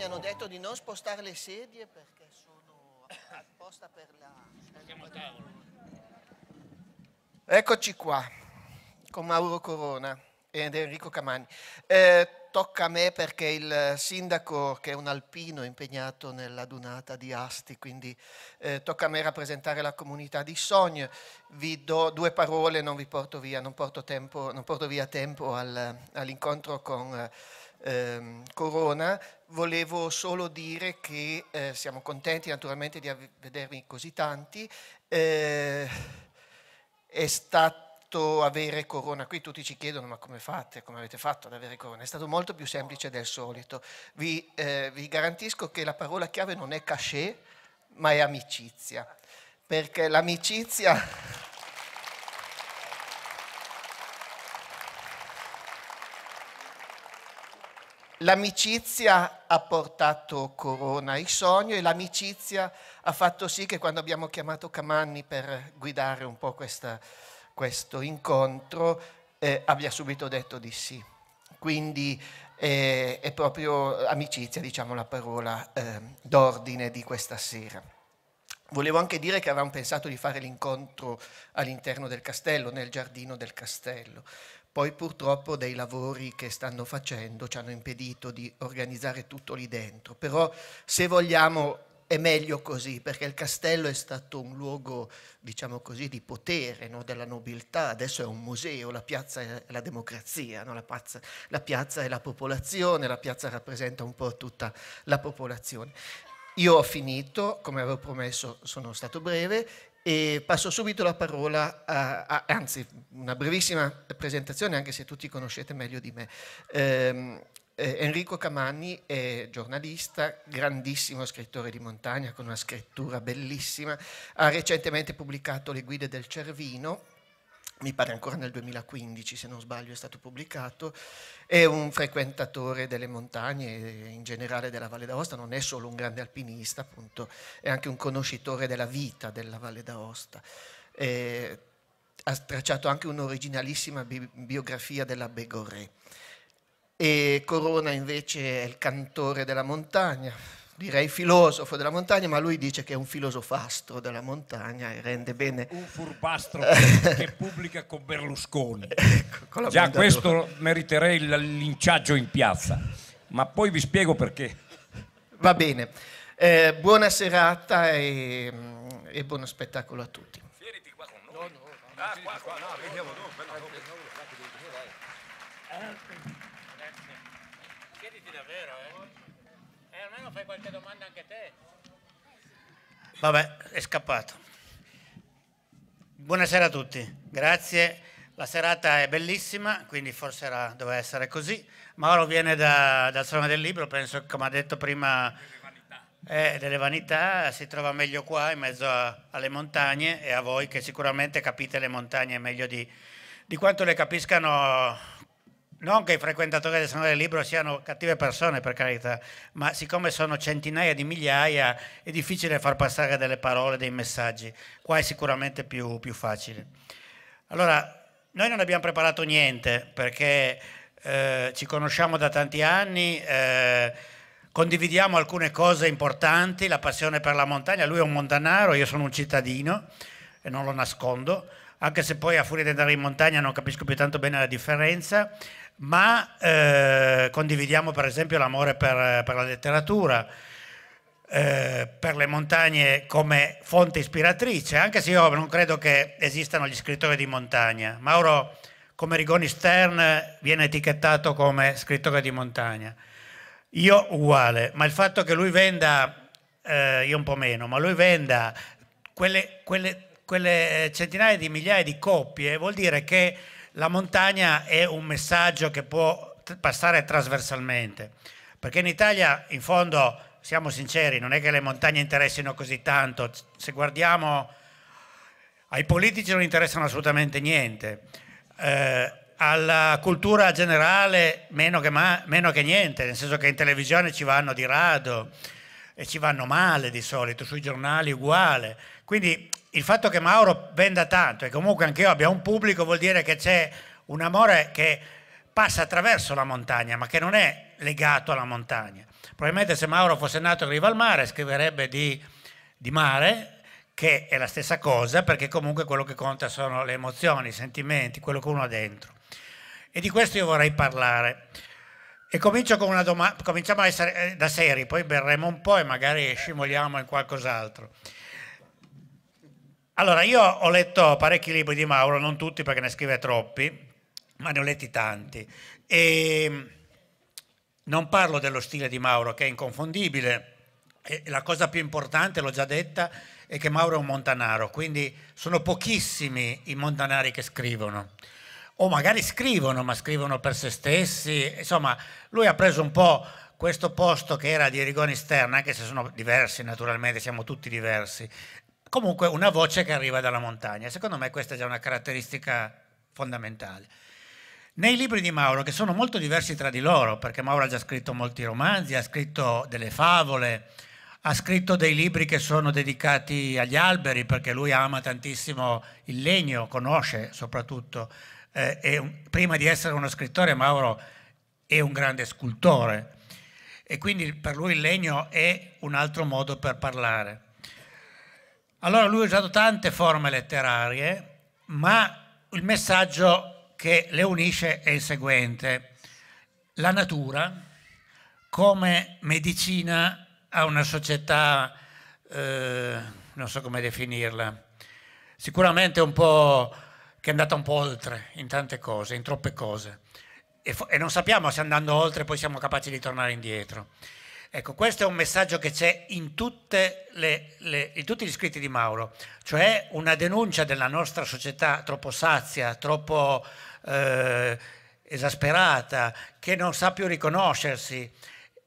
mi hanno detto di non spostare le sedie perché sono apposta per la... Eccoci qua con Mauro Corona ed Enrico Camani. Eh, tocca a me perché il sindaco, che è un alpino impegnato nella dunata di Asti, quindi eh, tocca a me rappresentare la comunità di Sogno. Vi do due parole, non vi porto via, non porto, tempo, non porto via tempo al, all'incontro con... Eh, eh, Corona, volevo solo dire che eh, siamo contenti naturalmente di vedervi così tanti. Eh, è stato avere Corona, qui tutti ci chiedono ma come fate, come avete fatto ad avere Corona? È stato molto più semplice del solito. Vi, eh, vi garantisco che la parola chiave non è cachet, ma è amicizia, perché l'amicizia... L'amicizia ha portato Corona ai sogni e l'amicizia ha fatto sì che quando abbiamo chiamato Camanni per guidare un po' questa, questo incontro eh, abbia subito detto di sì. Quindi eh, è proprio amicizia, diciamo la parola eh, d'ordine di questa sera. Volevo anche dire che avevamo pensato di fare l'incontro all'interno del castello, nel giardino del castello poi purtroppo dei lavori che stanno facendo ci hanno impedito di organizzare tutto lì dentro, però se vogliamo è meglio così, perché il castello è stato un luogo, diciamo così, di potere, no? della nobiltà, adesso è un museo, la piazza è la democrazia, no? la, piazza, la, piazza, è la popolazione, la piazza rappresenta un po' tutta la popolazione. Io ho finito, come avevo promesso sono stato breve, e passo subito la parola a, a, anzi, una brevissima presentazione, anche se tutti conoscete meglio di me. Ehm, eh, Enrico Camanni è giornalista, grandissimo scrittore di montagna con una scrittura bellissima, ha recentemente pubblicato Le guide del Cervino, mi pare ancora nel 2015 se non sbaglio è stato pubblicato, è un frequentatore delle montagne e eh, in generale della Valle d'Aosta, non è solo un grande alpinista appunto, è anche un conoscitore della vita della Valle d'Aosta. Eh, ha tracciato anche un'originalissima bi- biografia della Begoré. E Corona invece è il cantore della montagna, direi filosofo della montagna, ma lui dice che è un filosofastro della montagna e rende bene. Un furbastro che pubblica con Berlusconi. Ecco, con Già questo meriterei il linciaggio in piazza, ma poi vi spiego perché. Va bene, eh, buona serata e, e, buon spettacolo a tutti. Fieriti qua con noi. No, no, no, ah, qua, qua, no, vediamo dopo. No, no, no, no, no, no, no, no, no, fai qualche domanda anche te. Vabbè, è scappato. Buonasera a tutti, grazie. La serata è bellissima, quindi forse era, doveva essere così. Mauro viene da, dal Salone del Libro, penso come ha detto prima eh, delle vanità, si trova meglio qua in mezzo a, alle montagne e a voi che sicuramente capite le montagne meglio di, di quanto le capiscano non che i frequentatori del Salone del Libro siano cattive persone, per carità, ma siccome sono centinaia di migliaia è difficile far passare delle parole, dei messaggi. Qua è sicuramente più, più facile. Allora, noi non abbiamo preparato niente perché eh, ci conosciamo da tanti anni, eh, condividiamo alcune cose importanti, la passione per la montagna, lui è un montanaro, io sono un cittadino e non lo nascondo anche se poi a furia di andare in montagna non capisco più tanto bene la differenza, ma eh, condividiamo per esempio l'amore per, per la letteratura, eh, per le montagne come fonte ispiratrice, anche se io non credo che esistano gli scrittori di montagna. Mauro, come Rigoni Stern, viene etichettato come scrittore di montagna. Io uguale, ma il fatto che lui venda, eh, io un po' meno, ma lui venda quelle, quelle, quelle centinaia di migliaia di coppie vuol dire che la montagna è un messaggio che può passare trasversalmente, perché in Italia, in fondo, siamo sinceri, non è che le montagne interessino così tanto, se guardiamo ai politici non interessano assolutamente niente, eh, alla cultura generale meno che, meno che niente, nel senso che in televisione ci vanno di rado e ci vanno male di solito, sui giornali uguale, quindi il fatto che Mauro venda tanto e comunque anche io abbia un pubblico vuol dire che c'è un amore che passa attraverso la montagna, ma che non è legato alla montagna. Probabilmente se Mauro fosse nato in riva al mare scriverebbe di, di mare, che è la stessa cosa, perché comunque quello che conta sono le emozioni, i sentimenti, quello che uno ha dentro. E di questo io vorrei parlare. E comincio con una domanda, cominciamo a essere eh, da seri, poi berremo un po' e magari scimoliamo in qualcos'altro. Allora, io ho letto parecchi libri di Mauro, non tutti perché ne scrive troppi, ma ne ho letti tanti. E ehm, non parlo dello stile di Mauro, che è inconfondibile. E la cosa più importante, l'ho già detta, è che Mauro è un montanaro, quindi sono pochissimi i montanari che scrivono. O magari scrivono, ma scrivono per se stessi. Insomma, lui ha preso un po' questo posto che era di Rigoni Stern, anche se sono diversi naturalmente, siamo tutti diversi, comunque una voce che arriva dalla montagna. Secondo me questa è già una caratteristica fondamentale. Nei libri di Mauro, che sono molto diversi tra di loro, perché Mauro ha già scritto molti romanzi, ha scritto delle favole, ha scritto dei libri che sono dedicati agli alberi, perché lui ama tantissimo il legno, conosce soprattutto. Eh, un, prima di essere uno scrittore, Mauro è un grande scultore e quindi per lui il legno è un altro modo per parlare. Allora lui ha usato tante forme letterarie, ma il messaggio che le unisce è il seguente. La natura come medicina a una società, eh, non so come definirla, sicuramente un po' che è andata un po' oltre in tante cose, in troppe cose. E, e non sappiamo se andando oltre poi siamo capaci di tornare indietro. Ecco, questo è un messaggio che c'è in, le, le, in, tutti gli scritti di Mauro, cioè una denuncia della nostra società troppo sazia, troppo eh, esasperata, che non sa più riconoscersi.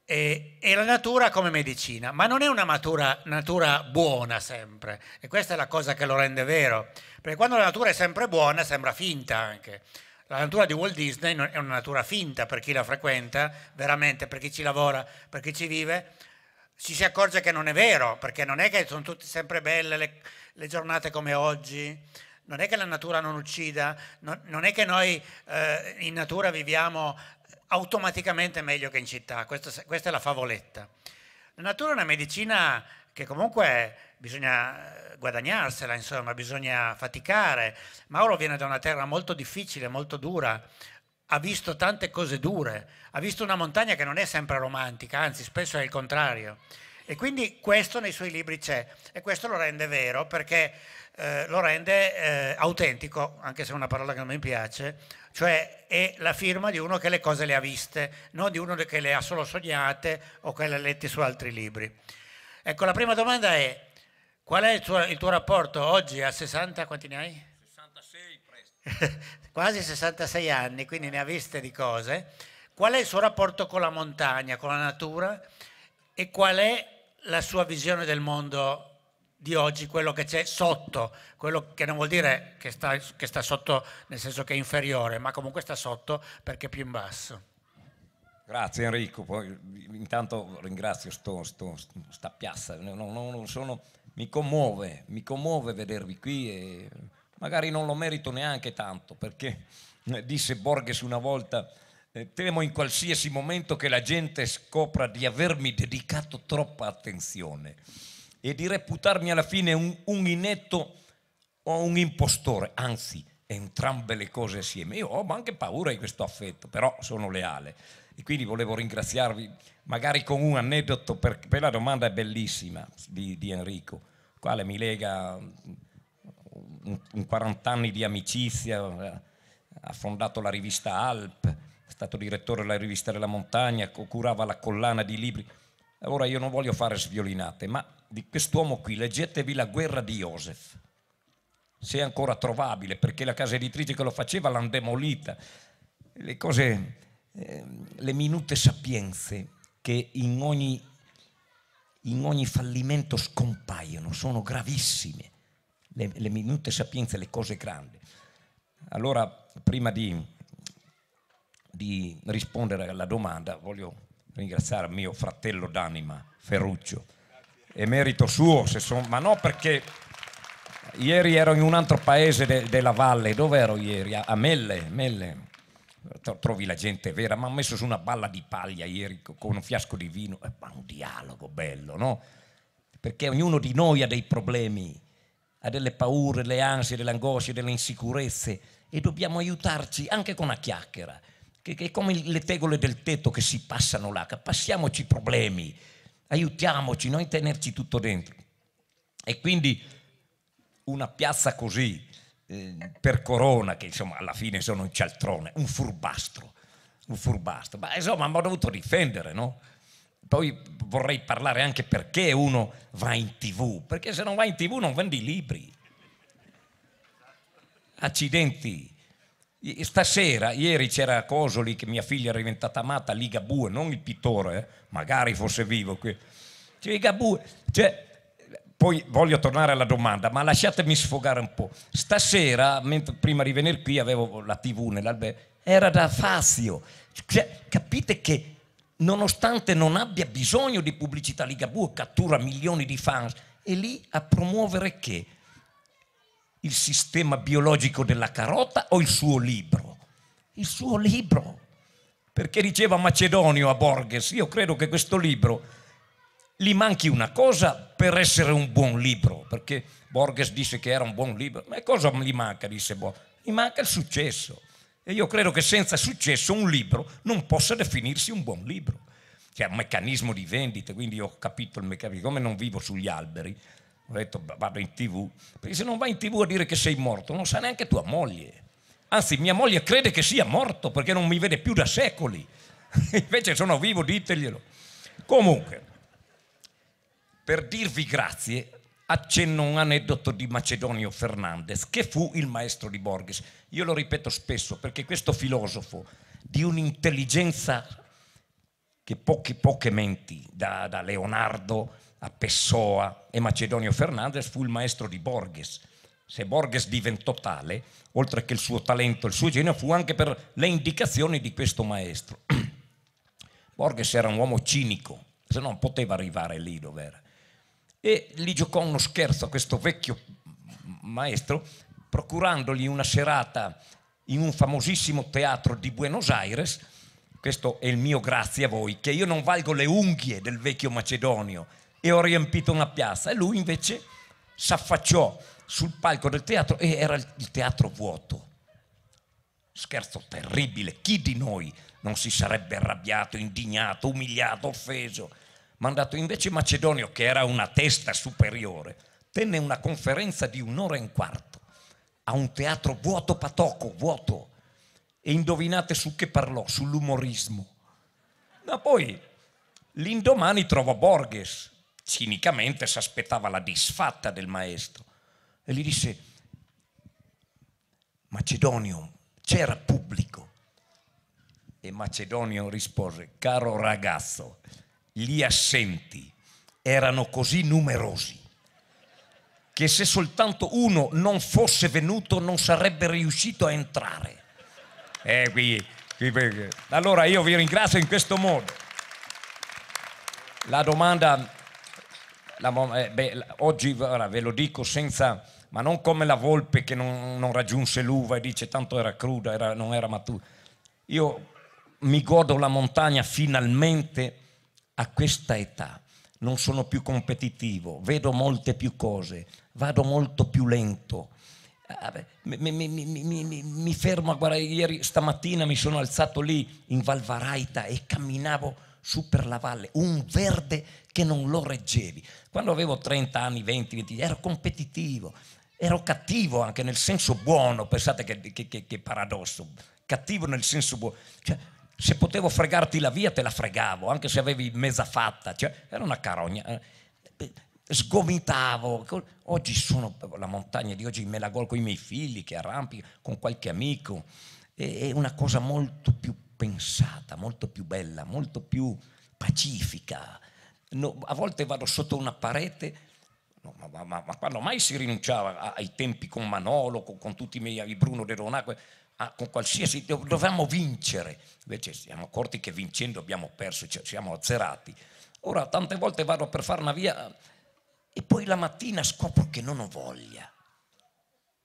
E, e, la natura come medicina, ma non è una matura, natura buona sempre, e questa è la cosa che lo rende vero, perché quando la natura è sempre buona sembra finta anche. La natura di Walt Disney è una natura finta per chi la frequenta, veramente, per chi ci lavora, per chi ci vive, ci si accorge che non è vero, perché non è che sono tutte sempre belle le, le giornate come oggi, non è che la natura non uccida, non, non è che noi eh, in natura viviamo automaticamente meglio che in città, questa, questa è la favoletta. La natura è una medicina che comunque bisogna eh, guadagnarsela, insomma, bisogna faticare. Mauro viene da una terra molto difficile, molto dura, ha visto tante cose dure, ha visto una montagna che non è sempre romantica, anzi spesso è il contrario. E quindi questo nei suoi libri c'è e questo lo rende vero perché eh, lo rende eh, autentico, anche se è una parola che non mi piace, cioè è la firma di uno che le cose le ha viste, non di uno che le ha solo sognate o che le ha lette su altri libri. Ecco, la prima domanda è Qual è il tuo, il tuo rapporto oggi a 60, quanti ne hai? 66 presto. Quasi 66 anni, quindi ne ha viste di cose. Qual è il suo rapporto con la montagna, con la natura e qual è la sua visione del mondo di oggi, quello che c'è sotto, quello che non vuol dire che sta, che sta, sotto nel senso che è inferiore, ma comunque sta sotto perché è più in basso. Grazie Enrico, Poi, intanto ringrazio sto, sto, sta piazza, non, non sono mi commuove, mi commuove vedervi qui e magari non lo merito neanche tanto perché eh, disse Borges una volta eh, temo in qualsiasi momento che la gente scopra di avermi dedicato troppa attenzione e di reputarmi alla fine un, un inetto o un impostore, anzi entrambe le cose assieme. Io ho anche paura di questo affetto, però sono leale e quindi volevo ringraziarvi magari con un aneddoto, perché per la domanda è bellissima di, di Enrico, quale mi lega un, un 40 anni di amicizia, eh, ha fondato la rivista Alp, è stato direttore della rivista della montagna, curava la collana di libri. Ora io non voglio fare sviolinate, ma di quest'uomo qui leggetevi La guerra di Iosef, se è ancora trovabile, perché la casa editrice che lo faceva l'hanno demolita. Le cose, eh, le minute sapienze che in ogni, in ogni fallimento scompaiono, sono gravissime. Le, le minute sapienze, le cose grandi. Allora, prima di, di rispondere alla domanda, voglio ringraziare mio fratello d'anima, Ferruccio. È merito suo, son... ma no perché ieri ero in un altro paese de- della valle, dove ero ieri? A Melle, Melle trovi la gente vera, mi ha messo su una balla di paglia ieri con un fiasco di vino, eh, ma un dialogo bello, no? Perché ognuno di noi ha dei problemi, ha delle paure, delle ansie, delle angosce, delle insicurezze e dobbiamo aiutarci anche con una chiacchiera, che, che è come le tegole del tetto che si passano là, passiamoci i problemi, aiutiamoci, non tenerci tutto dentro. E quindi una piazza così, eh, per Corona, che insomma alla fine sono un cialtrone, un furbastro, un furbastro. Ma insomma mi ho dovuto difendere, no? Poi vorrei parlare anche perché uno va in tv, perché se non va in tv non vendi libri. Accidenti. Stasera, ieri c'era Cosoli che mia figlia era diventata amata, Ligabue, non il pittore, eh? magari fosse vivo qui. Cioè, Ligabue, cioè, poi voglio tornare alla domanda, ma lasciatemi sfogare un po'. Stasera, mentre, prima di venire qui, avevo la TV nell'albergo, era da Fazio. Cioè, capite che nonostante non abbia bisogno di pubblicità, Ligabue cattura milioni di fans, è lì a promuovere che? Il sistema biologico della carota o il suo libro? Il suo libro. Perché diceva Macedonio a Borges, io credo che questo libro gli manchi una cosa per essere un buon libro, perché Borges disse che era un buon libro, ma cosa gli manca, disse Borges? Gli manca il successo. E io credo che senza successo un libro non possa definirsi un buon libro. C'è cioè, un meccanismo di vendita, quindi ho capito il meccanismo, come non vivo sugli alberi, ho detto vado in tv, perché se non vai in tv a dire che sei morto non sa neanche tua moglie. Anzi, mia moglie crede che sia morto perché non mi vede più da secoli. Invece sono vivo, diteglielo. Comunque, per dirvi grazie, accenno un aneddoto di Macedonio Fernandez, che fu il maestro di Borges. Io lo ripeto spesso perché questo filosofo di un'intelligenza che poche, poche menti, da, da Leonardo a Pessoa e Macedonio Fernandez, fu il maestro di Borges. Se Borges diventò tale, oltre che il suo talento, il suo genio, fu anche per le indicazioni di questo maestro. Borges era un uomo cinico, se non poteva arrivare lì dove era e gli giocò uno scherzo a questo vecchio maestro procurandogli una serata in un famosissimo teatro di Buenos Aires. Questo è il mio grazie a voi, che io non valgo le unghie del vecchio Macedonio e ho riempito una piazza. E lui invece s'affacciò sul palco del teatro e era il teatro vuoto. Scherzo terribile, chi di noi non si sarebbe arrabbiato, indignato, umiliato, offeso? mandato invece Macedonio, che era una testa superiore, tenne una conferenza di un'ora e un quarto a un teatro vuoto patocco, vuoto. E indovinate su che parlò? Sull'umorismo. Ma poi l'indomani trovò Borges. Cinicamente si aspettava la disfatta del maestro e gli disse: Macedonio, c'era pubblico. E Macedonio rispose: Caro ragazzo, gli assenti erano così numerosi che se soltanto uno non fosse venuto non sarebbe riuscito a entrare. Eh, qui, qui, allora io vi ringrazio in questo modo. La domanda, la, eh, beh, oggi ora, ve lo dico senza, ma non come la volpe che non, non raggiunse l'uva e dice tanto era cruda, era, non era matura. Io mi godo la montagna finalmente a questa età non sono più competitivo, vedo molte più cose, vado molto più lento. Ah, mi, mi, mi, mi fermo a guardare, ieri stamattina mi sono alzato lì in Valvaraita e camminavo su per la valle, un verde che non lo reggevi. Quando avevo 30 anni, 20, 20, ero competitivo, ero cattivo anche nel senso buono, pensate che, che, che, che paradosso, cattivo nel senso buono. Cioè, se potevo fregarti la via te la fregavo, anche se avevi mezza fatta, cioè, era una carogna. Eh. Sgomitavo, oggi sono la montagna di oggi, me la gol con i miei figli che arrampico, con qualche amico, è una cosa molto più pensata, molto più bella, molto più pacifica. No, a volte vado sotto una parete, no, ma, ma, ma, quando mai si rinunciava ai tempi con Manolo, con, con tutti i miei, Bruno De Ronacque? a, con qualsiasi, dovevamo vincere, invece siamo accorti che vincendo abbiamo perso, ci cioè siamo azzerati. Ora tante volte vado per fare una via e poi la mattina scopro che non ho voglia.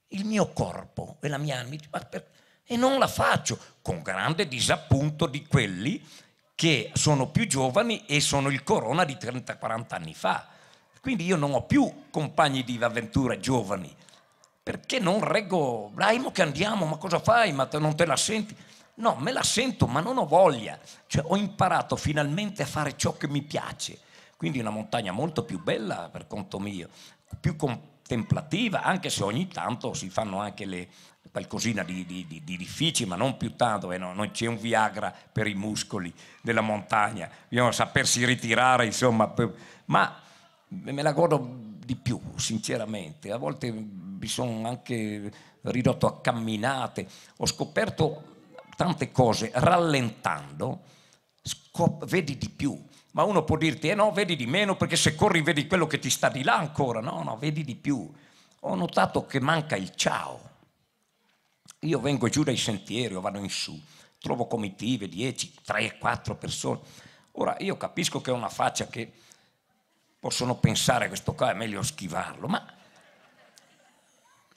Il mio corpo e la mia anima, e non la faccio, con grande disappunto di quelli che sono più giovani e sono il corona di 30-40 anni fa. Quindi io non ho più compagni di avventura giovani, perché non reggo? Raimo che andiamo, ma cosa fai? Ma te non te la senti? No, me la sento, ma non ho voglia. Cioè, ho imparato finalmente a fare ciò che mi piace. Quindi una montagna molto più bella per conto mio, più contemplativa, anche se ogni tanto si fanno anche le qualcosina di, di, di, di difficile, ma non più tanto, eh no, non c'è un Viagra per i muscoli della montagna, bisogna sapersi ritirare, insomma, per... ma me la godo di più, sinceramente. A volte mi sono anche ridotto a camminate, ho scoperto tante cose rallentando, vedi di più. Ma uno può dirti, eh no, vedi di meno perché se corri vedi quello che ti sta di là ancora, no, no, vedi di più. Ho notato che manca il ciao. Io vengo giù dai sentieri o vado in su, trovo comitive, 10, 3, 4 persone. Ora, io capisco che è una faccia che possono pensare questo qua è meglio schivarlo, ma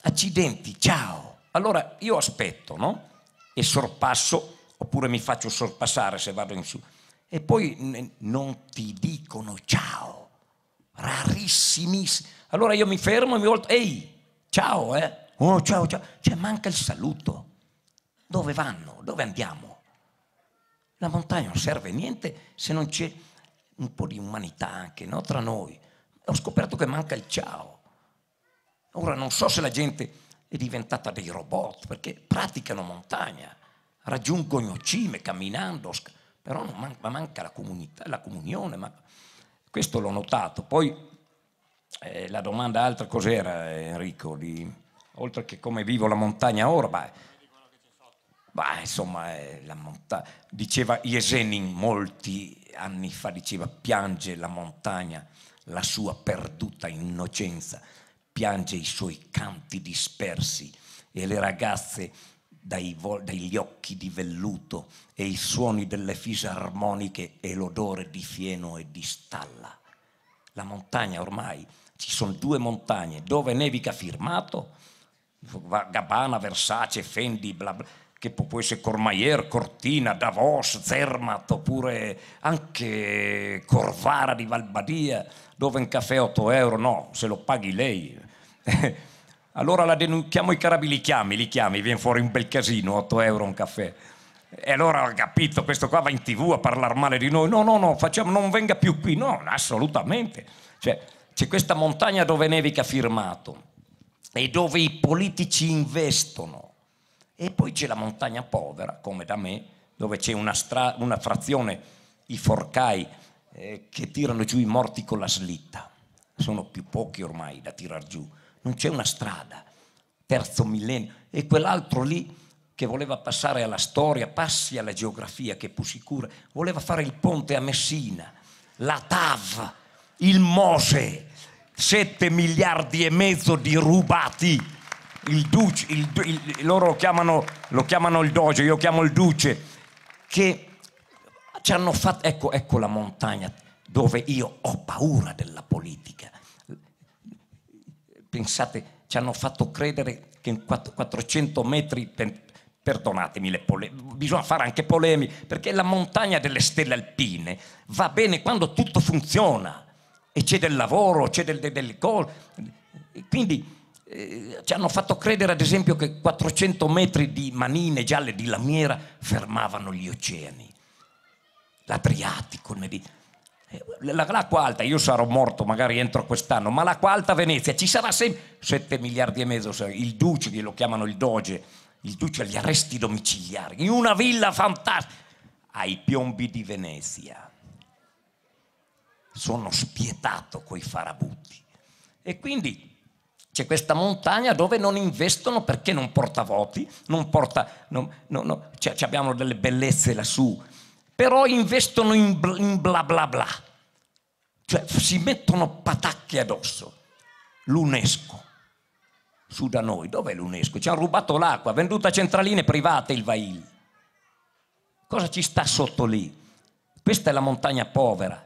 accidenti, ciao. Allora io aspetto, no? E sorpasso, oppure mi faccio sorpassare se vado in su. E poi non ti dicono ciao, rarissimissimi. Allora io mi fermo e mi volto, ehi, ciao, eh? Oh, ciao, ciao. Cioè manca il saluto. Dove vanno? Dove andiamo? La montagna non serve a niente se non c'è un po' di umanità anche no? tra noi. Ho scoperto che manca il ciao. Ora non so se la gente è diventata dei robot perché praticano montagna, raggiungono cime camminando, però man- manca la, comunità, la comunione. Ma questo l'ho notato. Poi eh, la domanda altra cos'era Enrico? Di, oltre che come vivo la montagna ora, beh, beh insomma eh, la montagna. Diceva Jesenin molti anni fa, diceva piange la montagna la sua perduta innocenza piange i suoi canti dispersi e le ragazze dai dagli occhi di velluto e i suoni delle fisarmoniche e l'odore di fieno e di stalla. La montagna ormai, ci sono due montagne dove nevica firmato, Gabana, Versace, Fendi, bla bla, che può essere Cormaier, Cortina, Davos, Zermatt, oppure anche Corvara di Valbadia, dove un caffè 8 euro, no, se lo paghi lei, eh, allora la denunciamo i carabi, li chiami, li chiami, viene fuori un bel casino, 8 euro un caffè. E allora ho capito, questo qua va in tv a parlare male di noi, no, no, no, facciamo, non venga più qui, no, assolutamente. Cioè, c'è questa montagna dove nevica firmato e dove i politici investono. E poi c'è la montagna povera, come da me, dove c'è una, stra- una frazione, i forcai, eh, che tirano giù i morti con la slitta. Sono più pochi ormai da tirar giù non c'è una strada, terzo millennio. E quell'altro lì che voleva passare alla storia, passi alla geografia che sicura, voleva fare il ponte a Messina, la TAV, il Mose, 7 miliardi e mezzo di rubati. Il duce, il, il, loro lo chiamano, lo chiamano il doge, io chiamo il duce, che ci hanno fatto, ecco, ecco la montagna dove io ho paura della politica pensate, ci hanno fatto credere che in 400 metri, perdonatemi le polemiche, bisogna fare anche polemiche, perché la montagna delle stelle alpine va bene quando tutto funziona e c'è del lavoro, c'è del, del, del gol. Quindi eh, ci hanno fatto credere ad esempio che 400 metri di manine gialle di lamiera fermavano gli oceani, l'Adriatico, eh, l'acqua alta, io sarò morto magari entro quest'anno, ma l'acqua alta Venezia ci sarà sempre 7 miliardi e mezzo, il Duce, che lo chiamano il Doge, il Duce agli arresti domiciliari, in una villa fantastica, ai piombi di Venezia. Sono spietato coi farabutti. E quindi c'è questa montagna dove non investono perché non porta voti, non porta... No, no, no. Cioè, abbiamo delle bellezze lassù, però investono in, in bla bla bla, cioè si mettono patacche addosso. L'UNESCO, su da noi, dov'è l'UNESCO? Ci hanno rubato l'acqua, ha venduto a centraline private il Vail. Cosa ci sta sotto lì? Questa è la montagna povera.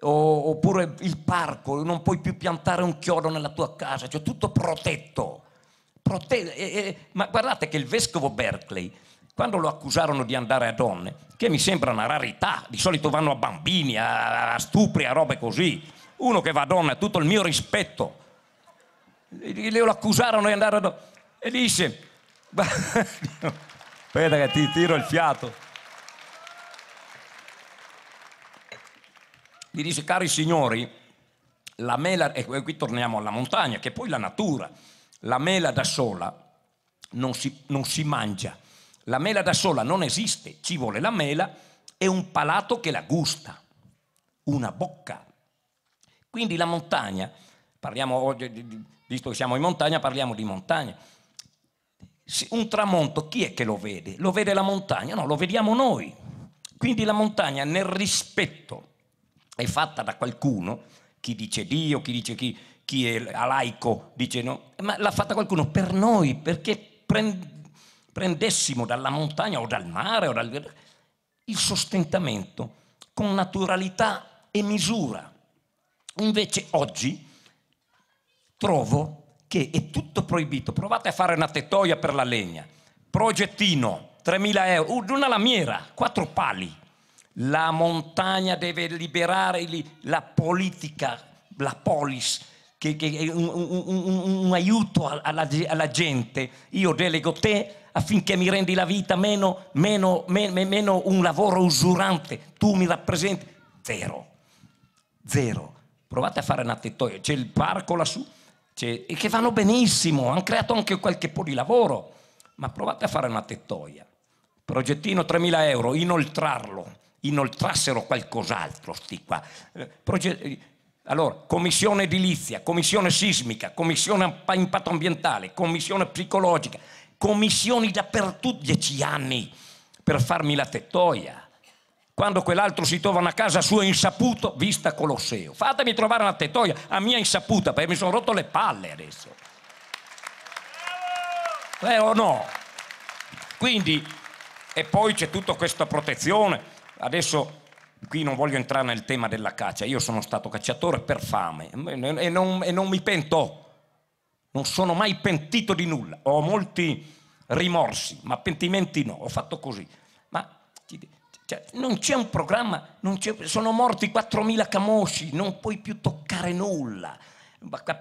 O, oppure il parco, non puoi più piantare un chiodo nella tua casa, cioè tutto protetto. Prote- e, e, ma guardate che il vescovo Berkeley quando lo accusarono di andare a donne, che mi sembra una rarità, di solito vanno a bambini, a, a stupri, a robe così. Uno che va a donna, tutto il mio rispetto. Le lo accusarono di andare a donne. E disse, aspetta che ti tiro il fiato. Gli disse, cari signori, la mela, e qui torniamo alla montagna, che poi la natura, la mela da sola non si, non si mangia la mela da sola non esiste, ci vuole la mela e un palato che la gusta, una bocca. Quindi la montagna, parliamo oggi, visto che siamo in montagna, parliamo di montagna. Un tramonto, chi è che lo vede? Lo vede la montagna? No, lo vediamo noi. Quindi la montagna nel rispetto è fatta da qualcuno, chi dice Dio, chi dice chi, chi è laico, dice no, ma l'ha fatta qualcuno per noi, perché prende prendessimo dalla montagna o dal mare o dal... il sostentamento con naturalità e misura. Invece oggi trovo che è tutto proibito. Provate a fare una tettoia per la legna. Progettino, 3.000 euro, uh, una lamiera, quattro pali. La montagna deve liberare la politica, la polis, che, che un, un, un, un, aiuto alla, alla gente. Io delego te affinché mi rendi la vita meno, meno, me, meno un lavoro usurante, tu mi rappresenti. Zero, zero. Provate a fare una tettoia, c'è il parco lassù, e che vanno benissimo, hanno creato anche qualche po' di lavoro, ma provate a fare una tettoia. Progettino 3.000 euro, inoltrarlo, inoltrassero qualcos'altro, sti qua. Eh, Proget- eh, allora, commissione edilizia, commissione sismica, commissione impatto ambientale, commissione psicologica, commissioni dappertutto, dieci anni, per farmi la tettoia. Quando quell'altro si trova una casa sua insaputo, vista Colosseo. Fatemi trovare una tettoia a mia insaputa, perché mi sono rotto le palle adesso. Eh o no? Quindi, e poi c'è tutta questa protezione. Adesso qui non voglio entrare nel tema della caccia, io sono stato cacciatore per fame e non, e non mi pento non sono mai pentito di nulla, ho molti rimorsi, ma pentimenti no, ho fatto così. Ma cioè, non c'è un programma, non c'è, sono morti 4.000 camosci, non puoi più toccare nulla.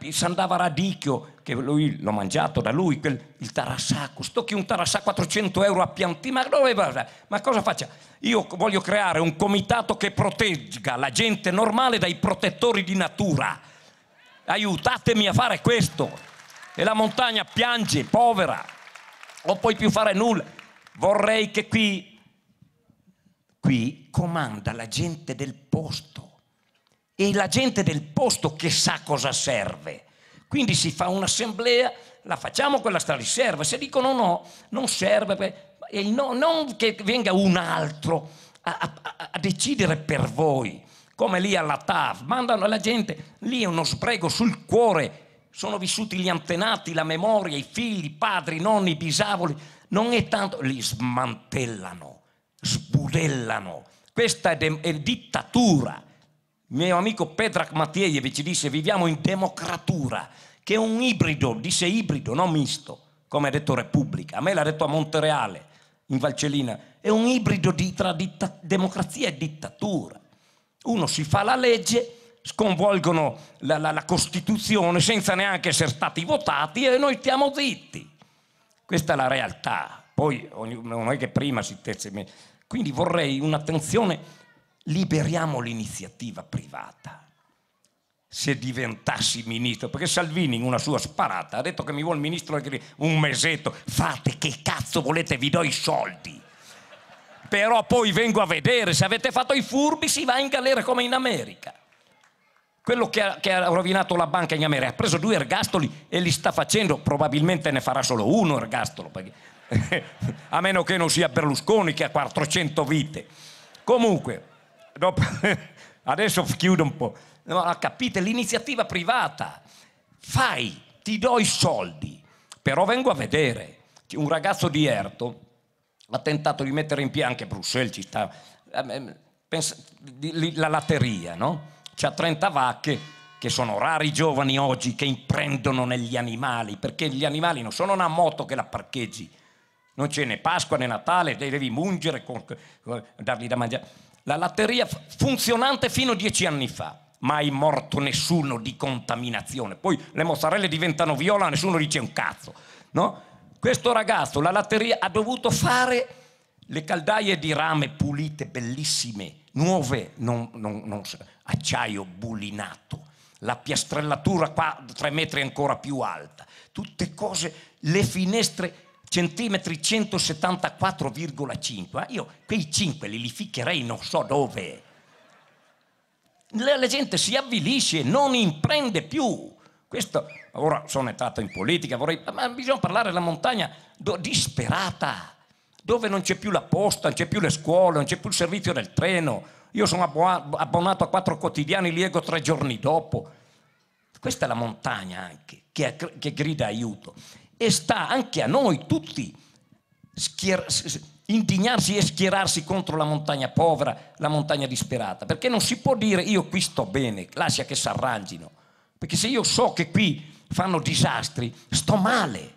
Sandava Radicchio, che lui l'ho mangiato da lui, quel, il tarasacco, sto che un tarasacco 400 euro a pianti, ma, dove, ma cosa faccia? Io voglio creare un comitato che protegga la gente normale dai protettori di natura. Aiutatemi a fare questo e la montagna piange, povera, non puoi più fare nulla. Vorrei che qui, qui comanda la gente del posto. E la gente del posto che sa cosa serve. Quindi si fa un'assemblea, la facciamo quella strada serve. Se dicono no, non serve, no, non che venga un altro a, a, a decidere per voi, come lì alla TAV, mandano la gente, lì è uno sbrego sul cuore sono vissuti gli antenati, la memoria, i figli, i padri, i nonni, i bisavoli, non è tanto, li smantellano, sbudellano. Questa è, dittatura. Il mio amico Petrak Matiejevic disse viviamo in democratura, che è un ibrido, disse ibrido, non misto, come ha detto Repubblica, a me l'ha detto a Montereale, in Valcellina, è un ibrido di, tra ditta- democrazia e dittatura. Uno si fa la legge sconvolgono la, la, la Costituzione senza neanche essere stati votati e noi stiamo zitti. Questa è la realtà. Poi non è che prima si tesse. Quindi vorrei un'attenzione, liberiamo l'iniziativa privata. Se diventassi ministro, perché Salvini in una sua sparata ha detto che mi vuole ministro un mesetto, fate che cazzo volete, vi do i soldi. Però poi vengo a vedere, se avete fatto i furbi si va in galera come in America quello che ha, che ha, rovinato la banca in America, ha preso due ergastoli e li sta facendo, probabilmente ne farà solo uno ergastolo, perché, a meno che non sia Berlusconi che ha 400 vite. Comunque, dopo, adesso chiudo un po', no, ah, capite, l'iniziativa privata, fai, ti do i soldi, però vengo a vedere, un ragazzo di Erto ha tentato di mettere in piedi, anche Bruxelles ci sta, ehm, ehm, la latteria, no? c'ha 30 vacche, che sono rari giovani oggi che imprendono negli animali, perché gli animali non sono una moto che la parcheggi, non c'è né Pasqua né Natale, devi mungere, con, eh, dargli da mangiare. La latteria funzionante fino a dieci anni fa, mai morto nessuno di contaminazione. Poi le mozzarelle diventano viola, nessuno dice un cazzo. No? Questo ragazzo, la latteria, ha dovuto fare le caldaie di rame pulite, bellissime, nuove, non, non, non, acciaio bullinato, la piastrellatura qua tre metri ancora più alta, tutte cose, le finestre centimetri 174,5, eh. io quei 5 li, li ficcherei non so dove. La, la gente si avvilisce, non imprende più. Questo, ora sono entrato in politica, vorrei, ma bisogna parlare della montagna do, disperata dove non c'è più la posta, non c'è più le scuole, non c'è più il servizio del treno. Io sono abbonato a quattro quotidiani, li liego tre giorni dopo. Questa è la montagna anche, che, che grida aiuto. E sta anche a noi tutti schier- indignarsi e schierarsi contro la montagna povera, la montagna disperata, perché non si può dire io qui sto bene, lascia che si arrangino. perché se io so che qui fanno disastri, sto male.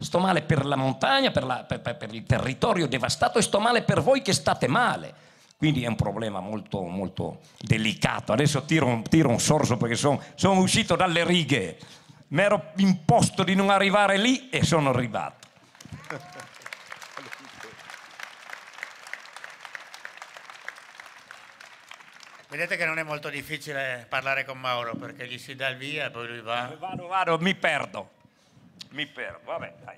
Sto male per la montagna, per, la, per, per, il territorio devastato e sto male per voi che state male. Quindi è un problema molto, molto delicato. Adesso tiro un, tiro un sorso perché sono son uscito dalle righe. Mi ero imposto di non arrivare lì e sono arrivato. Vedete che non è molto difficile parlare con Mauro perché gli si dà il via e poi lui va. Vado, vado, mi perdo mi perdo, vabbè, dai.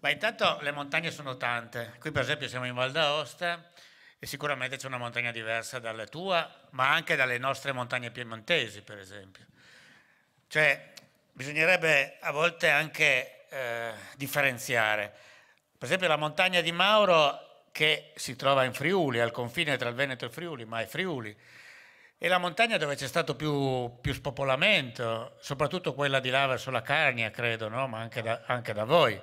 Ma intanto le montagne sono tante. Qui per esempio siamo in Val d'Aosta e sicuramente c'è una montagna diversa dalla tua, ma anche dalle nostre montagne piemontesi, per esempio. Cioè, bisognerebbe a volte anche eh, differenziare. Per esempio la montagna di Mauro che si trova in Friuli, al confine tra il Veneto e il Friuli, ma è Friuli è la montagna dove c'è stato più, più, spopolamento, soprattutto quella di là verso la Carnia, credo, no? ma anche da, anche da voi.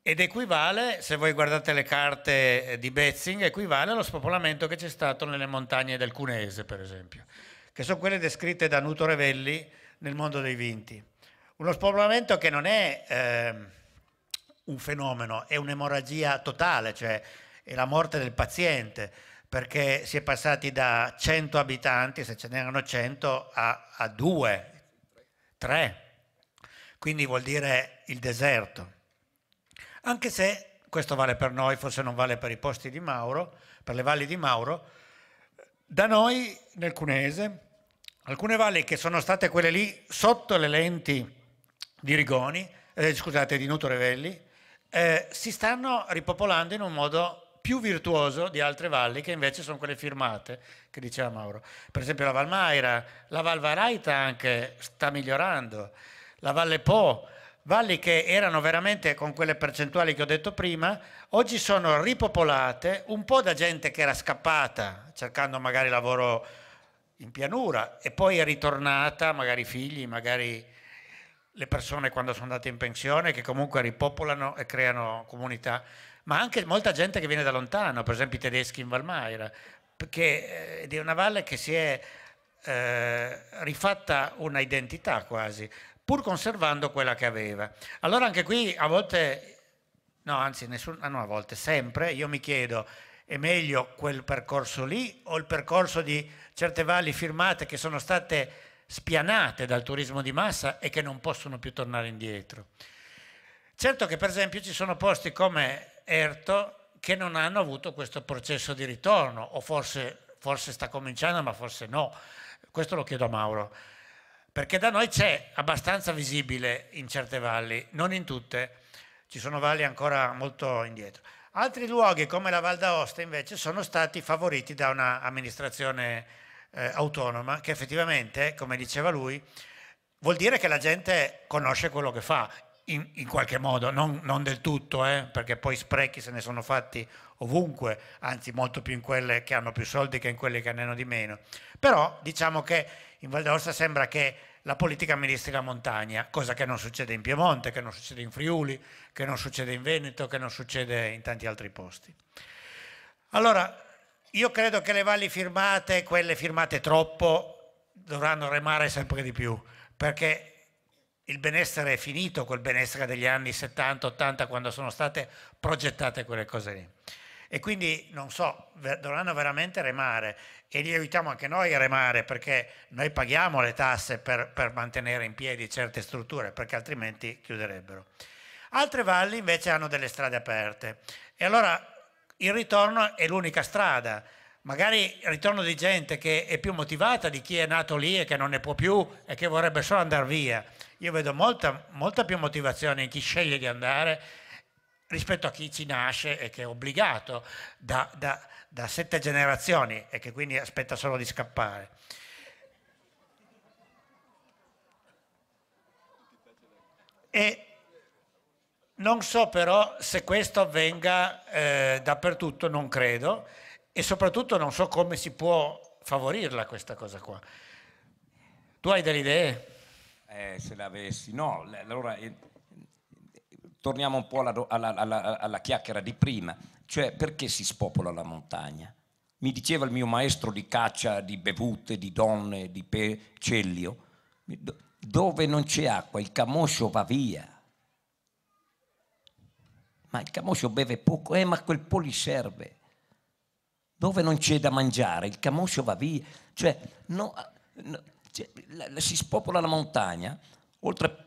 Ed equivale, se voi guardate le carte di Betzing, equivale allo spopolamento che c'è stato nelle montagne del Cuneese, per esempio, che sono quelle descritte da Nuto Revelli nel mondo dei vinti. Uno spopolamento che non è eh, un fenomeno, è un'emorragia totale, cioè è la morte del paziente perché si è passati da 100 abitanti, se ce n'erano 100, a, a 2, 3. Quindi vuol dire il deserto. Anche se questo vale per noi, forse non vale per i posti di Mauro, per le valli di Mauro, da noi nel Cunese, alcune valli che sono state quelle lì sotto le lenti di Rigoni, eh, scusate, di Nutorevelli, eh, si stanno ripopolando in un modo più virtuoso di altre valli che invece sono quelle firmate, che diceva Mauro. Per esempio la Val Maira, la Val Varaita anche sta migliorando, la Valle Po, valli che erano veramente con quelle percentuali che ho detto prima, oggi sono ripopolate un po' da gente che era scappata cercando magari lavoro in pianura e poi è ritornata, magari figli, magari le persone quando sono andate in pensione che comunque ripopolano e creano comunità ma anche molta gente che viene da lontano, per esempio i tedeschi in Valmaira, perché è una valle che si è eh, rifatta una identità quasi, pur conservando quella che aveva. Allora anche qui a volte, no anzi nessun, ah, no, a volte, sempre, io mi chiedo, è meglio quel percorso lì o il percorso di certe valli firmate che sono state spianate dal turismo di massa e che non possono più tornare indietro? Certo che per esempio ci sono posti come Erto che non hanno avuto questo processo di ritorno, o forse, forse sta cominciando, ma forse no. Questo lo chiedo a Mauro. Perché da noi c'è abbastanza visibile in certe valli, non in tutte, ci sono valli ancora molto indietro. Altri luoghi come la Val d'Aosta invece sono stati favoriti da un'amministrazione eh, autonoma che effettivamente, come diceva lui, vuol dire che la gente conosce quello che fa in, in qualche modo, non, non del tutto, eh, perché poi sprechi se ne sono fatti ovunque, anzi molto più in quelle che hanno più soldi che in quelle che ne hanno di meno. Però diciamo che in Val d'Aosta sembra che la politica amministri la montagna, cosa che non succede in Piemonte, che non succede in Friuli, che non succede in Veneto, che non succede in tanti altri posti. Allora, io credo che le valli firmate, quelle firmate troppo, dovranno remare sempre di più, perché il benessere è finito, quel benessere degli anni 70-80 quando sono state progettate quelle cose lì. E quindi, non so, dovranno veramente remare e li aiutiamo anche noi a remare perché noi paghiamo le tasse per, per mantenere in piedi certe strutture perché altrimenti chiuderebbero. Altre valli invece hanno delle strade aperte e allora il ritorno è l'unica strada magari il ritorno di gente che è più motivata di chi è nato lì e che non ne può più e che vorrebbe solo andare via io vedo molta, molta più motivazione in chi sceglie di andare rispetto a chi ci nasce e che è obbligato da, da, da sette generazioni e che quindi aspetta solo di scappare. E non so però se questo avvenga eh, dappertutto, non credo, e soprattutto non so come si può favorirla questa cosa qua. Tu hai delle idee? eh, se l'avessi. No, allora eh, torniamo un po' alla, alla, alla, alla, chiacchiera di prima, cioè perché si spopola la montagna? Mi diceva il mio maestro di caccia di bevute, di donne, di cellio, dove non c'è acqua il camoscio va via. Ma il camoscio beve poco, eh, ma quel po' gli serve. Dove non c'è da mangiare il camoscio va via. Cioè, no, ah, no cioè, la, la, si spopola la montagna, oltre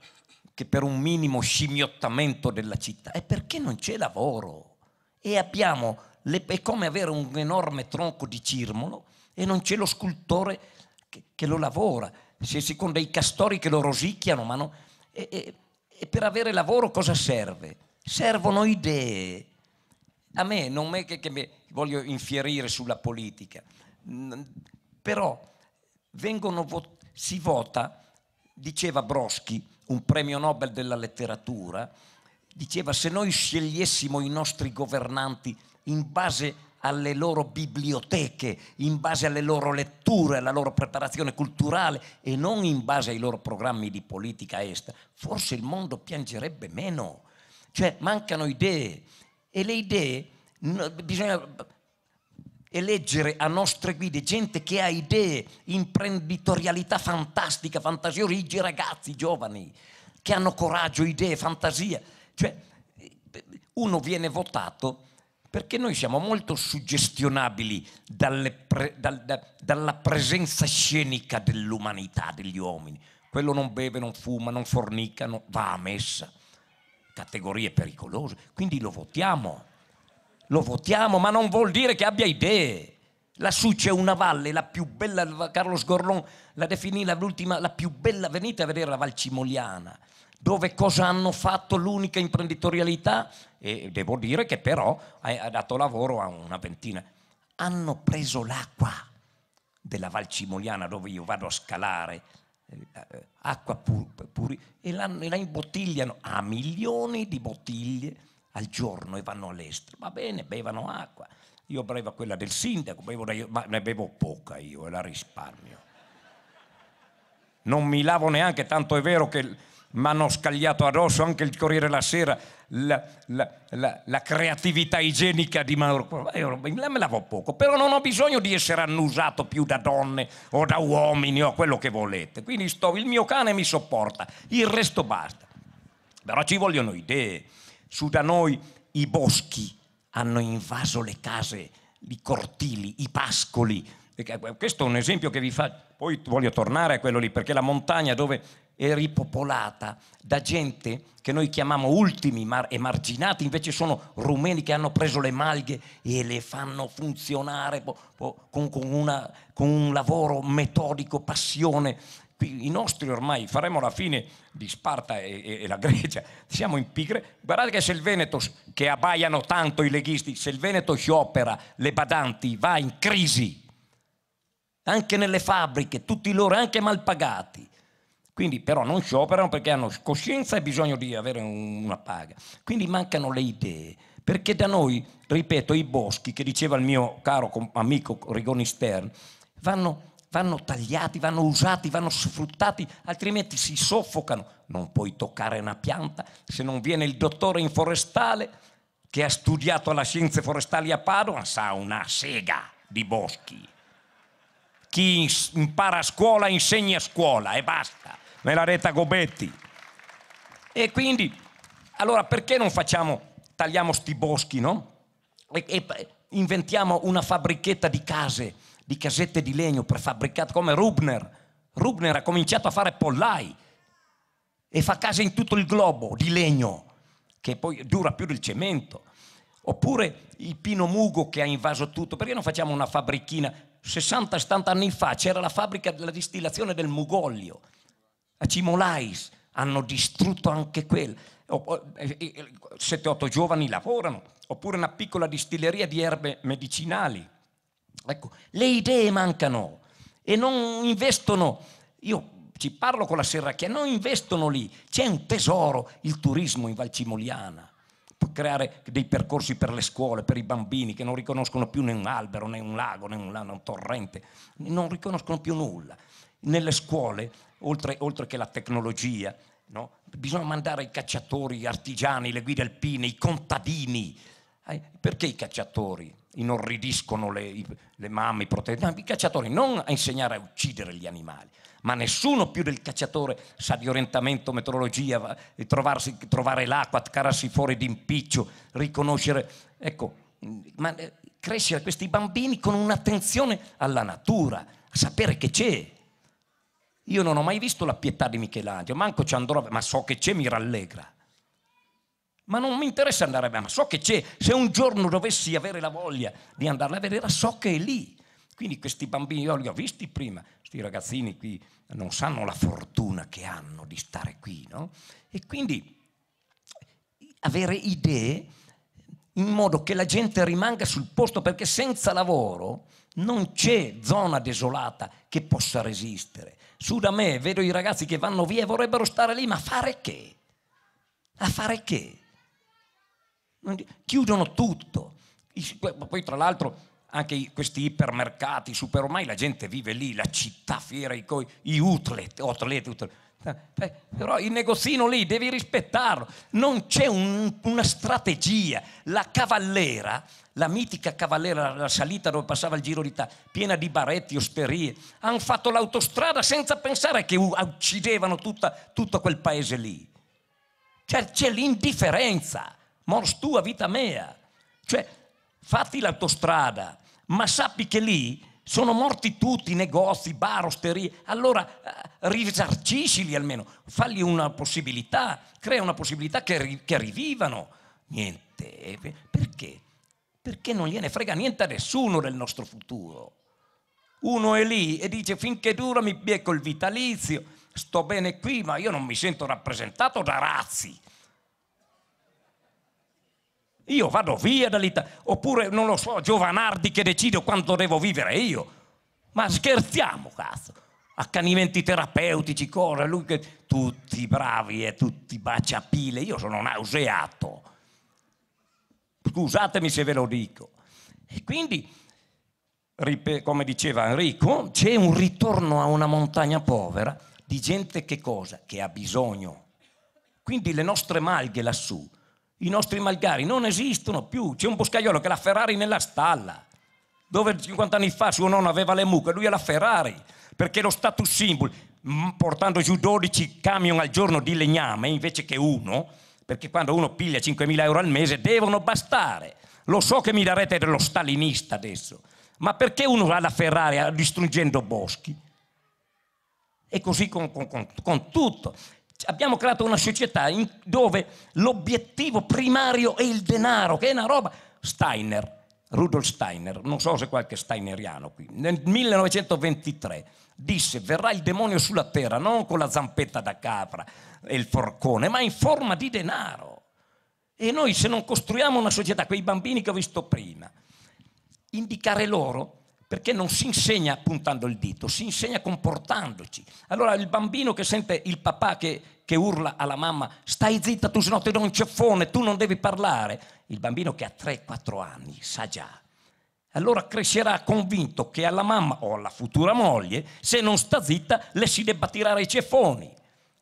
che per un minimo scimmiottamento della città, è perché non c'è lavoro. E abbiamo, le, è come avere un enorme tronco di cirmolo e non c'è lo scultore che, che lo lavora. Si, si, con dei castori che lo rosicchiano, ma no, e, e, e per avere lavoro cosa serve? Servono idee. A me non è che, che mi voglio infierire sulla politica, però vengono votate si vota, diceva Broschi, un premio Nobel della letteratura, diceva se noi scegliessimo i nostri governanti in base alle loro biblioteche, in base alle loro letture, alla loro preparazione culturale e non in base ai loro programmi di politica estera, forse il mondo piangerebbe meno. Cioè mancano idee e le idee bisogna e leggere a nostre guide gente che ha idee, imprenditorialità fantastica, fantasiosi, ragazzi giovani, che hanno coraggio, idee, fantasia. Cioè, uno viene votato perché noi siamo molto suggestionabili pre, dal, da, dalla presenza scenica dell'umanità, degli uomini. Quello non beve, non fuma, non fornica, non, va a messa. Categorie pericolose. Quindi lo votiamo lo votiamo, ma non vuol dire che abbia idee. Lassù c'è una valle, la più bella, Carlos Gorlon la definì l'ultima, la più bella, venite a vedere la Valcimoliana, dove cosa hanno fatto l'unica imprenditorialità, e devo dire che però ha dato lavoro a una ventina, hanno preso l'acqua della Valcimoliana dove io vado a scalare, eh, eh, acqua puri, pur, e la imbottigliano a milioni di bottiglie al giorno e vanno all'estero. Va bene, bevano acqua. Io bevo quella del sindaco, bevo una, ma ne bevo poca io e la risparmio. Non mi lavo neanche, tanto è vero che mi hanno scagliato addosso anche il Corriere la Sera la, la, la, la creatività igienica di Mauro. Io me lavo poco, però non ho bisogno di essere annusato più da donne o da uomini o quello che volete. Quindi sto, il mio cane mi sopporta, il resto basta. Però ci vogliono idee su da noi i boschi hanno invaso le case, i cortili, i pascoli. Eh, questo è un esempio che vi fa, Poi voglio tornare a quello lì, perché la montagna dove è ripopolata da gente che noi chiamiamo ultimi mar- emarginati, invece sono rumeni che hanno preso le malghe e le fanno funzionare po- po- con, con, una, con un lavoro metodico, passione i nostri ormai faremo la fine di Sparta e, e, e, la Grecia, siamo in pigre. Guardate che se il Veneto, che abbaiano tanto i leghisti, se il Veneto sciopera, le badanti, va in crisi, anche nelle fabbriche, tutti loro, anche mal pagati. Quindi però non scioperano perché hanno coscienza e bisogno di avere una paga. Quindi mancano le idee, perché da noi, ripeto, i boschi, che diceva il mio caro amico Rigoni Stern, vanno vanno tagliati, vanno usati, vanno sfruttati, altrimenti si soffocano. Non puoi toccare una pianta se non viene il dottore in forestale che ha studiato la scienze forestali a Padova, sa una sega di boschi. Chi impara a scuola insegna a scuola e basta, nella rete retta Gobetti. E quindi, allora perché non facciamo, tagliamo sti boschi, no? E, e inventiamo una fabbrichetta di case di casette di legno prefabbricate come Rubner. Rubner ha cominciato a fare pollai e fa case in tutto il globo di legno, che poi dura più del cemento. Oppure il pino mugo che ha invaso tutto, perché non facciamo una fabbrichina? 60-70 anni fa c'era la fabbrica della distillazione del mugoglio a Cimolais, hanno distrutto anche quel. 7-8 eh, eh, giovani lavorano, oppure una piccola distilleria di erbe medicinali Ecco, le idee mancano e non investono, io ci parlo con la Serracchia, non investono lì, c'è un tesoro, il turismo in Valcimoliana creare dei percorsi per le scuole, per i bambini che non riconoscono più né un albero, né un lago, né un, lano, un torrente, non riconoscono più nulla. Nelle scuole, oltre, oltre che la tecnologia, no? bisogna mandare i cacciatori, gli artigiani, le guide alpine, i contadini. Eh, perché i cacciatori? inorridiscono le, le mamme, i protettori, i cacciatori, non a insegnare a uccidere gli animali, ma nessuno più del cacciatore sa di orientamento, meteorologia, trovarsi, trovare l'acqua, tirarsi fuori d'impiccio, riconoscere, ecco, ma eh, crescere questi bambini con un'attenzione alla natura, a sapere che c'è. Io non ho mai visto la pietà di Michelangelo, manco ci andrò, ma so che c'è, mi rallegra ma non mi interessa andare a vedere, ma so che c'è, se un giorno dovessi avere la voglia di andarla a vedere, so che è lì. Quindi questi bambini, io li ho visti prima, questi ragazzini qui non sanno la fortuna che hanno di stare qui, no? E quindi avere idee in modo che la gente rimanga sul posto, perché senza lavoro non c'è zona desolata che possa resistere. Su da me vedo i ragazzi che vanno via e vorrebbero stare lì, ma fare che? A fare che? chiudono tutto. Poi tra l'altro anche questi ipermercati, super ormai la gente vive lì, la città fiera, i, i outlet, outlet, outlet. Eh, però il negozino lì devi rispettarlo, non c'è un, una strategia. La cavallera, la mitica cavallera, la salita dove passava il giro d'Italia, piena di baretti, osterie, hanno fatto l'autostrada senza pensare che uccidevano tutta, tutto quel paese lì. Cioè, c'è l'indifferenza mors tua vita mea. Cioè, fatti l'autostrada, ma sappi che lì sono morti tutti, negozi, bar, osterie. Allora eh, risarciscili almeno, fagli una possibilità, crea una possibilità che, che rivivano. Niente. Eh, perché? Perché non gliene frega niente a nessuno del nostro futuro. Uno è lì e dice finché dura mi becco il vitalizio, sto bene qui, ma io non mi sento rappresentato da Razzi. Io vado via dall'Italia. Oppure, non lo so, Giovanardi che decido quanto devo vivere io. Ma scherziamo, cazzo. Accanimenti terapeutici, cose, lui che... Tutti bravi e tutti baciapile. Io sono nauseato. Scusatemi se ve lo dico. E quindi, come diceva Enrico, c'è un ritorno a una montagna povera di gente che cosa? Che ha bisogno. Quindi le nostre malghe lassù i nostri malgari non esistono più. C'è un boscaiolo che ha la Ferrari nella stalla, dove 50 anni fa suo nonno aveva le mucche, lui ha la Ferrari, perché lo status symbol, portando giù 12 camion al giorno di legname invece che uno, perché quando uno piglia 5.000 euro al mese devono bastare. Lo so che mi darete dello stalinista adesso, ma perché uno va alla Ferrari distruggendo boschi? E così con, con, con, con tutto abbiamo creato una società in, dove l'obiettivo primario è il denaro, che è una roba. Steiner, Rudolf Steiner, non so se qualche steineriano qui, nel 1923 disse verrà il demonio sulla terra non con la zampetta da capra e il forcone, ma in forma di denaro. E noi se non costruiamo una società, quei bambini che ho visto prima, indicare loro perché non si insegna puntando il dito, si insegna comportandoci. Allora il bambino che sente il papà che, che urla alla mamma, stai zitta, tu se no ti do un ceffone, tu non devi parlare, il bambino che ha 3-4 anni sa già. Allora crescerà convinto che alla mamma o alla futura moglie, se non sta zitta, le si debba tirare i ceffoni.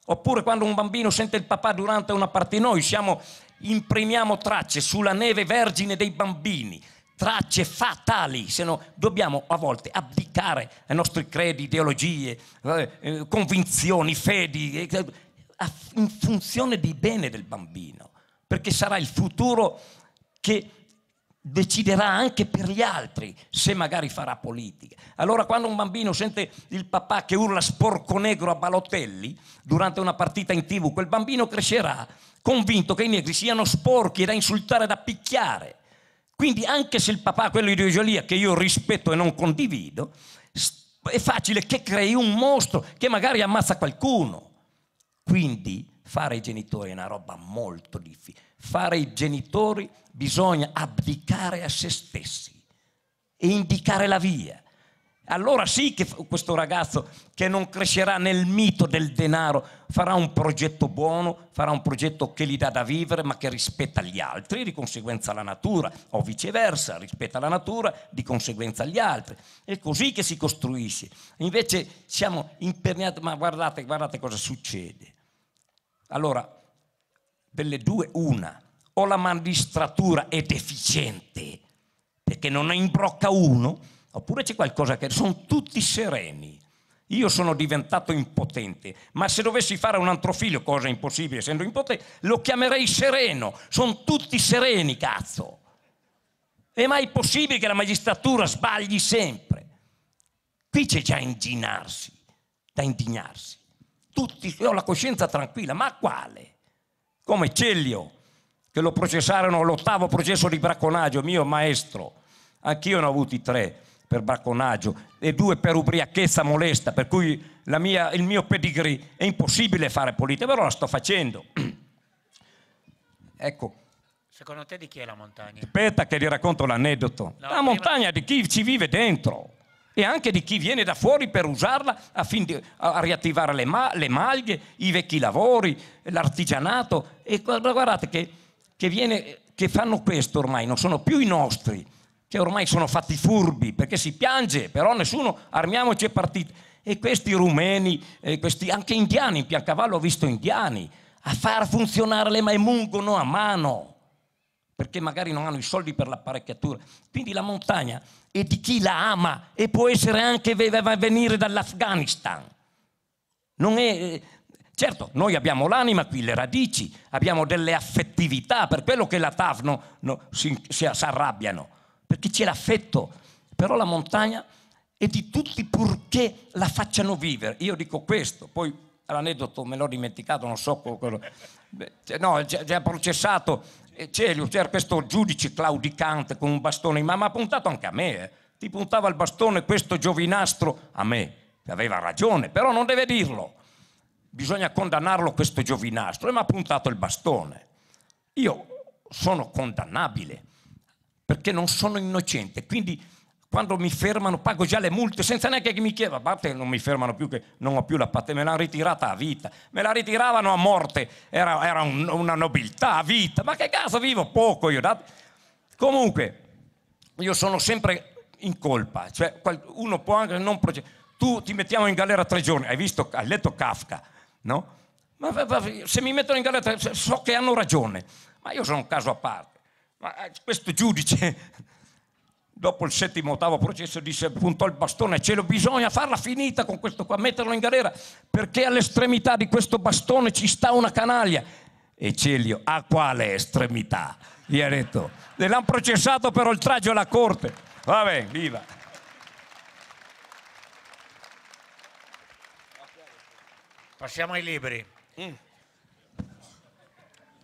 Oppure quando un bambino sente il papà durante una parte, noi siamo, imprimiamo tracce sulla neve vergine dei bambini tracce fatali, se no dobbiamo a volte abdicare ai nostri credi, ideologie, eh, eh, convinzioni, fedi, eh, in funzione di bene del bambino, perché sarà il futuro che deciderà anche per gli altri se magari farà politica. Allora quando un bambino sente il papà che urla sporco negro a Balotelli durante una partita in tv, quel bambino crescerà convinto che i negri siano sporchi da insultare, da picchiare. Quindi anche se il papà ha quell'ideologia lì che io rispetto e non condivido, è facile che crei un mostro che magari ammazza qualcuno. Quindi fare i genitori è una roba molto difficile. Fare i genitori bisogna abdicare a se stessi e indicare la via. Allora sì che questo ragazzo che non crescerà nel mito del denaro farà un progetto buono, farà un progetto che gli dà da vivere ma che rispetta gli altri, di conseguenza la natura, o viceversa, rispetta la natura, di conseguenza gli altri. È così che si costruisce. Invece siamo imperniati, ma guardate, guardate cosa succede. Allora, delle due una, o la magistratura è deficiente perché non ne imbrocca uno, Oppure c'è qualcosa che... sono tutti sereni. Io sono diventato impotente, ma se dovessi fare un altro figlio, cosa impossibile essendo impotente, lo chiamerei sereno. Sono tutti sereni, cazzo. È mai possibile che la magistratura sbagli sempre? Qui c'è già inginarsi, da indignarsi. Tutti, io ho la coscienza tranquilla, ma quale? Come Cellio, che lo processarono all'ottavo processo di bracconaggio, mio maestro. Anch'io ne ho avuti tre per bracconaggio e due per ubriachezza molesta, per cui mia, il mio pedigree è impossibile fare politica, però la sto facendo. ecco. Secondo te di chi è la montagna? Aspetta che ti racconto l'aneddoto. No, la montagna di chi ci vive dentro e anche di chi viene da fuori per usarla a, di, a riattivare le, ma, le, maglie, i vecchi lavori, l'artigianato. E guardate che, che, viene, che fanno questo ormai, non sono più i nostri cioè ormai sono fatti furbi perché si piange, però nessuno armiamoci e partiti. E questi rumeni, eh, questi, anche indiani, in Piancavallo ho visto indiani, a far funzionare le maimungono a mano, perché magari non hanno i soldi per l'apparecchiatura. Quindi la montagna è di chi la ama e può essere anche venire dall'Afghanistan. Non è, eh, Certo, noi abbiamo l'anima qui, le radici, abbiamo delle affettività, per quello che la TAF no, no, si, si, si, arrabbiano perché c'è l'affetto, però la montagna è di tutti purché la facciano vivere. Io dico questo, poi l'aneddoto me l'ho dimenticato, non so quello. No, già processato Celio, c'era questo giudice claudicante con un bastone in mano, ma ha puntato anche a me. Eh. Ti puntava il bastone questo giovinastro a me, che aveva ragione, però non deve dirlo. Bisogna condannarlo questo giovinastro e mi ha puntato il bastone. Io sono condannabile perché non sono innocente. Quindi quando mi fermano pago già le multe senza neanche che mi chieda, a parte non mi fermano più che non ho più la patente, me l'hanno ritirata a vita, me la ritiravano a morte, era, era un, una nobiltà a vita, ma che cazzo vivo poco io. Da... Comunque, io sono sempre in colpa, cioè uno può anche non procedere, tu ti mettiamo in galera tre giorni, hai visto, hai letto Kafka, no? Ma se mi mettono in galera tre giorni, so che hanno ragione, ma io sono un caso a parte. Ma eh, questo giudice, dopo il settimo ottavo processo, disse, puntò il bastone, ce lo bisogna farla finita con questo qua, metterlo in galera, perché all'estremità di questo bastone ci sta una canaglia. E Celio, a quale estremità? Gli ha detto, l'hanno processato per oltraggio alla corte. Va bene, viva. Passiamo ai libri. Mm.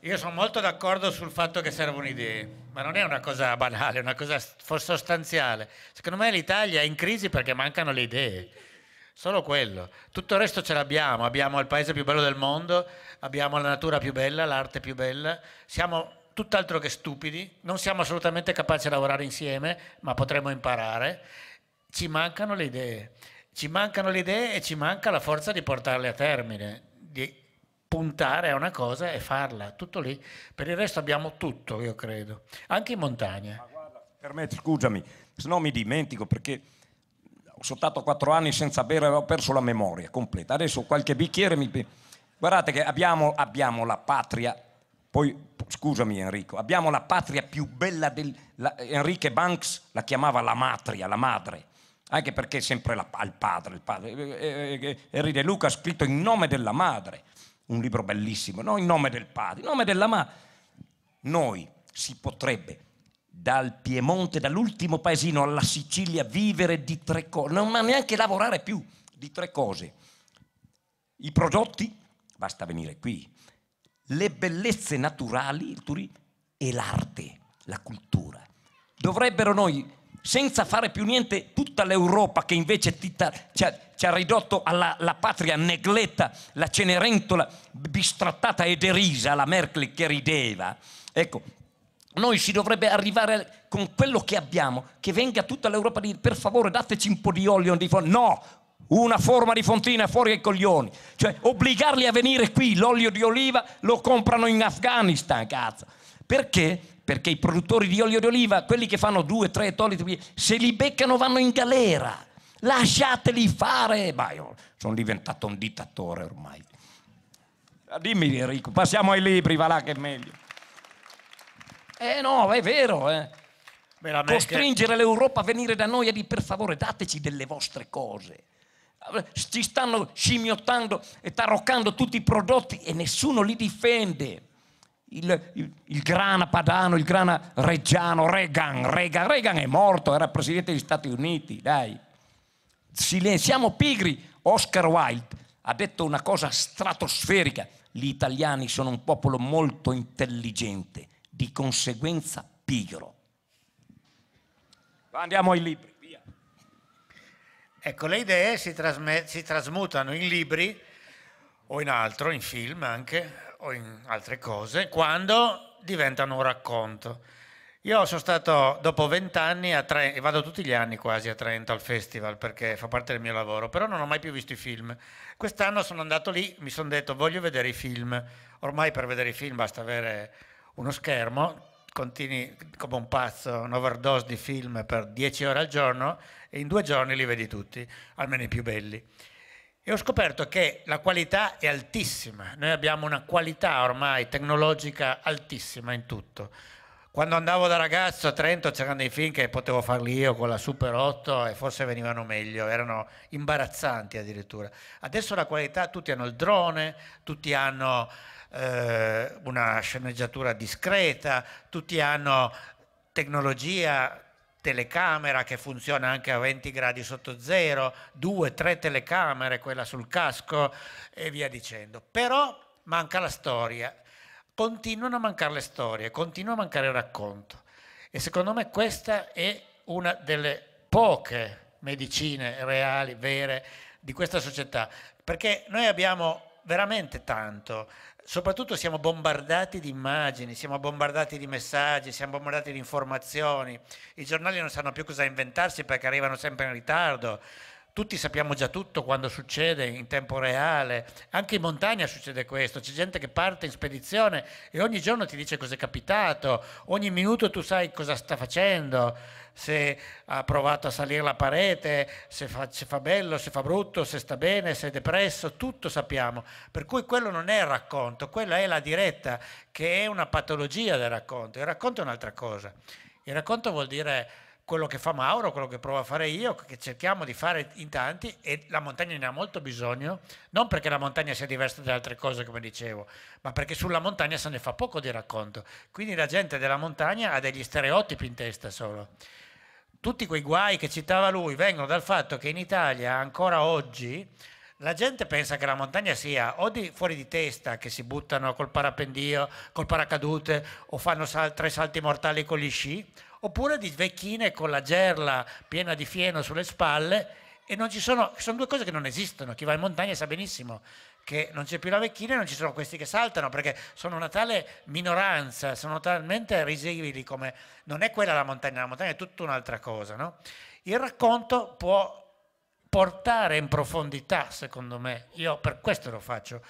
Io sono molto d'accordo sul fatto che servono idee, ma non è una cosa banale, è una cosa sostanziale. Secondo me l'Italia è in crisi perché mancano le idee. Solo quello. Tutto il resto ce l'abbiamo. Abbiamo il paese più bello del mondo, abbiamo la natura più bella, l'arte più bella. Siamo tutt'altro che stupidi, non siamo assolutamente capaci di lavorare insieme, ma potremmo imparare. Ci mancano le idee. Ci mancano le idee e ci manca la forza di portarle a termine puntare a una cosa e farla, tutto lì. Per il resto abbiamo tutto, io credo, anche in montagna. per me, scusami, se no mi dimentico perché ho soltanto quattro anni senza bere, ho perso la memoria completa. Adesso qualche bicchiere mi... Guardate che abbiamo, abbiamo la patria, poi scusami Enrico, abbiamo la patria più bella del... La, Enrique Banks la chiamava la matria, la madre anche perché è sempre la, al padre, il padre. E, e, e, Luca ha scritto in nome della madre un libro bellissimo, no? In nome del padre, in nome della madre. Noi si potrebbe dal Piemonte, dall'ultimo paesino alla Sicilia, vivere di tre cose, non ma neanche lavorare più di tre cose. I prodotti, basta venire qui, le bellezze naturali il turismo, e l'arte, la cultura. Dovrebbero noi senza fare più niente tutta l'Europa che invece ti, ci, ha, ci, ha, ridotto alla patria negletta, la Cenerentola bistrattata e derisa, la Merkel che rideva. Ecco, noi si dovrebbe arrivare con quello che abbiamo, che venga tutta l'Europa a dire per favore dateci un po' di olio di No, una forma di fontina fuori ai coglioni. Cioè obbligarli a venire qui, l'olio di oliva lo comprano in Afghanistan, cazzo. Perché? perché i produttori di olio d'oliva, quelli che fanno due, tre ettolitri, se li beccano vanno in galera. Lasciateli fare. Ma io sono diventato un dittatore ormai. Ah, dimmi Enrico, passiamo ai libri, va là che è meglio. Eh no, è vero, eh. Veramente. Costringere l'Europa a venire da noi e di per favore dateci delle vostre cose. Ah, ci stanno scimmiottando e taroccando tutti i prodotti e nessuno li difende il, il, il, grana padano, il grana reggiano, Reagan, Reagan, Reagan è morto, era presidente degli Stati Uniti, dai. Siamo pigri. Oscar Wilde ha detto una cosa stratosferica. Gli italiani sono un popolo molto intelligente, di conseguenza pigro. Andiamo ai libri, via. Ecco, le idee si, trasme- si trasmutano in libri o in altro, in film anche, o in altre cose quando diventano un racconto. Io sono stato dopo vent'anni a Trento, e vado tutti gli anni quasi a Trento al festival perché fa parte del mio lavoro, però non ho mai più visto i film. Quest'anno sono andato lì, mi sono detto voglio vedere i film. Ormai per vedere i film basta avere uno schermo, continui come un pazzo, un overdose di film per dieci ore al giorno e in due giorni li vedi tutti, almeno i più belli. E ho scoperto che la qualità è altissima, noi abbiamo una qualità ormai tecnologica altissima in tutto. Quando andavo da ragazzo a Trento c'erano dei film che potevo farli io con la Super 8 e forse venivano meglio, erano imbarazzanti addirittura. Adesso la qualità, tutti hanno il drone, tutti hanno eh, una sceneggiatura discreta, tutti hanno tecnologia telecamera che funziona anche a 20 gradi sotto zero, due, tre telecamere, quella sul casco e via dicendo. Però manca la storia, continuano a mancare le storie, continua a mancare il racconto. E secondo me questa è una delle poche medicine reali, vere di questa società, perché noi abbiamo veramente tanto soprattutto siamo bombardati di immagini, siamo bombardati di messaggi, siamo bombardati di informazioni, i giornali non sanno più cosa inventarsi perché arrivano sempre in ritardo, tutti sappiamo già tutto quando succede in tempo reale, anche in montagna succede questo, c'è gente che parte in spedizione e ogni giorno ti dice cosa è capitato, ogni minuto tu sai cosa sta facendo, se ha provato a salire la parete, se fa, se fa bello, se fa brutto, se sta bene, se è depresso, tutto sappiamo. Per cui quello non è il racconto, quella è la diretta, che è una patologia del racconto. Il racconto è un'altra cosa. Il racconto vuol dire quello che fa Mauro, quello che provo a fare io, che cerchiamo di fare in tanti e la montagna ne ha molto bisogno, non perché la montagna sia diversa da altre cose come dicevo, ma perché sulla montagna se ne fa poco di racconto. Quindi la gente della montagna ha degli stereotipi in testa solo. Tutti quei guai che citava lui vengono dal fatto che in Italia ancora oggi la gente pensa che la montagna sia o di, fuori di testa, che si buttano col parapendio, col paracadute o fanno sal, tre salti mortali con gli sci, oppure di vecchine con la gerla piena di fieno sulle spalle e non ci sono, sono due cose che non esistono, chi va in montagna sa benissimo che non c'è più la vecchina e non ci sono questi che saltano perché sono una tale minoranza, sono talmente risibili come non è quella la montagna, la montagna è tutta un'altra cosa. No? Il racconto può portare in profondità, secondo me, io per questo lo faccio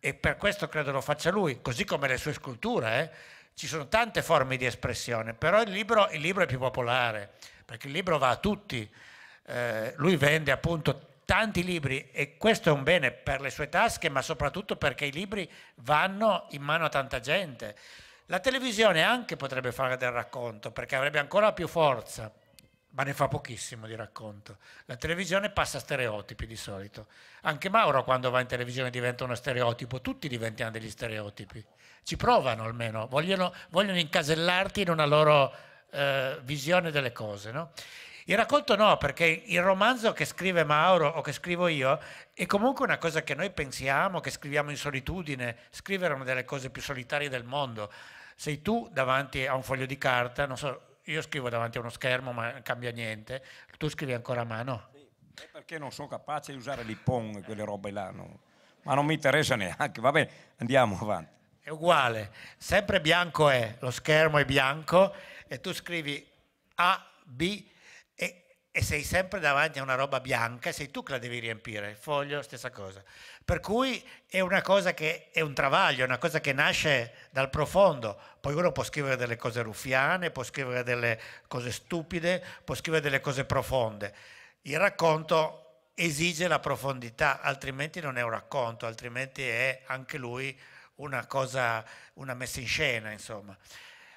e per questo credo lo faccia lui, così come le sue sculture. Eh? ci sono tante forme di espressione, però il libro, il libro è più popolare, perché il libro va a tutti. Eh, lui vende appunto tanti libri e questo è un bene per le sue tasche, ma soprattutto perché i libri vanno in mano a tanta gente. La televisione anche potrebbe fare del racconto, perché avrebbe ancora più forza, ma ne fa pochissimo di racconto. La televisione passa stereotipi di solito. Anche Mauro quando va in televisione diventa uno stereotipo, tutti diventiamo degli stereotipi ci provano almeno, vogliono, vogliono incasellarti in una loro eh, visione delle cose. No? Il racconto no, perché il romanzo che scrive Mauro o che scrivo io è comunque una cosa che noi pensiamo, che scriviamo in solitudine. Scrivere una delle cose più solitarie del mondo. Sei tu davanti a un foglio di carta, non so, io scrivo davanti a uno schermo ma non cambia niente, tu scrivi ancora a mano. Sì, perché non sono capace di usare l'ipong, quelle robe là, no. ma non mi interessa neanche. Va bene, andiamo avanti è uguale, sempre bianco è, lo schermo è bianco e tu scrivi A, B e, e sei sempre davanti a una roba bianca e sei tu che la devi riempire, il foglio stessa cosa. Per cui è una cosa che è un travaglio, è una cosa che nasce dal profondo, poi uno può scrivere delle cose ruffiane, può scrivere delle cose stupide, può scrivere delle cose profonde. Il racconto esige la profondità, altrimenti non è un racconto, altrimenti è anche lui una cosa, una messa in scena, insomma.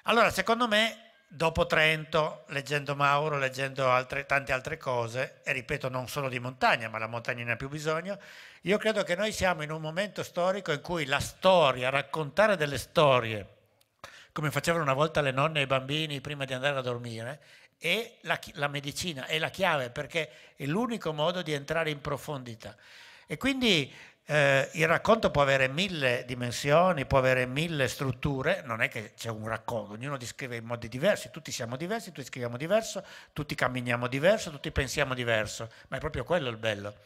Allora, secondo me, dopo Trento, leggendo Mauro, leggendo altre, tante altre cose, e ripeto, non solo di montagna, ma la montagna ne ha più bisogno, io credo che noi siamo in un momento storico in cui la storia, raccontare delle storie, come facevano una volta le nonne e i bambini prima di andare a dormire, è la, la medicina, è la chiave, perché è l'unico modo di entrare in profondità. E quindi eh, il racconto può avere mille dimensioni, può avere mille strutture, non è che c'è un racconto, ognuno descrive in modi diversi, tutti siamo diversi, tutti scriviamo diverso, tutti camminiamo diverso, tutti pensiamo diverso, ma è proprio quello il bello.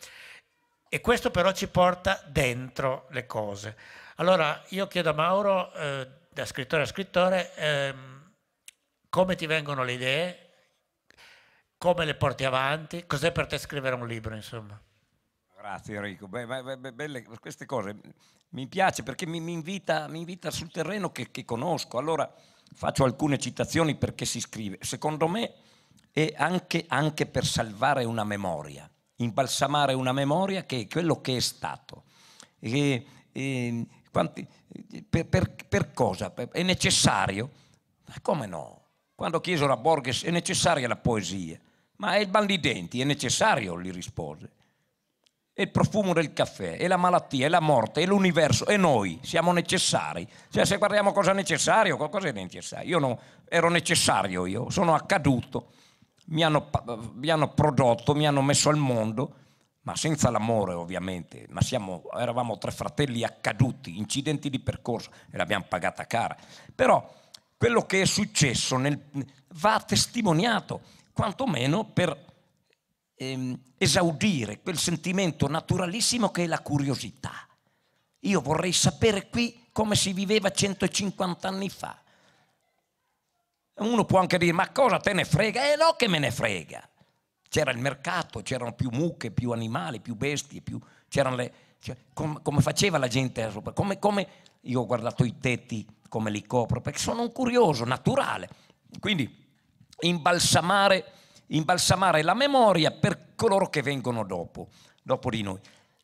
E questo però ci porta dentro le cose. Allora io chiedo a Mauro, eh, da scrittore a scrittore, eh, come ti vengono le idee, come le porti avanti, cos'è per te scrivere un libro, insomma? Grazie Enrico, beh, beh, beh, belle, queste cose mi piace perché mi, mi, invita, mi invita, sul terreno che, che, conosco, allora faccio alcune citazioni perché si scrive, secondo me è anche, anche per salvare una memoria, imbalsamare una memoria che è quello che è stato. E, e, quanti, per, per, per, cosa? È necessario? Ma come no? Quando chiesero a Borges è necessaria la poesia, ma è il mal di denti, è necessario, gli rispose è il profumo del caffè, è la malattia, è la morte, è l'universo, è noi, siamo necessari. Cioè se guardiamo cosa è necessario, qualcosa è necessario. Io non, ero necessario io, sono accaduto, mi hanno, mi hanno prodotto, mi hanno messo al mondo, ma senza l'amore ovviamente, ma siamo, eravamo tre fratelli accaduti, incidenti di percorso e l'abbiamo pagata cara. Però quello che è successo nel, va testimoniato, quantomeno per ehm, esaudire quel sentimento naturalissimo che è la curiosità. Io vorrei sapere qui come si viveva 150 anni fa. Uno può anche dire, ma cosa te ne frega? Eh no che me ne frega. C'era il mercato, c'erano più mucche, più animali, più bestie, più... c'erano le... Cioè, com- come faceva la gente Come, come, io ho guardato i tetti, come li copro, perché sono un curioso, naturale. Quindi imbalsamare imbalsamare la memoria per coloro che vengono dopo, dopo di noi.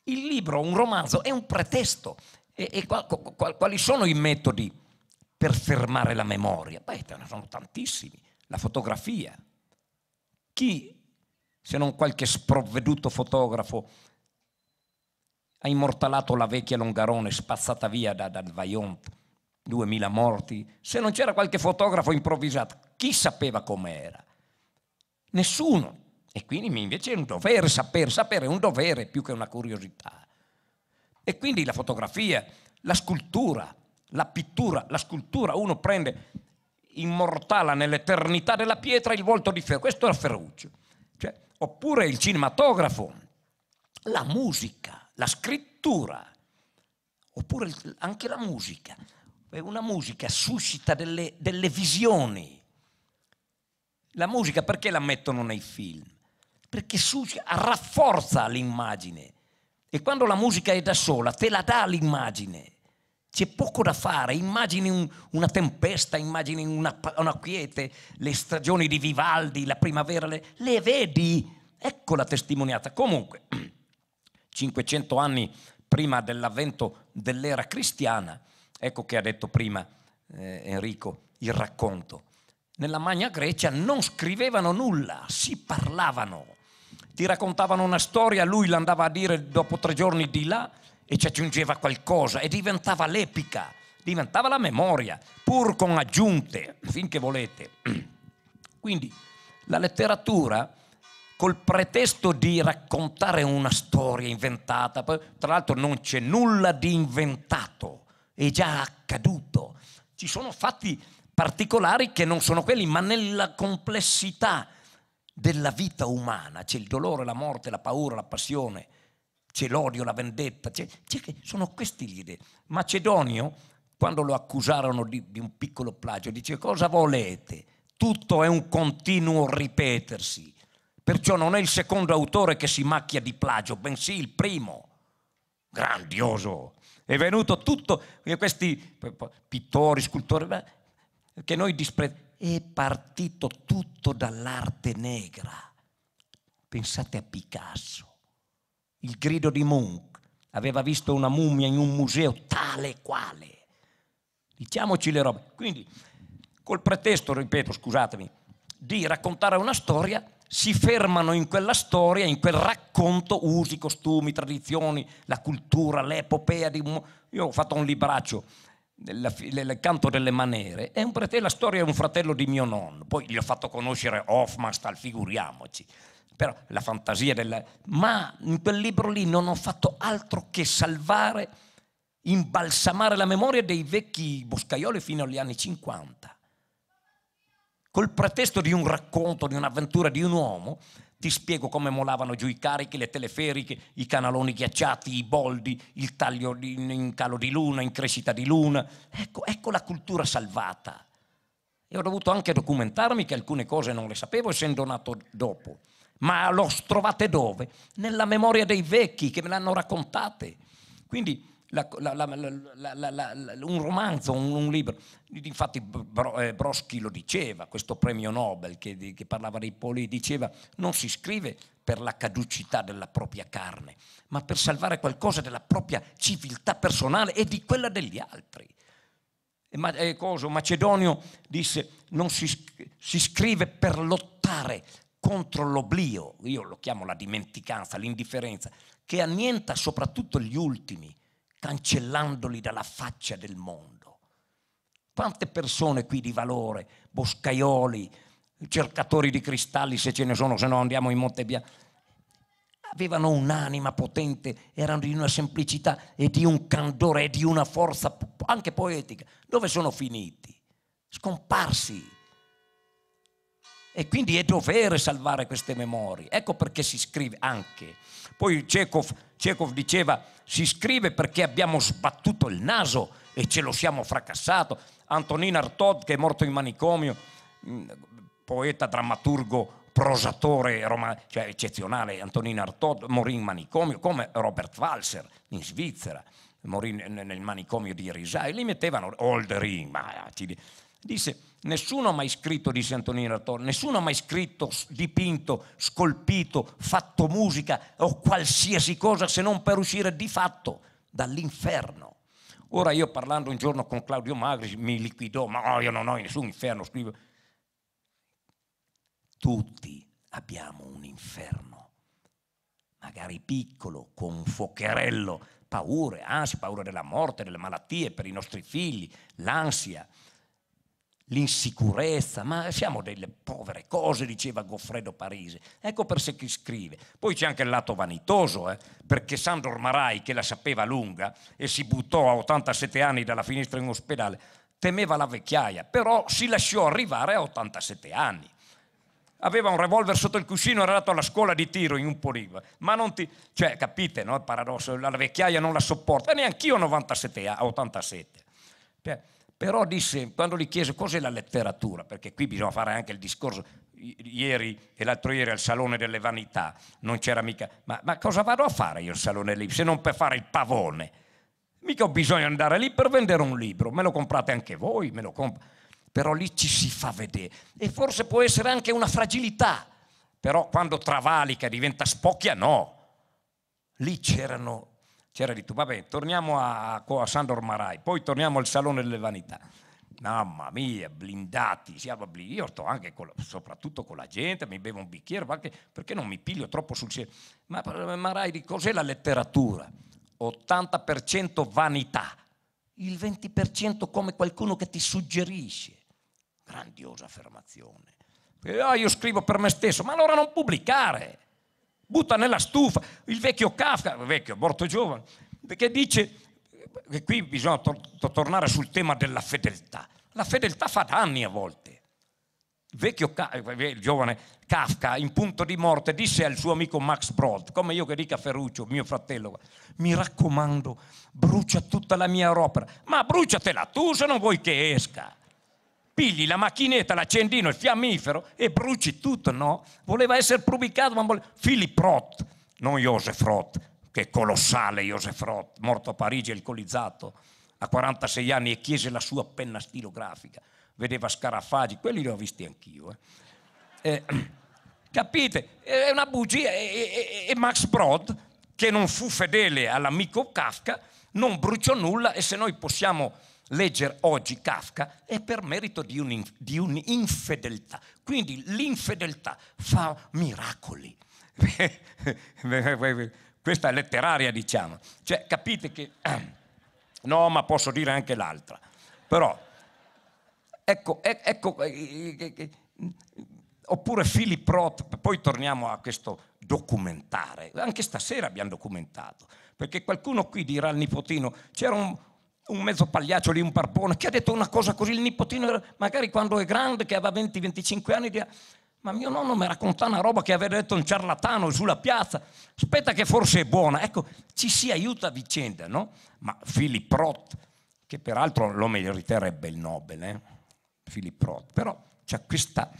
Il libro, un romanzo, è un pretesto. E, e qual, qual, quali sono i metodi per fermare la memoria? Beh, ce ne sono tantissimi. La fotografia. Chi, se non qualche sprovveduto fotografo, ha immortalato la vecchia Longarone spazzata via da, dal Vaillant, 2000 morti? Se non c'era qualche fotografo improvvisato, chi sapeva com'era? Nessuno. E quindi invece è un dovere sapere, sapere è un dovere più che una curiosità. E quindi la fotografia, la scultura, la pittura, la scultura, uno prende, immortala nell'eternità della pietra il volto di Ferruccio, questo era Ferruccio. Cioè, oppure il cinematografo, la musica, la scrittura, oppure anche la musica. Una musica suscita delle, delle visioni la musica perché la mettono nei film? Perché rafforza l'immagine. E quando la musica è da sola, te la dà l'immagine. C'è poco da fare, immagini un, una tempesta, immagini una, una, quiete, le stagioni di Vivaldi, la primavera, le, le vedi. Ecco la testimonianza. Comunque, 500 anni prima dell'avvento dell'era cristiana, ecco che ha detto prima eh, Enrico il racconto nella Magna Grecia non scrivevano nulla, si parlavano. Ti raccontavano una storia, lui l'andava a dire dopo tre giorni di là e ci aggiungeva qualcosa e diventava l'epica, diventava la memoria, pur con aggiunte, finché volete. Quindi la letteratura col pretesto di raccontare una storia inventata, tra l'altro non c'è nulla di inventato, è già accaduto. Ci sono fatti particolari che non sono quelli, ma nella complessità della vita umana c'è il dolore, la morte, la paura, la passione, c'è l'odio, la vendetta, c'è, c'è, sono questi gli idee. Macedonio, quando lo accusarono di, di un piccolo plagio, dice cosa volete? Tutto è un continuo ripetersi, perciò non è il secondo autore che si macchia di plagio, bensì il primo. Grandioso! È venuto tutto, questi pittori, scultori, perché noi disprezziamo. È partito tutto dall'arte negra. Pensate a Picasso. Il grido di Munch aveva visto una mummia in un museo tale e quale. Diciamoci le robe. Quindi, col pretesto, ripeto, scusatemi, di raccontare una storia, si fermano in quella storia, in quel racconto, usi, costumi, tradizioni, la cultura, l'epopea. Di... Io ho fatto un libraccio il canto delle manere, è, un è la storia di un fratello di mio nonno, poi gli ho fatto conoscere Hofmannsthal, figuriamoci, però la fantasia del... Ma in quel libro lì non ho fatto altro che salvare, imbalsamare la memoria dei vecchi boscaioli fino agli anni 50, col pretesto di un racconto, di un'avventura di un uomo ti spiego come molavano giù i carichi, le teleferiche, i canaloni ghiacciati, i boldi, il taglio in calo di luna, in crescita di luna. Ecco, ecco la cultura salvata. E ho dovuto anche documentarmi che alcune cose non le sapevo essendo nato dopo. Ma l'ho trovate dove? Nella memoria dei vecchi che me l'hanno raccontate. Quindi la, la, la, un romanzo, un, un libro. Infatti Bro, eh, Broschi lo diceva, questo premio Nobel che, di, che parlava dei poli, diceva non si scrive per la caducità della propria carne, ma per salvare qualcosa della propria civiltà personale e di quella degli altri. E, ma, eh, cosa, Macedonio disse non si, si scrive per lottare contro l'oblio, io lo chiamo la dimenticanza, l'indifferenza, che annienta soprattutto gli ultimi cancellandoli dalla faccia del mondo. Quante persone qui di valore, boscaioli, cercatori di cristalli se ce ne sono, se no andiamo in Monte Bianco, avevano un'anima potente, erano di una semplicità e di un candore e di una forza anche poetica. Dove sono finiti? Scomparsi. E quindi è dovere salvare queste memorie. Ecco perché si scrive anche. Poi Chekhov Chekhov diceva si scrive perché abbiamo sbattuto il naso e ce lo siamo fracassato. Antonin Artaud, che è morto in manicomio, mm, poeta, drammaturgo, prosatore romano, cioè eccezionale, Antonin Artaud morì in manicomio, come Robert Walser in Svizzera, morì nel manicomio di Risai, li mettevano Oldering, ma eh, Disse, nessuno ha mai scritto, disse Antonino Artaud, nessuno ha mai scritto, dipinto, scolpito, fatto musica o qualsiasi cosa se non per uscire di fatto dall'inferno. Ora io parlando un giorno con Claudio Magri mi liquidò, ma no, io non ho nessun inferno, scrivo. Tutti abbiamo un inferno, magari piccolo, con un fuocherello, paure, ansia, paura della morte, delle malattie per i nostri figli, l'ansia, l'insicurezza, ma siamo delle povere cose, diceva Goffredo Parisi. Ecco per sé chi scrive. Poi c'è anche il lato vanitoso, eh? perché Sandor Marai, che la sapeva lunga e si buttò a 87 anni dalla finestra in ospedale, temeva la vecchiaia, però si lasciò arrivare a 87 anni. Aveva un revolver sotto il cuscino, era andato alla scuola di tiro in un poligono. Ma non ti... Cioè, capite, no? Il paradosso, la vecchiaia non la sopporta. E neanch'io a 97 a 87. Cioè, però disse, quando gli chiese cos'è la letteratura, perché qui bisogna fare anche il discorso, ieri e l'altro ieri al Salone delle Vanità, non c'era mica, ma, ma cosa vado a fare io al Salone lì, se non per fare il pavone? Mica ho bisogno di andare lì per vendere un libro, me lo comprate anche voi, me lo comp- però lì ci si fa vedere. E forse può essere anche una fragilità, però quando travalica diventa spocchia, no. Lì c'erano c'era di tu. Vabbè, torniamo a, a Sandor Marai, poi torniamo al Salone delle Vanità. Mamma mia, blindati, siamo blindati. Io sto anche con soprattutto con la gente, mi bevo un bicchiere, perché, perché non mi piglio troppo sul cielo? Ma Marai, di cos'è la letteratura? 80% vanità, il 20% come qualcuno che ti suggerisce. Grandiosa affermazione. oh, io scrivo per me stesso, ma allora non pubblicare butta nella stufa il vecchio Kafka, vecchio, morto giovane, che dice, e qui bisogna to- tornare sul tema della fedeltà, la fedeltà fa danni a volte. Il vecchio, il giovane Kafka, in punto di morte, disse al suo amico Max Brod, come io che dica Ferruccio, mio fratello, mi raccomando, brucia tutta la mia opera, ma bruciatela tu se non vuoi che esca pigli la macchinetta, l'accendino, il fiammifero e bruci tutto, no? Voleva essere prubicato, ma voleva... Philip Roth, non Joseph Roth, che colossale Joseph Roth, morto a Parigi, alcolizzato, a 46 anni e chiese la sua penna stilografica. Vedeva scarafaggi, quelli li ho visti anch'io. Eh. Eh, capite? È una bugia. E, e, e Max Brod, che non fu fedele all'amico Kafka, non bruciò nulla e se noi possiamo Leggere oggi Kafka è per merito di, un, di un'infedeltà. Quindi l'infedeltà fa miracoli. Questa è letteraria, diciamo. Cioè, capite che... No, ma posso dire anche l'altra. Però, ecco, ecco oppure Philip Roth, poi torniamo a questo documentare, anche stasera abbiamo documentato, perché qualcuno qui dirà al nipotino, c'era un, un mezzo pagliaccio lì, un barbone, che ha detto una cosa così, il nipotino magari quando è grande, che aveva 20-25 anni, dirà, ma mio nonno mi racconta una roba che aveva detto un ciarlatano sulla piazza, aspetta che forse è buona. Ecco, ci si aiuta a vicenda, no? Ma Philip Roth, che peraltro lo meriterebbe il Nobel, eh? Philip Roth, però c'è questa,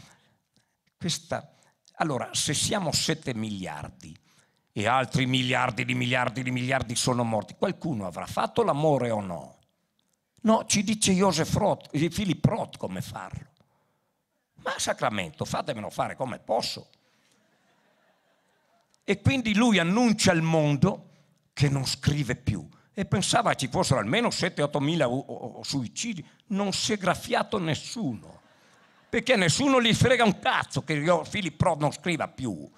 questa... Allora, se siamo 7 miliardi e altri miliardi di miliardi di miliardi sono morti, qualcuno avrà fatto l'amore o no? No, ci dice Joseph Roth, Philip Roth come farlo. Ma sacramento, fatemelo fare come posso. E quindi lui annuncia al mondo che non scrive più e pensava ci fossero almeno 7-8 mila suicidi. Non si è graffiato nessuno, perché nessuno gli frega un cazzo che Philip Roth non scriva più.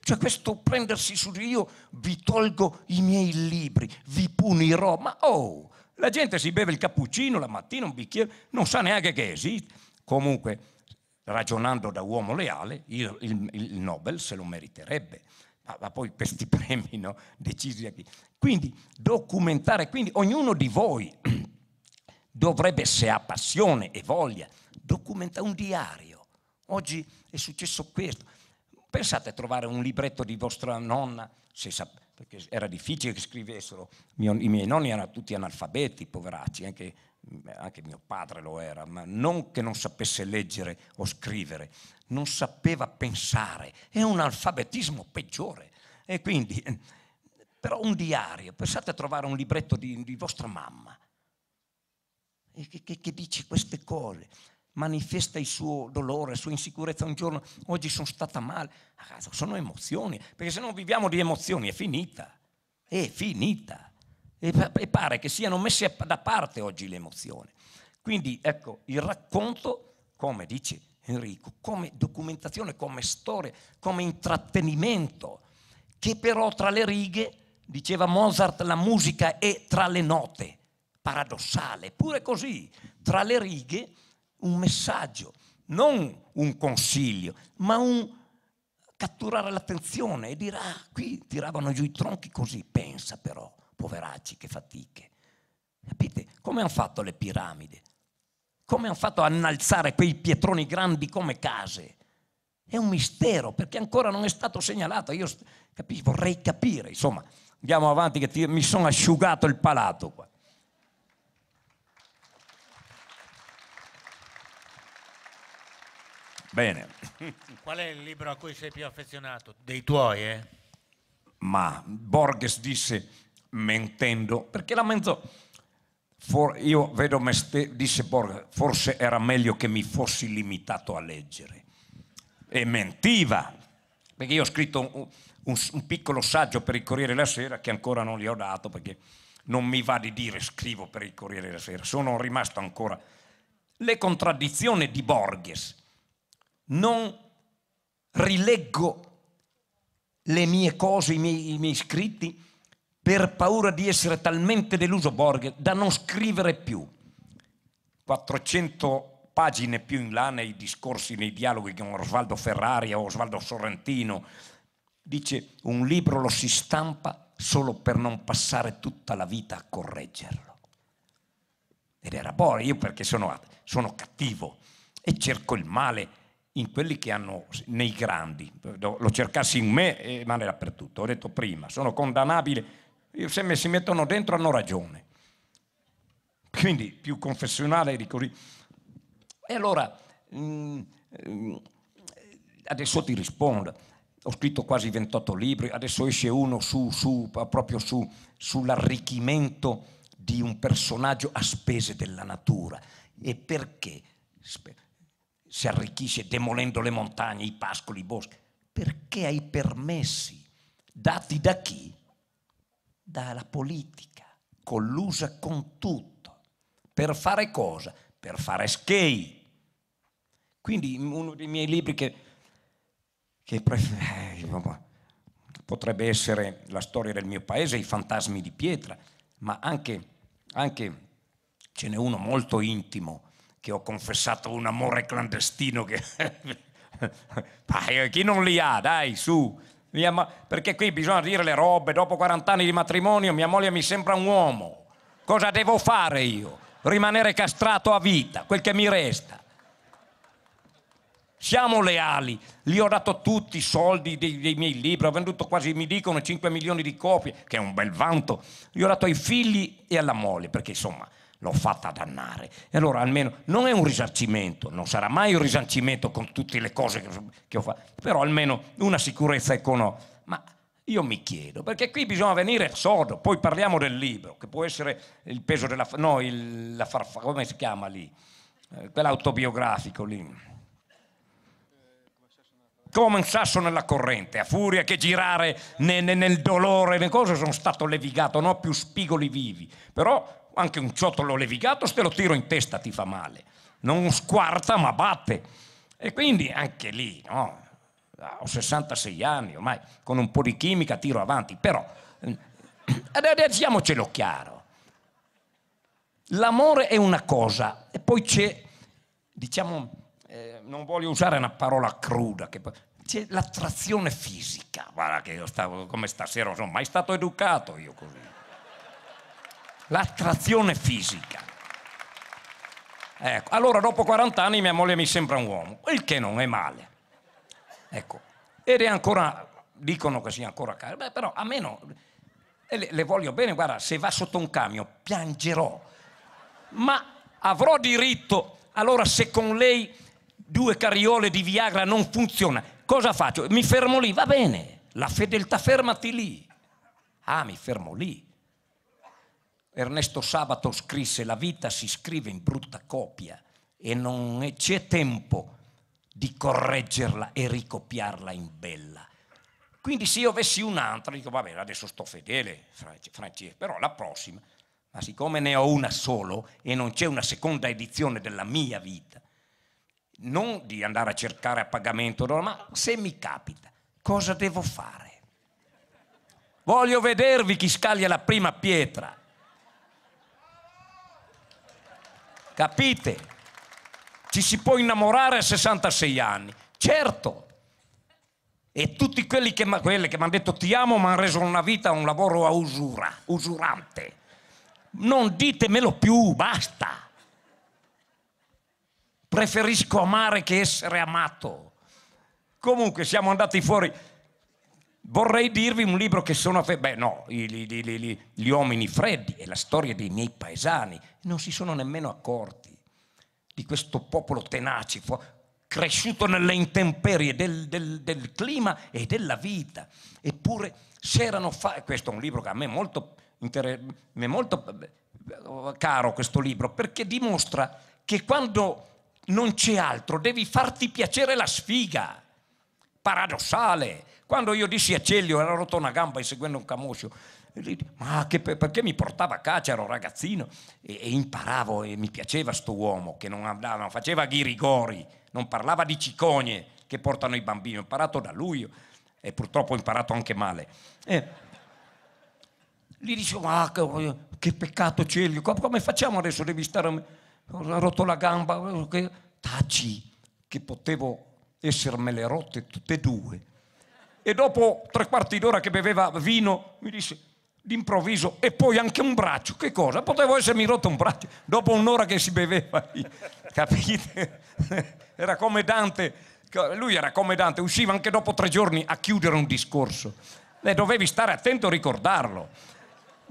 Cioè questo prendersi su di io vi tolgo i miei libri, vi punirò, ma oh, la gente si beve il cappuccino la mattina, un bicchiere, non sa neanche che esiste. Comunque, ragionando da uomo leale, il, il, il Nobel se lo meriterebbe. Ma, ma poi questi premi no, decisi da chi. Quindi documentare, quindi ognuno di voi dovrebbe, se ha passione e voglia, documentare un diario. Oggi è successo questo. Pensate a trovare un libretto di vostra nonna, se sapete perché era difficile che scrivessero, i miei nonni erano tutti analfabeti, poveracci, anche, anche mio padre lo era, ma non che non sapesse leggere o scrivere, non sapeva pensare, è un alfabetismo peggiore. E quindi, però un diario, pensate a trovare un libretto di, di vostra mamma, che, che, che dice queste cose manifesta il suo dolore, la sua insicurezza un giorno, oggi sono stata male, sono emozioni, perché se non viviamo di emozioni è finita, è finita. E pare che siano messe da parte oggi le emozioni. Quindi ecco, il racconto, come dice Enrico, come documentazione, come storia, come intrattenimento, che però tra le righe, diceva Mozart, la musica è tra le note, paradossale, pure così, tra le righe un messaggio, non un consiglio, ma un catturare l'attenzione e dire, ah, qui tiravano giù i tronchi così, pensa però, poveracci, che fatiche. Capite? Come hanno fatto le piramidi? Come hanno fatto a innalzare quei pietroni grandi come case? È un mistero perché ancora non è stato segnalato. Io capisco, vorrei capire, insomma, andiamo avanti che ti, mi sono asciugato il palato qua. Bene. Qual è il libro a cui sei più affezionato? Dei tuoi, eh? Ma Borges disse mentendo, perché la menzogna... For, io vedo me stesso, disse Borges, forse era meglio che mi fossi limitato a leggere. E mentiva, perché io ho scritto un, un, un piccolo saggio per il Corriere della Sera che ancora non gli ho dato perché non mi va di dire scrivo per il Corriere della Sera, sono rimasto ancora... Le contraddizioni di Borges non rileggo le mie cose, i miei, i miei scritti, per paura di essere talmente deluso, Borges, da non scrivere più. 400 pagine più in là nei discorsi, nei dialoghi con Osvaldo Ferrari o Osvaldo Sorrentino, dice un libro lo si stampa solo per non passare tutta la vita a correggerlo. Ed era Borges, io perché sono, sono cattivo e cerco il male in quelli che hanno, nei grandi, lo cercassi in me, eh, ma ne dappertutto, ho detto prima, sono condannabile, se me si mettono dentro hanno ragione. Quindi più confessionale di così. E allora, mm, adesso ti rispondo, ho scritto quasi 28 libri, adesso esce uno su, su, proprio su, sull'arricchimento di un personaggio a spese della natura. E perché? si arricchisce demolendo le montagne, i pascoli, i boschi. Perché hai permessi dati da chi? Dalla politica, collusa con tutto. Per fare cosa? Per fare schei. Quindi uno dei miei libri che, che eh, potrebbe essere la storia del mio paese, I fantasmi di pietra, ma anche, anche ce n'è uno molto intimo, che ho confessato un amore clandestino che... Eh, chi non li ha, dai, su. Perché qui bisogna dire le robe, dopo 40 anni di matrimonio mia moglie mi sembra un uomo. Cosa devo fare io? Rimanere castrato a vita, quel che mi resta. Siamo leali, gli ho dato tutti i soldi dei, dei, miei libri, ho venduto quasi, mi dicono, 5 milioni di copie, che è un bel vanto. Gli ho dato ai figli e alla moglie, perché insomma, l'ho fatta dannare. E allora almeno non è un risarcimento, non sarà mai un risarcimento con tutte le cose che, che ho fatto, però almeno una sicurezza economica. Ma io mi chiedo, perché qui bisogna venire sodo, poi parliamo del libro, che può essere il peso della... no, il, la farfa, come si chiama lì? Eh, quell'autobiografico lì. Come un sasso nella corrente, a furia che girare nel, nel dolore, le cose sono stato levigato, non ho più spigoli vivi. Però anche un ciotolo levigato se lo tiro in testa ti fa male, non squarta ma batte. E quindi anche lì, no? Ah, ho 66 anni ormai, con un po' di chimica tiro avanti, però eh, diciamocelo chiaro, l'amore è una cosa e poi c'è, diciamo, eh, non voglio usare una parola cruda, che, c'è l'attrazione fisica, guarda che io stavo come stasera, non sono mai stato educato io così l'attrazione fisica. Ecco, allora dopo 40 anni mia moglie mi sembra un uomo, il che non è male. Ecco, ed è ancora, dicono che sia ancora caro, beh, però a me no, le, le voglio bene, guarda, se va sotto un camion piangerò, ma avrò diritto, allora se con lei due carriole di Viagra non funziona, cosa faccio? Mi fermo lì, va bene, la fedeltà fermati lì. Ah, mi fermo lì. Ernesto Sabato scrisse la vita si scrive in brutta copia e non c'è tempo di correggerla e ricopiarla in bella. Quindi se io avessi un'altra, dico, va bene, adesso sto fedele, Francesco, però la prossima, ma siccome ne ho una solo e non c'è una seconda edizione della mia vita, non di andare a cercare a pagamento, ma se mi capita, cosa devo fare? Voglio vedervi chi scaglia la prima pietra. Capite? Ci si può innamorare a 66 anni, certo. E tutti quelli che, quelli che mi hanno detto ti amo mi hanno reso una vita un lavoro a usura, usurante. Non ditemelo più, basta. Preferisco amare che essere amato. Comunque siamo andati fuori vorrei dirvi un libro che sono... Beh, no, gli, gli, gli, gli uomini freddi è la storia dei miei paesani. Non si sono nemmeno accorti di questo popolo tenace, cresciuto nelle intemperie del, del, del, clima e della vita. Eppure c'erano... Fa- questo è un libro che a me è molto, inter- mi è molto eh, caro, questo libro, perché dimostra che quando non c'è altro devi farti piacere la sfiga. Paradossale quando io dissi a Celio, era rotto una gamba inseguendo un camoscio, ma che, perché mi portava a caccia, ero ragazzino e, e imparavo e mi piaceva sto uomo che non andava, non faceva ghirigori, non parlava di cicogne che portano i bambini, ho imparato da lui e purtroppo ho imparato anche male. Eh, gli dicevo, ma che, che peccato Celio, come facciamo adesso? Devi stare, ho rotto la gamba, taci, che potevo essermele rotte tutte e due e dopo tre quarti d'ora che beveva vino mi disse d'improvviso e poi anche un braccio, che cosa? Potevo essermi rotto un braccio dopo un'ora che si beveva, capite? Era come Dante, lui era come Dante, usciva anche dopo tre giorni a chiudere un discorso e dovevi stare attento a ricordarlo.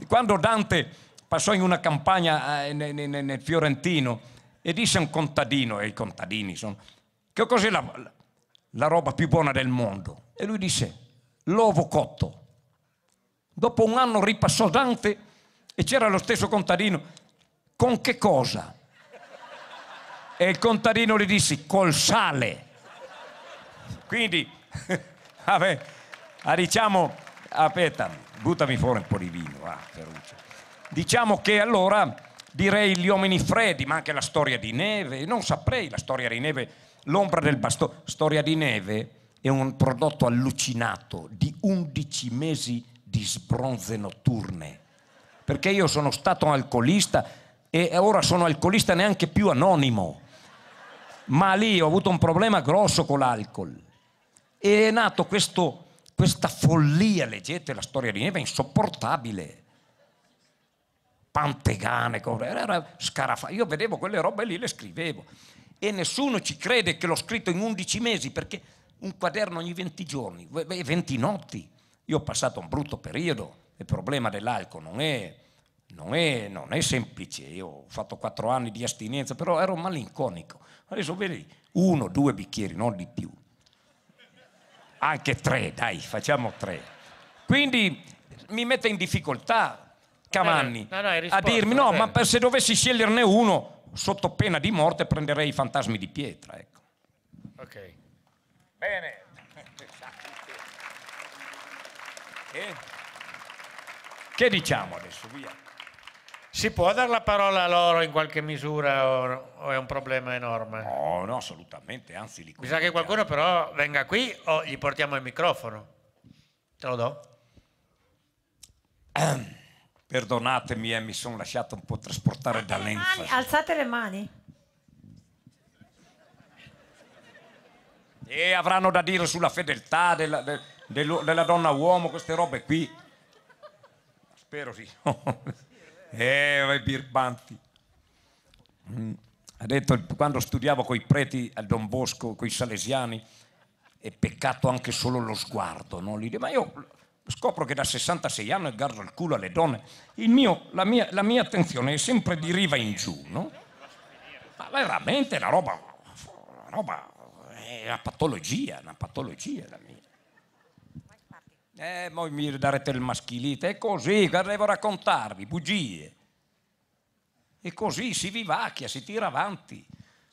Quando Dante passò in una campagna eh, nel Fiorentino e disse a un contadino, e i contadini sono, che cos'è la, la roba più buona del mondo? E lui disse, l'uovo cotto. Dopo un anno ripassò Dante e c'era lo stesso contadino. Con che cosa? E il contadino gli disse, col sale. Quindi, vabbè, ah, diciamo, aspetta, buttami fuori un po' di vino, ah, Diciamo che allora direi gli uomini freddi, ma anche la storia di neve, non saprei la storia di neve, l'ombra del bastone, storia di neve è un prodotto allucinato di 11 mesi di sbronze notturne. Perché io sono stato un alcolista e ora sono alcolista neanche più anonimo. Ma lì ho avuto un problema grosso con l'alcol. E è nato questo, questa follia, leggete la storia di Neva, insopportabile. Pantegane, scarafa. Io vedevo quelle robe lì, le scrivevo. E nessuno ci crede che l'ho scritto in 11 mesi perché un quaderno ogni 20 giorni, 20 notti. Io ho passato un brutto periodo, il problema dell'alcol non è, non è, non è semplice, io ho fatto 4 anni di astinenza, però ero malinconico. Adesso vedi, uno, due bicchieri, non di più. Anche tre, dai, facciamo tre. Quindi mi mette in difficoltà Cavanni eh, no, no, risposto, a dirmi no, ma se dovessi sceglierne uno, sotto pena di morte prenderei i fantasmi di pietra. Ecco. Ok. Bene. Che? che diciamo adesso? Via. Si può dare la parola a loro in qualche misura o, o è un problema enorme? No, no, assolutamente, anzi li Mi sa che qualcuno però venga qui o gli portiamo il microfono. Te lo do. Perdonatemi, eh, mi sono lasciato un po' trasportare dall'enfasi. Alzate le mani. E avranno da dire sulla fedeltà della, de, de, della donna uomo, queste robe qui. Spero sì. eh, birbanti. Mm. Ha detto quando studiavo con i preti a Don Bosco, con i salesiani, è peccato anche solo lo sguardo. No? Lì, ma io scopro che da 66 anni guardo il culo alle donne. Mio, la, mia, la, mia, attenzione è sempre di riva in giù, no? Ma veramente è una roba, una roba è una patologia, una patologia la mia. Eh, voi mi darete il maschilite, è così, che devo raccontarvi, bugie. E così si vivacchia, si tira avanti,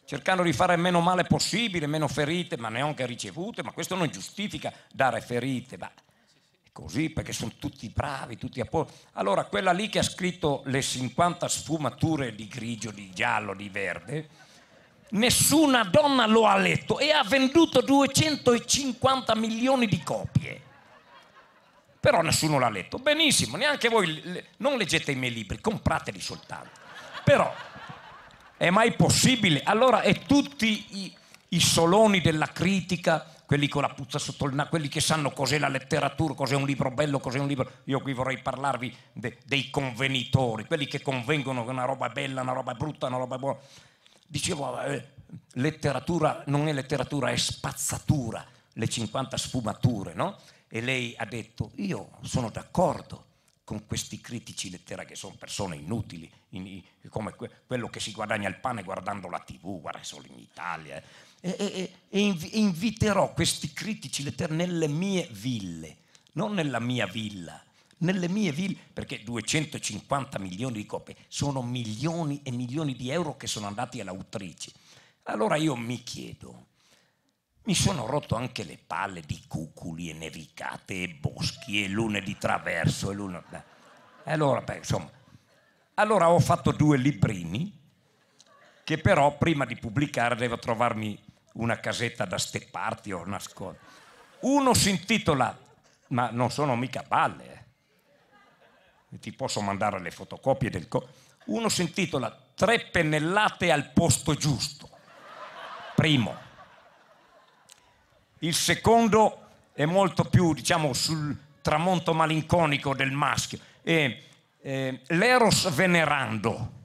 cercando di fare meno male possibile, meno ferite, ma neanche ricevute, ma questo non giustifica dare ferite, ma è così perché sono tutti bravi, tutti a posto. Allora, quella lì che ha scritto le 50 sfumature di grigio, di giallo, di verde, nessuna donna lo ha letto e ha venduto 250 milioni di copie. Però nessuno l'ha letto. Benissimo, neanche voi non leggete i miei libri, comprateli soltanto. Però è mai possibile? Allora e tutti i, i soloni della critica, quelli con la puzza sotto il naso, quelli che sanno cos'è la letteratura, cos'è un libro bello, cos'è un libro... Io qui vorrei parlarvi de... dei convenitori, quelli che convengono che una roba è bella, una roba è brutta, una roba è buona dicevo, eh, letteratura non è letteratura, è spazzatura, le 50 sfumature, no? E lei ha detto, io sono d'accordo con questi critici letterari che sono persone inutili, in, come que- quello che si guadagna il pane guardando la tv, guarda solo in Italia. Eh. E, e, e inviterò questi critici letterari nelle mie ville, non nella mia villa nelle mie ville, perché 250 milioni di copie sono milioni e milioni di euro che sono andati all'autrice. Allora io mi chiedo, mi sono rotto anche le palle di cuculi e nevicate e boschi e lune di traverso e lune... Allora, beh, insomma, allora ho fatto due librini che però prima di pubblicare devo trovarmi una casetta da stepparti o nascondere. Uno si intitola, ma non sono mica balle, eh ti posso mandare le fotocopie del... Co- uno si intitola Tre pennellate al posto giusto. Primo. Il secondo è molto più, diciamo, sul tramonto malinconico del maschio. E, eh, L'eros venerando.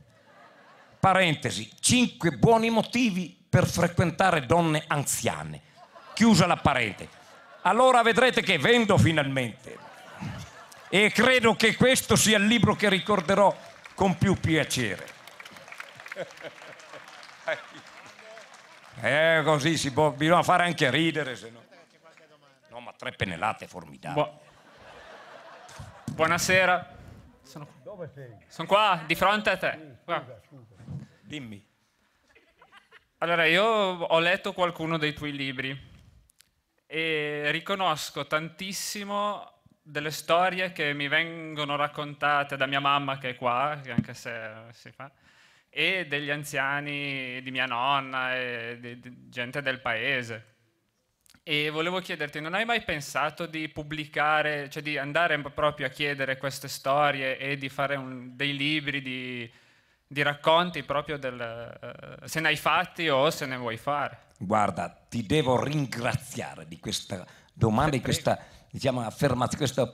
Parentesi, cinque buoni motivi per frequentare donne anziane. Chiusa la parentesi. Allora vedrete che vendo finalmente e credo che questo sia il libro che ricorderò con più piacere. Eh, eh, così si può, bisogna fare anche ridere, se no. No, ma tre pennellate formidabili. Buonasera. Sono... Dove sei? Sono qua, di fronte a te. Scusa, Dimmi. Allora, io ho letto qualcuno dei tuoi libri e riconosco tantissimo delle storie che mi vengono raccontate da mia mamma che è qua, anche se si fa, e degli anziani di mia nonna e di, di gente del paese. E volevo chiederti, non hai mai pensato di pubblicare, cioè di andare proprio a chiedere queste storie e di fare un, dei libri di, di racconti proprio del, uh, se ne hai fatti o se ne vuoi fare? Guarda, ti devo ringraziare di questa domanda, di questa diciamo, affermazione,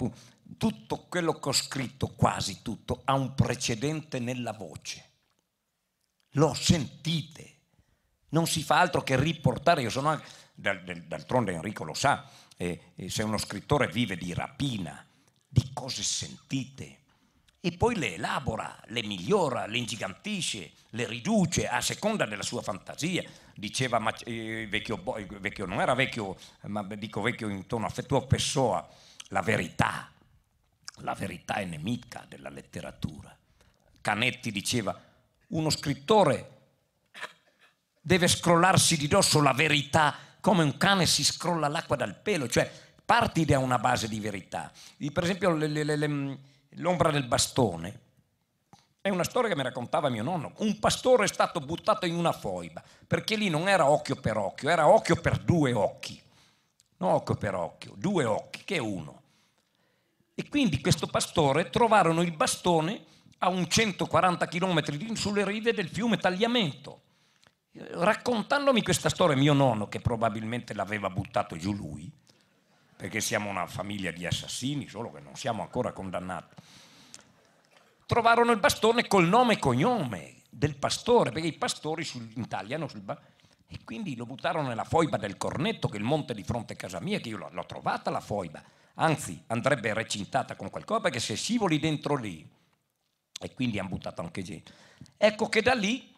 tutto quello che ho scritto, quasi tutto, ha un precedente nella voce. Lo sentite. Non si fa altro che riportare, io sono anche, d'altronde Enrico lo sa, eh, eh, se uno scrittore vive di rapina, di cose sentite e poi le elabora, le migliora, le ingigantisce, le riduce a seconda della sua fantasia. Diceva eh, vecchio, vecchio, non era vecchio, ma dico vecchio in tono affettuoso, Pessoa, la verità, la verità è nemica della letteratura. Canetti diceva, uno scrittore deve scrollarsi di dosso la verità come un cane si scrolla l'acqua dal pelo, cioè parti da una base di verità. Per esempio le, le, le, le L'ombra del bastone. È una storia che mi raccontava mio nonno. Un pastore è stato buttato in una foiba perché lì non era occhio per occhio, era occhio per due occhi. Non occhio per occhio, due occhi, che è uno. E quindi questo pastore trovarono il bastone a un 140 km sulle rive del fiume Tagliamento. Raccontandomi questa storia, mio nonno, che probabilmente l'aveva buttato giù lui, perché siamo una famiglia di assassini, solo che non siamo ancora condannati. Trovarono il bastone col nome e cognome del pastore, perché i pastori sul, intagliano sul E quindi lo buttarono nella foiba del Cornetto, che è il monte di fronte a casa mia, che io l'ho, l'ho trovata la foiba. Anzi, andrebbe recintata con qualcosa, perché se scivoli dentro lì, e quindi hanno buttato anche gente. Ecco che da lì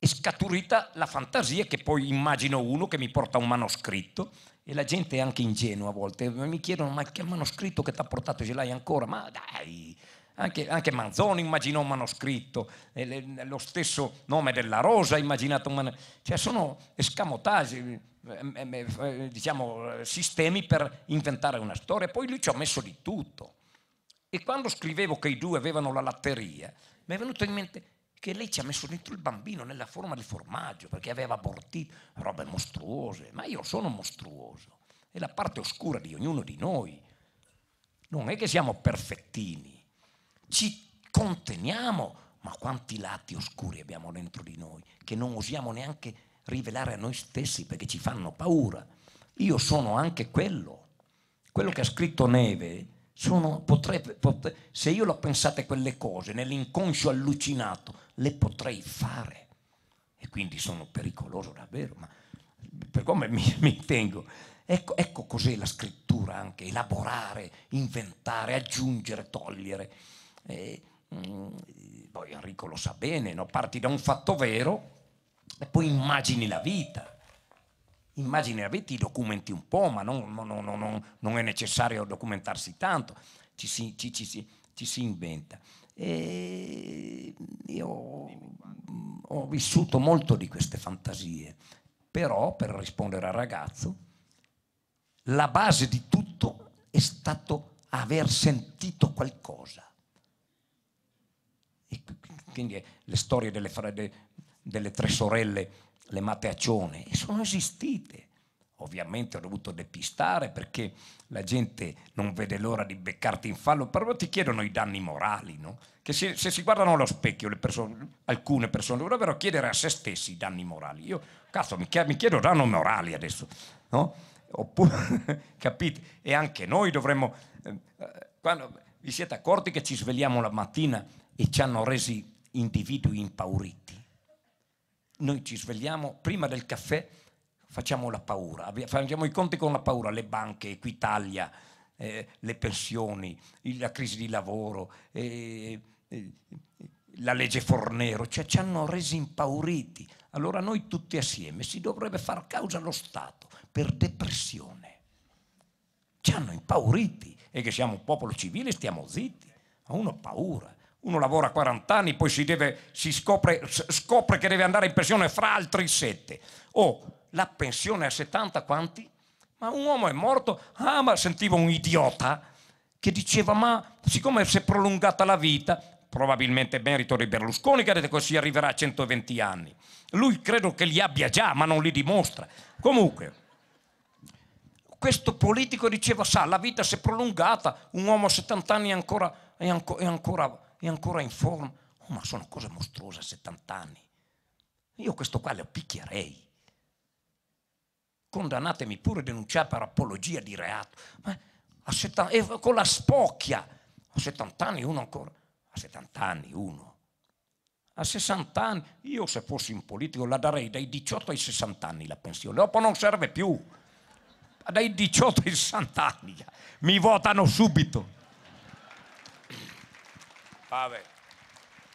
è scaturita la fantasia che poi immagino uno che mi porta un manoscritto e la gente è anche ingenua a volte, mi chiedono ma che manoscritto che ti ha portato ce l'hai ancora? Ma dai, anche, anche, Manzoni immaginò un manoscritto, lo stesso nome della Rosa ha immaginato un manoscritto, cioè sono escamotaggi, eh, eh, eh, diciamo, sistemi per inventare una storia, poi lui ci ha messo di tutto. E quando scrivevo che i due avevano la latteria, mi è venuto in mente, che lei ci ha messo dentro il bambino nella forma di formaggio, perché aveva abortito robe mostruose, ma io sono mostruoso, è la parte oscura di ognuno di noi. Non è che siamo perfettini, ci conteniamo, ma quanti lati oscuri abbiamo dentro di noi, che non osiamo neanche rivelare a noi stessi perché ci fanno paura. Io sono anche quello. Quello che ha scritto Neve sono, potrei, potrei, se io l'ho pensate quelle cose nell'inconscio allucinato, le potrei fare. E quindi sono pericoloso davvero, ma per come mi, mi tengo. Ecco, ecco cos'è la scrittura anche, elaborare, inventare, aggiungere, togliere. E, mh, mm, poi Enrico lo sa bene, no? parti da un fatto vero e poi immagini la vita immagini avete i documenti un po', ma non, non, non, non è necessario documentarsi tanto, ci si, ci, ci, ci, ci si inventa. E io ho vissuto molto di queste fantasie, però per rispondere al ragazzo, la base di tutto è stato aver sentito qualcosa. E quindi le storie delle, delle tre sorelle le mateacione e sono esistite. Ovviamente ho dovuto depistare perché la gente non vede l'ora di beccarti in fallo, però ti chiedono i danni morali, no? Che se, se si guardano allo specchio persone, alcune persone dovrebbero chiedere a se stessi i danni morali. Io, cazzo, mi chiedo, mi chiedo danno morali adesso, no? Oppure, capite? E anche noi dovremmo... Eh, quando, vi siete accorti che ci svegliamo la mattina e ci hanno resi individui impauriti? noi ci svegliamo prima del caffè, facciamo la paura, facciamo i conti con la paura, le banche, Equitalia, eh, le pensioni, la crisi di lavoro, eh, eh, la legge Fornero, cioè ci hanno resi impauriti. Allora noi tutti assieme si dovrebbe far causa allo Stato per depressione. Ci hanno impauriti e che siamo un popolo civile stiamo zitti, ma uno ha paura. Uno lavora 40 anni, poi si, deve, si scopre, scopre, che deve andare in pensione fra altri 7. Oh, la pensione a 70 quanti? Ma un uomo è morto? Ah, ma sentivo un idiota che diceva, ma siccome si è prolungata la vita, probabilmente merito di Berlusconi che ha detto che si arriverà a 120 anni. Lui credo che li abbia già, ma non li dimostra. Comunque questo politico diceva, sa, la vita si è prolungata, un uomo a 70 anni è ancora, è ancora, è ancora è ancora in forma. Oh, ma sono cose mostruose a 70 anni. Io questo qua lo picchierei. Condannatemi pure a denunciare per apologia di reato. Ma a 70, e con la spocchia. A 70 anni uno ancora. A 70 anni uno. A 60 anni, io se fossi un politico la darei dai 18 ai 60 anni la pensione, dopo non serve più. Dai 18 ai 60 anni mi votano subito. Vabbè.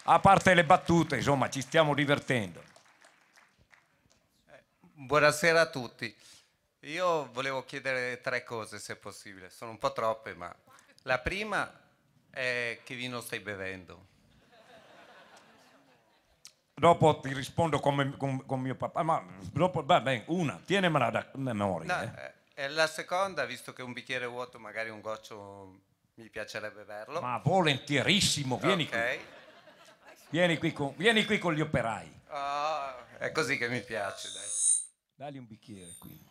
A parte le battute, insomma, ci stiamo divertendo. Eh, buonasera a tutti. Io volevo chiedere tre cose, se possibile. Sono un po' troppe, ma... La prima è che vino stai bevendo. Dopo ti rispondo con, con, con mio papà, ma dopo, va bene, una, tienemela da memoria. No, eh. eh la seconda, visto che un bicchiere vuoto, magari un goccio mi piacerebbe averlo. Ma volentierissimo, vieni okay. qui. Vieni qui, con, vieni qui con gli operai. Oh, è così che mi piace, dai. Dagli un bicchiere qui.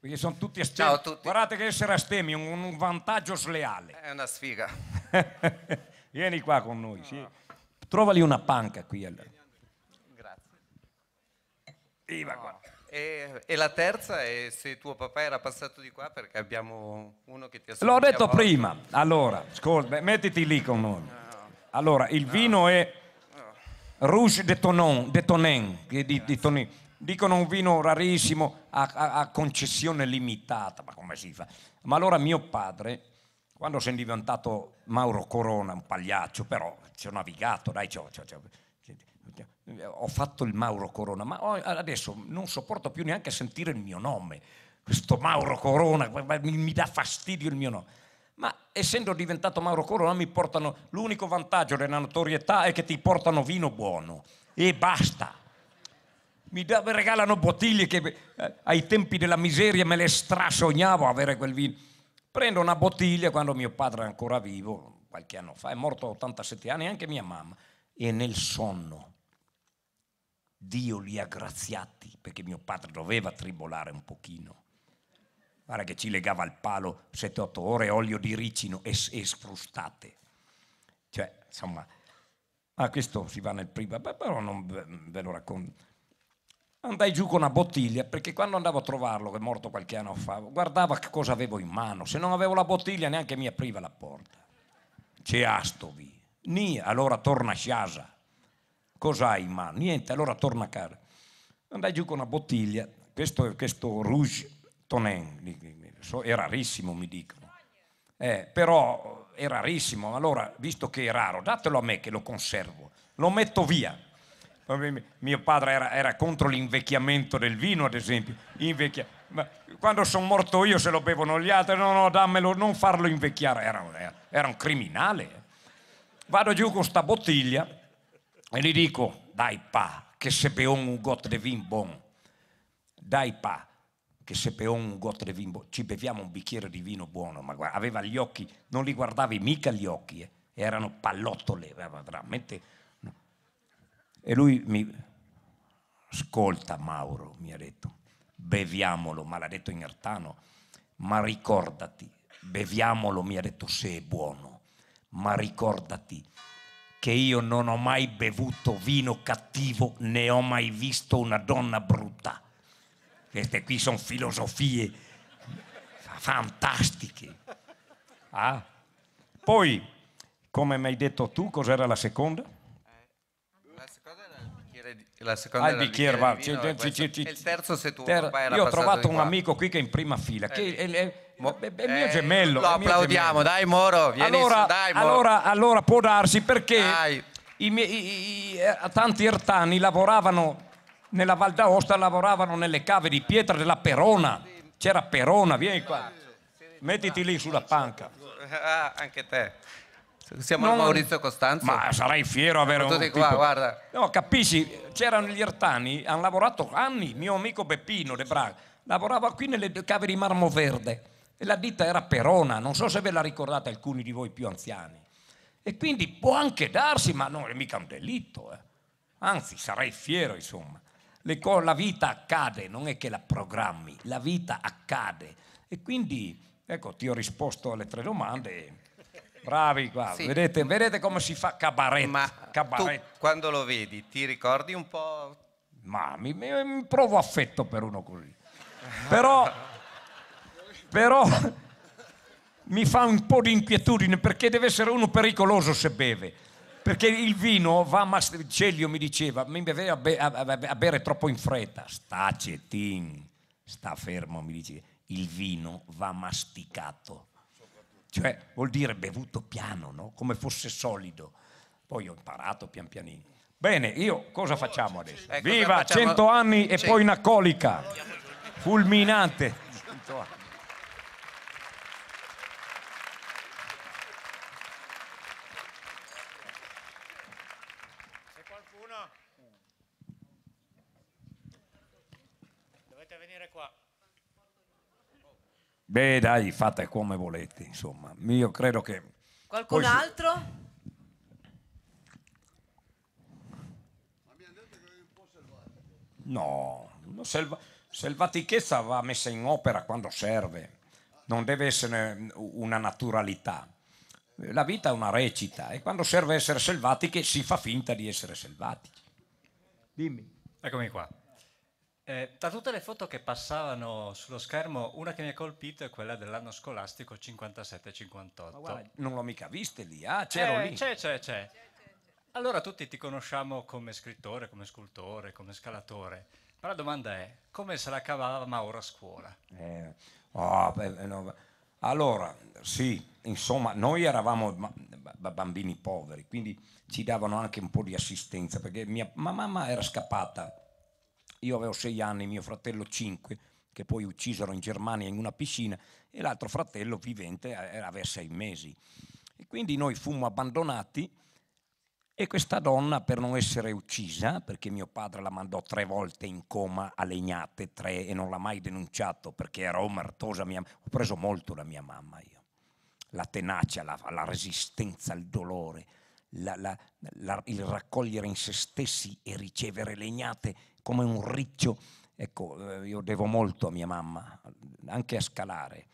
Perché sono tutti astemi. Ciao a tutti. Guardate che essere astemi è un, un, vantaggio sleale. È una sfiga. vieni qua con noi, sì. Trovali una panca qui allora. Grazie. Viva no. qua. E, e, la terza è se tuo papà era passato di qua perché abbiamo uno che ti ha L'ho detto morto. prima, allora, ascolta, mettiti lì con noi. No. Allora, il no. vino è no. Rouge de Tonon, de Tonin, di, di Tonin. Dicono un vino rarissimo a, a, a concessione limitata, ma come si fa? Ma allora mio padre, quando si è diventato Mauro Corona, un pagliaccio, però ci ho navigato, dai, ci ho, ci ho fatto il Mauro Corona, ma adesso non sopporto più neanche sentire il mio nome. Questo Mauro Corona mi, dà fastidio il mio nome. Ma essendo diventato Mauro Corona mi portano l'unico vantaggio della notorietà è che ti portano vino buono e basta. Mi, da, regalano bottiglie che eh, ai tempi della miseria me le strasognavo avere quel vino. Prendo una bottiglia quando mio padre è ancora vivo, qualche anno fa, è morto a 87 anni, anche mia mamma, e nel sonno Dio li ha graziati, perché mio padre doveva tribolare un pochino. Guarda che ci legava al palo 7-8 ore olio di ricino e, e scrustate. Cioè, insomma, ah, questo si va nel primo, beh, però non ve lo racconto. Andai giù con una bottiglia perché quando andavo a trovarlo, che è morto qualche anno fa, guardava che cosa avevo in mano. Se non avevo la bottiglia neanche mi apriva la porta. C'è Astovi. Ni, allora torna a Sciasa Cos'hai in mano? Niente, allora torna a casa. Andai giù con una bottiglia, questo, questo Rouge Tonin, è rarissimo mi dicono. Eh, però è rarissimo, allora visto che è raro, datelo a me che lo conservo, lo metto via. Mio padre era, era contro l'invecchiamento del vino, ad esempio. Invecchia... quando sono morto io se lo bevono gli altri, no, no, dammelo, non farlo invecchiare, era, era un criminale. Vado giù con sta bottiglia e gli dico, dai pa, che sepeon un got de vin bon. Dai pa, che sepeon un got de vin bon. Ci beviamo un bicchiere di vino buono, ma guarda, aveva gli occhi, non li guardavi mica gli occhi, eh. erano pallottole, veramente. E lui mi... Ascolta Mauro, mi ha detto, beviamolo, ma l'ha detto in artano, ma ricordati, beviamolo, mi ha detto se è buono, ma ricordati che io non ho mai bevuto vino cattivo né ho mai visto una donna brutta. Queste qui sono filosofie fantastiche. Ah. Poi, come mi hai detto tu, cos'era la seconda? La seconda ah, il bicchiere, va. Cioè, cioè, cioè, il terzo se tu Ter- Io ho trovato un amico qui che è in prima fila, eh, che è, è, è, è, eh, mio gemello. Lo applaudiamo, gemello. dai Moro, vieni allora, su, dai Moro. Allora, allora può darsi perché i, miei, i, i, eh, tanti ertani lavoravano nella Val d'Aosta, lavoravano nelle cave di pietra della Perona. C'era Perona, vieni qua. Mettiti lì sulla panca. Ah, anche te. Siamo non... Maurizio Costanzo. Ma sarai fiero avere ma tu un tipo... qua, guarda. No, capisci, c'erano gli Ertani, hanno lavorato anni, mio amico Peppino De Braga, lavorava qui nelle cave di Marmo Verde e la ditta era Perona, non so se ve la ricordate alcuni di voi più anziani. E quindi può anche darsi, ma non è mica un delitto. Eh. Anzi, sarei fiero, insomma. Co- la vita accade, non è che la programmi, la vita accade. E quindi, ecco, ti ho risposto alle tre domande. Bravi qua, sì. vedete, vedete, come si fa cabaret. Ma cabaret. Tu, quando lo vedi ti ricordi un po'... Ma mi, mi, mi provo affetto per uno così. però, però mi fa un po' di inquietudine perché deve essere uno pericoloso se beve. Perché il vino va master... Celio mi diceva, mi beveva be- a, be- a bere troppo in fretta. Sta cetin, sta fermo, mi dice. Il vino va masticato cioè vuol dire bevuto piano, no? come fosse solido. Poi ho imparato pian pianino. Bene, io cosa facciamo ecco, adesso? Viva facciamo? 100 anni e poi una colica fulminante. Beh, dai, fate come volete, insomma. Io credo che... Qualcun poi... altro? No, selva... selvatichezza va messa in opera quando serve, non deve essere una naturalità. La vita è una recita e quando serve essere selvatiche si fa finta di essere selvatici. Dimmi. Eccomi qua. Eh, tra tutte le foto che passavano sullo schermo, una che mi ha colpito è quella dell'anno scolastico 57-58. Non l'ho mica vista lì, ah, c'ero eh, lì. C'è, c'è, c'è. Allora tutti ti conosciamo come scrittore, come scultore, come scalatore, ma la domanda è come se la cavava Mauro a scuola? Eh, oh, beh, eh, no, allora, sì, insomma, noi eravamo bambini poveri, quindi ci davano anche un po' di assistenza, perché mia mamma era scappata io avevo sei anni, mio fratello cinque, che poi uccisero in Germania in una piscina, e l'altro fratello vivente eh, aveva sei mesi. E quindi noi fummo abbandonati e questa donna, per non essere uccisa, perché mio padre la mandò tre volte in coma a legnate, tre, e non l'ha mai denunciato perché era omertosa, mia, ho preso molto la mia mamma io, la tenacia, la, la resistenza al dolore, la, la, il raccogliere in se stessi e ricevere legnate come un riccio. Ecco, eh, io devo molto a mia mamma, anche a scalare.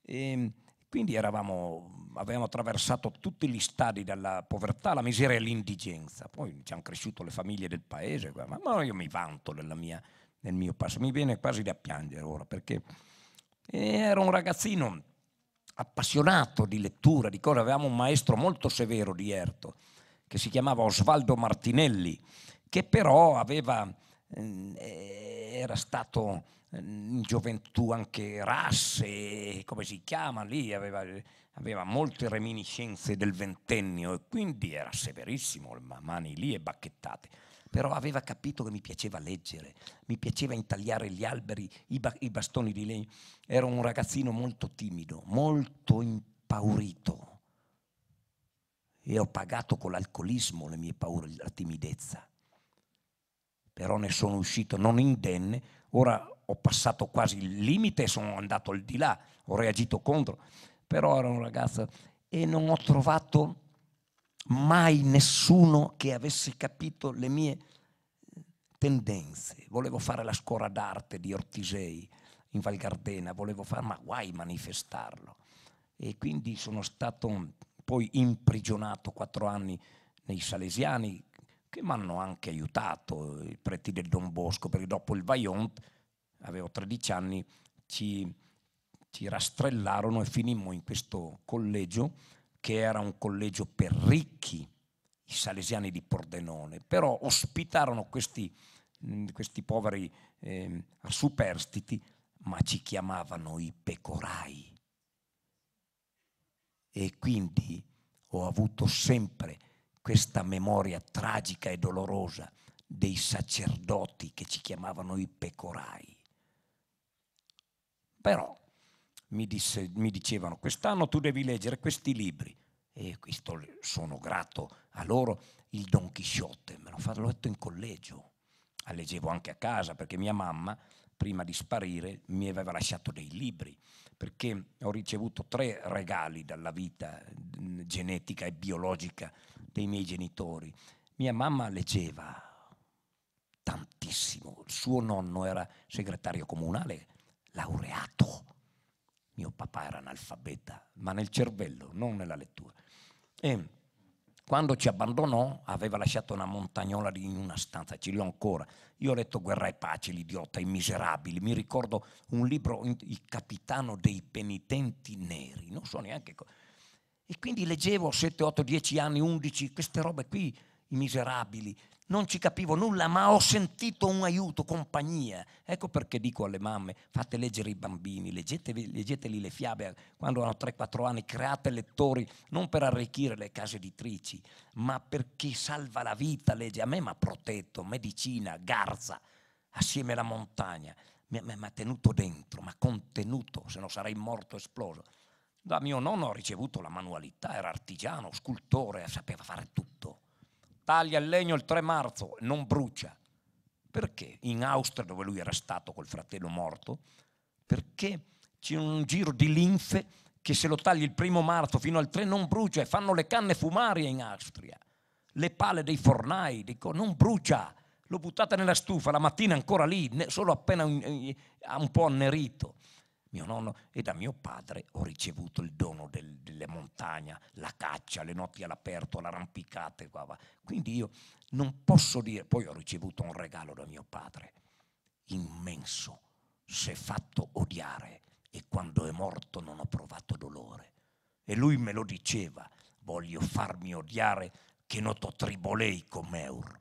E ehm, quindi eravamo, avevamo attraversato tutti gli stadi della povertà la miseria e l'indigenza. Poi ci hanno cresciuto le famiglie del paese, ma io mi vanto mia, nel mio passo. Mi viene quasi da piangere ora perché ero un ragazzino appassionato di lettura, di cose. Avevamo un maestro molto severo di Erto che si chiamava Osvaldo Martinelli, che però aveva Ehm, era stato ehm, in gioventù anche Rasse, come si chiama lì, aveva, aveva molte reminiscenze del ventennio e quindi era severissimo, mani lì e bacchettate. Però aveva capito che mi piaceva leggere, mi piaceva intagliare gli alberi, i, ba i bastoni di legno. Era un ragazzino molto timido, molto impaurito. E ho pagato con l'alcolismo le mie paure, la timidezza però ne sono uscito non indenne, ora ho passato quasi il limite e sono andato al di là, ho reagito contro, però era un ragazzo e non ho trovato mai nessuno che avesse capito le mie tendenze. Volevo fare la scuola d'arte di Ortisei in Val Gardena, volevo fare, ma guai manifestarlo. E quindi sono stato poi imprigionato quattro anni nei Salesiani, che mi hanno anche aiutato, i preti del Don Bosco, perché dopo il Vaillant, avevo 13 anni, ci, ci rastrellarono e finimmo in questo collegio che era un collegio per ricchi, i salesiani di Pordenone, però ospitarono questi, mm, questi poveri eh, superstiti, ma ci chiamavano i pecorai. E quindi ho avuto sempre questa memoria tragica e dolorosa dei sacerdoti che ci chiamavano i pecorai. Però mi, disse, mi dicevano, quest'anno tu devi leggere questi libri e questo sono grato a loro, il Don Chisciotte, me l'ho letto in collegio, la leggevo anche a casa perché mia mamma, prima di sparire, mi aveva lasciato dei libri perché ho ricevuto tre regali dalla vita mm, genetica e biologica dei miei genitori. Mia mamma leggeva tantissimo, il suo nonno era segretario comunale, laureato, mio papà era analfabeta, ma nel cervello, non nella lettura. E quando ci abbandonò aveva lasciato una montagnola in una stanza, ce l'ho ancora. Io ho letto Guerra e Pace, l'idiota, i miserabili. Mi ricordo un libro, Il capitano dei penitenti neri, non so neanche cosa. E quindi leggevo 7, 8, 10 anni, 11, queste robe qui, i miserabili non ci capivo nulla, ma ho sentito un aiuto, compagnia. Ecco perché dico alle mamme, fate leggere i bambini, leggeteli le fiabe eh, quando hanno 3-4 anni, create lettori, non per arricchire le case editrici, ma perché salva la vita, legge. A me mi ha protetto, medicina, garza, assieme alla montagna, mi, mi, mi ha tenuto dentro, mi ha contenuto, se no sarei morto esploso. Da mio nonno ho ricevuto la manualità, era artigiano, scultore, sapeva fare tutto taglia il legno il 3 marzo, non brucia. Perché? In Austria, dove lui era stato col fratello morto, perché c'è un giro di linfe che se lo tagli il primo marzo fino al 3 non brucia e fanno le canne fumarie in Austria. Le pale dei fornai, dico, non brucia. L'ho buttata nella stufa, la mattina ancora lì, solo appena un, eh, un po' annerito mio nonno e da mio padre ho ricevuto il dono del, delle montagne, la caccia, le notti all'aperto, l'arrampicata. Quindi io non posso dire, poi ho ricevuto un regalo da mio padre, immenso, si è fatto odiare e quando è morto non ho provato dolore. E lui me lo diceva, voglio farmi odiare che noto tribolei Meur,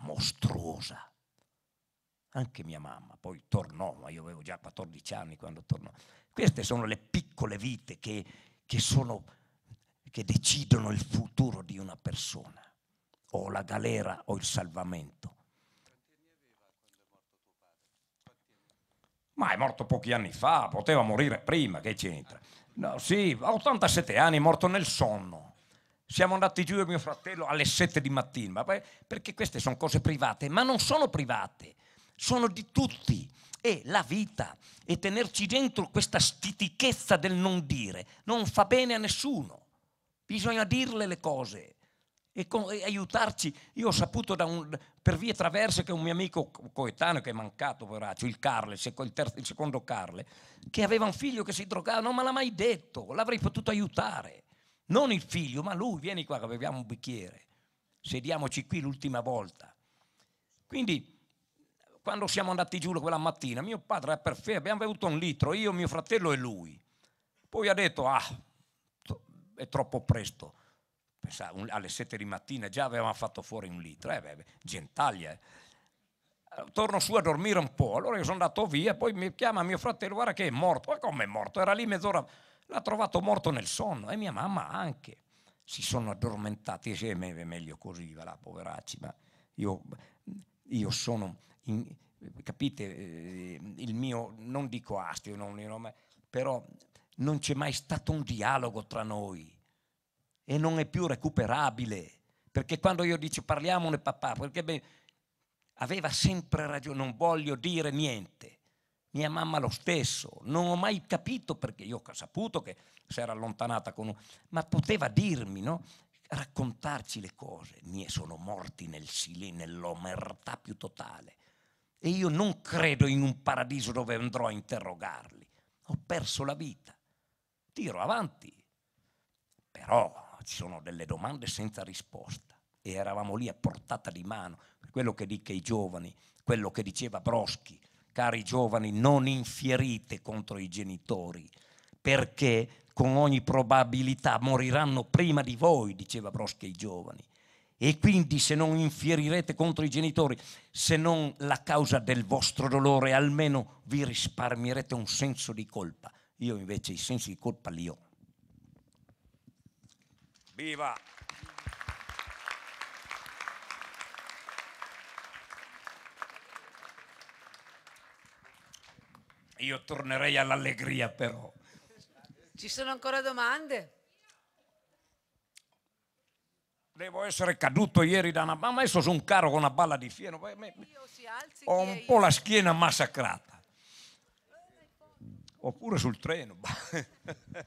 Mostruosa anche mia mamma poi tornò, ma io avevo già 14 anni quando tornò. Queste sono le piccole vite che, che, sono, che decidono il futuro di una persona. O la galera o il salvamento. Ma è morto pochi anni fa, poteva morire prima, che c'entra? No, sì, a 87 anni è morto nel sonno. Siamo andati giù io e mio fratello alle 7 di mattina, perché queste sono cose private, ma non sono private sono di tutti. E la vita e tenerci dentro questa stitichezza del non dire non fa bene a nessuno. Bisogna dirle le cose e, con, e aiutarci. Io ho saputo un, per vie traverse che un mio amico coetaneo, che è mancato poveraccio, il Carle, il, terzo, il secondo Carle, che aveva un figlio che si drogava, non me l'ha mai detto, l'avrei potuto aiutare. Non il figlio, ma lui, vieni qua che beviamo un bicchiere, sediamoci qui l'ultima volta. Quindi quando siamo andati giù quella mattina, mio padre è perfetto, abbiamo bevuto un litro, io, mio fratello e lui. Poi ha detto, ah, è troppo presto. Pensavo, alle sette di mattina già avevamo fatto fuori un litro, eh, beh, gentaglia. Eh. Torno su a dormire un po', allora io sono andato via, poi mi chiama mio fratello, guarda che è morto, ma come è morto? Era lì mezz'ora, l'ha trovato morto nel sonno e mia mamma anche. Si sono addormentati, e se è meglio così, va là, poveracci, ma io, io sono in, capite eh, il mio, non dico astio, non, non, però non c'è mai stato un dialogo tra noi e non è più recuperabile. Perché quando io dico parliamone papà, perché beh, aveva sempre ragione, non voglio dire niente. Mia mamma lo stesso, non ho mai capito perché io ho saputo che si era allontanata con un... ma poteva dirmi, no? raccontarci le cose. Mie sono morti nel silenzio, nell'omertà più totale. E io non credo in un paradiso dove andrò a interrogarli. Ho perso la vita. Tiro avanti. Però ci sono delle domande senza risposta. E eravamo lì a portata di mano. Quello che dica i giovani, quello che diceva Broschi. Cari giovani, non infierite contro i genitori, perché con ogni probabilità moriranno prima di voi, diceva Broschi ai giovani. E quindi se non infierirete contro i genitori, se non la causa del vostro dolore, almeno vi risparmierete un senso di colpa. Io invece i sensi di colpa li ho. Viva! Io tornerei all'allegria però. Ci sono ancora domande? Devo essere caduto ieri da una... Ma messo su un carro con una balla di fieno. Ho un po' la schiena massacrata. Oppure sul treno.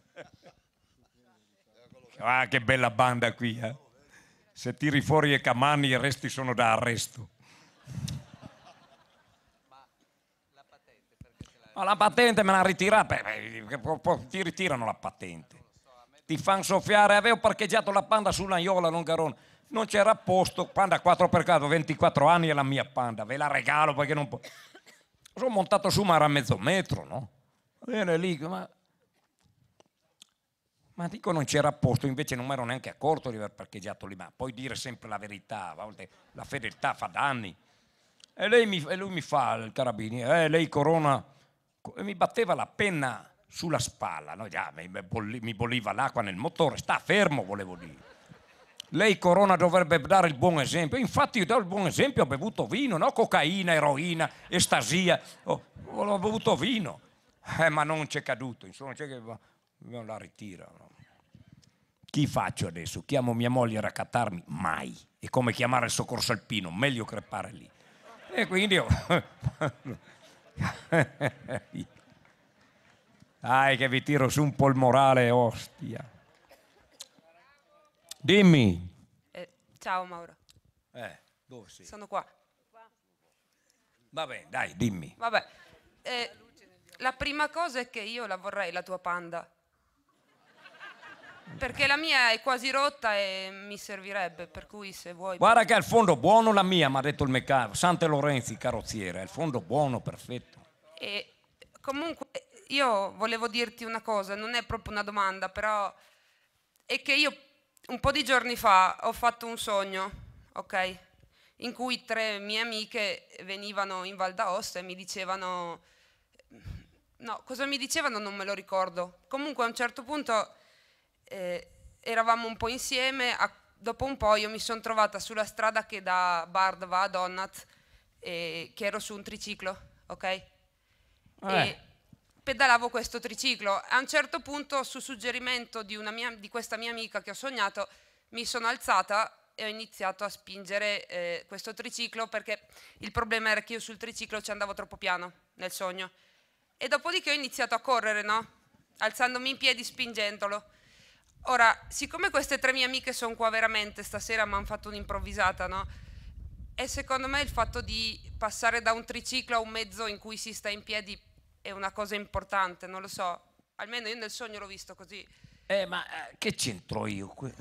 ah, che bella banda qui, eh? Se tiri fuori i camani i resti sono da arresto. Ma la patente me l'ha ritirata, ti ritirano la patente ti fanno soffiare, avevo parcheggiato la panda sull'Aiola, non Longarone. non c'era posto, panda 4x4, 24 anni è la mia panda, ve la regalo perché non posso. Sono montato su ma era mezzo metro, no? Viene lì, ma... ma dico non c'era posto, invece non mi ero neanche accorto di aver parcheggiato lì, ma puoi dire sempre la verità, a volte la fedeltà fa danni. E, mi, e, lui mi fa, il carabiniere, eh, lei corona, e mi batteva la penna sulla spalla. No? Ah, mi bolliva l'acqua nel motore, sta fermo, volevo dire. Lei Corona dovrebbe dare il buon esempio. Infatti io do il buon esempio, ho bevuto vino, no cocaina, eroina, estasia. Oh, ho bevuto vino. Eh, ma non c'è caduto, insomma, c'è che va, la ritira. Chi faccio adesso? Chiamo mia moglie a raccattarmi? Mai. È come chiamare il soccorso alpino, meglio crepare lì. E quindi io... Dai che vi tiro su un po' ostia. Dimmi. Eh, ciao Mauro. Eh, dove sei? Sono qua. Va bene, dai, dimmi. Vabbè. Eh, la prima cosa è che io la vorrei la tua panda. Perché la mia è quasi rotta e mi servirebbe, per cui se vuoi... Guarda che al fondo buono la mia, mi ha detto il meccanico, Sante Lorenzi, carrozziere, al fondo buono, perfetto. E comunque io volevo dirti una cosa, non è proprio una domanda, però è che io un po' di giorni fa ho fatto un sogno, ok? In cui tre mie amiche venivano in Val d'Aosta e mi dicevano, no, cosa mi dicevano non me lo ricordo. Comunque a un certo punto eh, eravamo un po' insieme, a, dopo un po' io mi sono trovata sulla strada che da Bard va a Donat, e, eh, che ero su un triciclo, ok? Eh. E, pedalavo questo triciclo. A un certo punto, su suggerimento di, mia, di, questa mia amica che ho sognato, mi sono alzata e ho iniziato a spingere eh, questo triciclo perché il problema era che io sul triciclo ci andavo troppo piano nel sogno. E dopodiché ho iniziato a correre, no? Alzandomi in piedi, spingendolo. Ora, siccome queste tre mie amiche sono qua veramente, stasera mi hanno fatto un'improvvisata, no? E secondo me il fatto di passare da un triciclo a un mezzo in cui si sta in piedi è una cosa importante, non lo so. Almeno io nel sogno l'ho visto così. Eh, ma eh, che c'entro io? qui?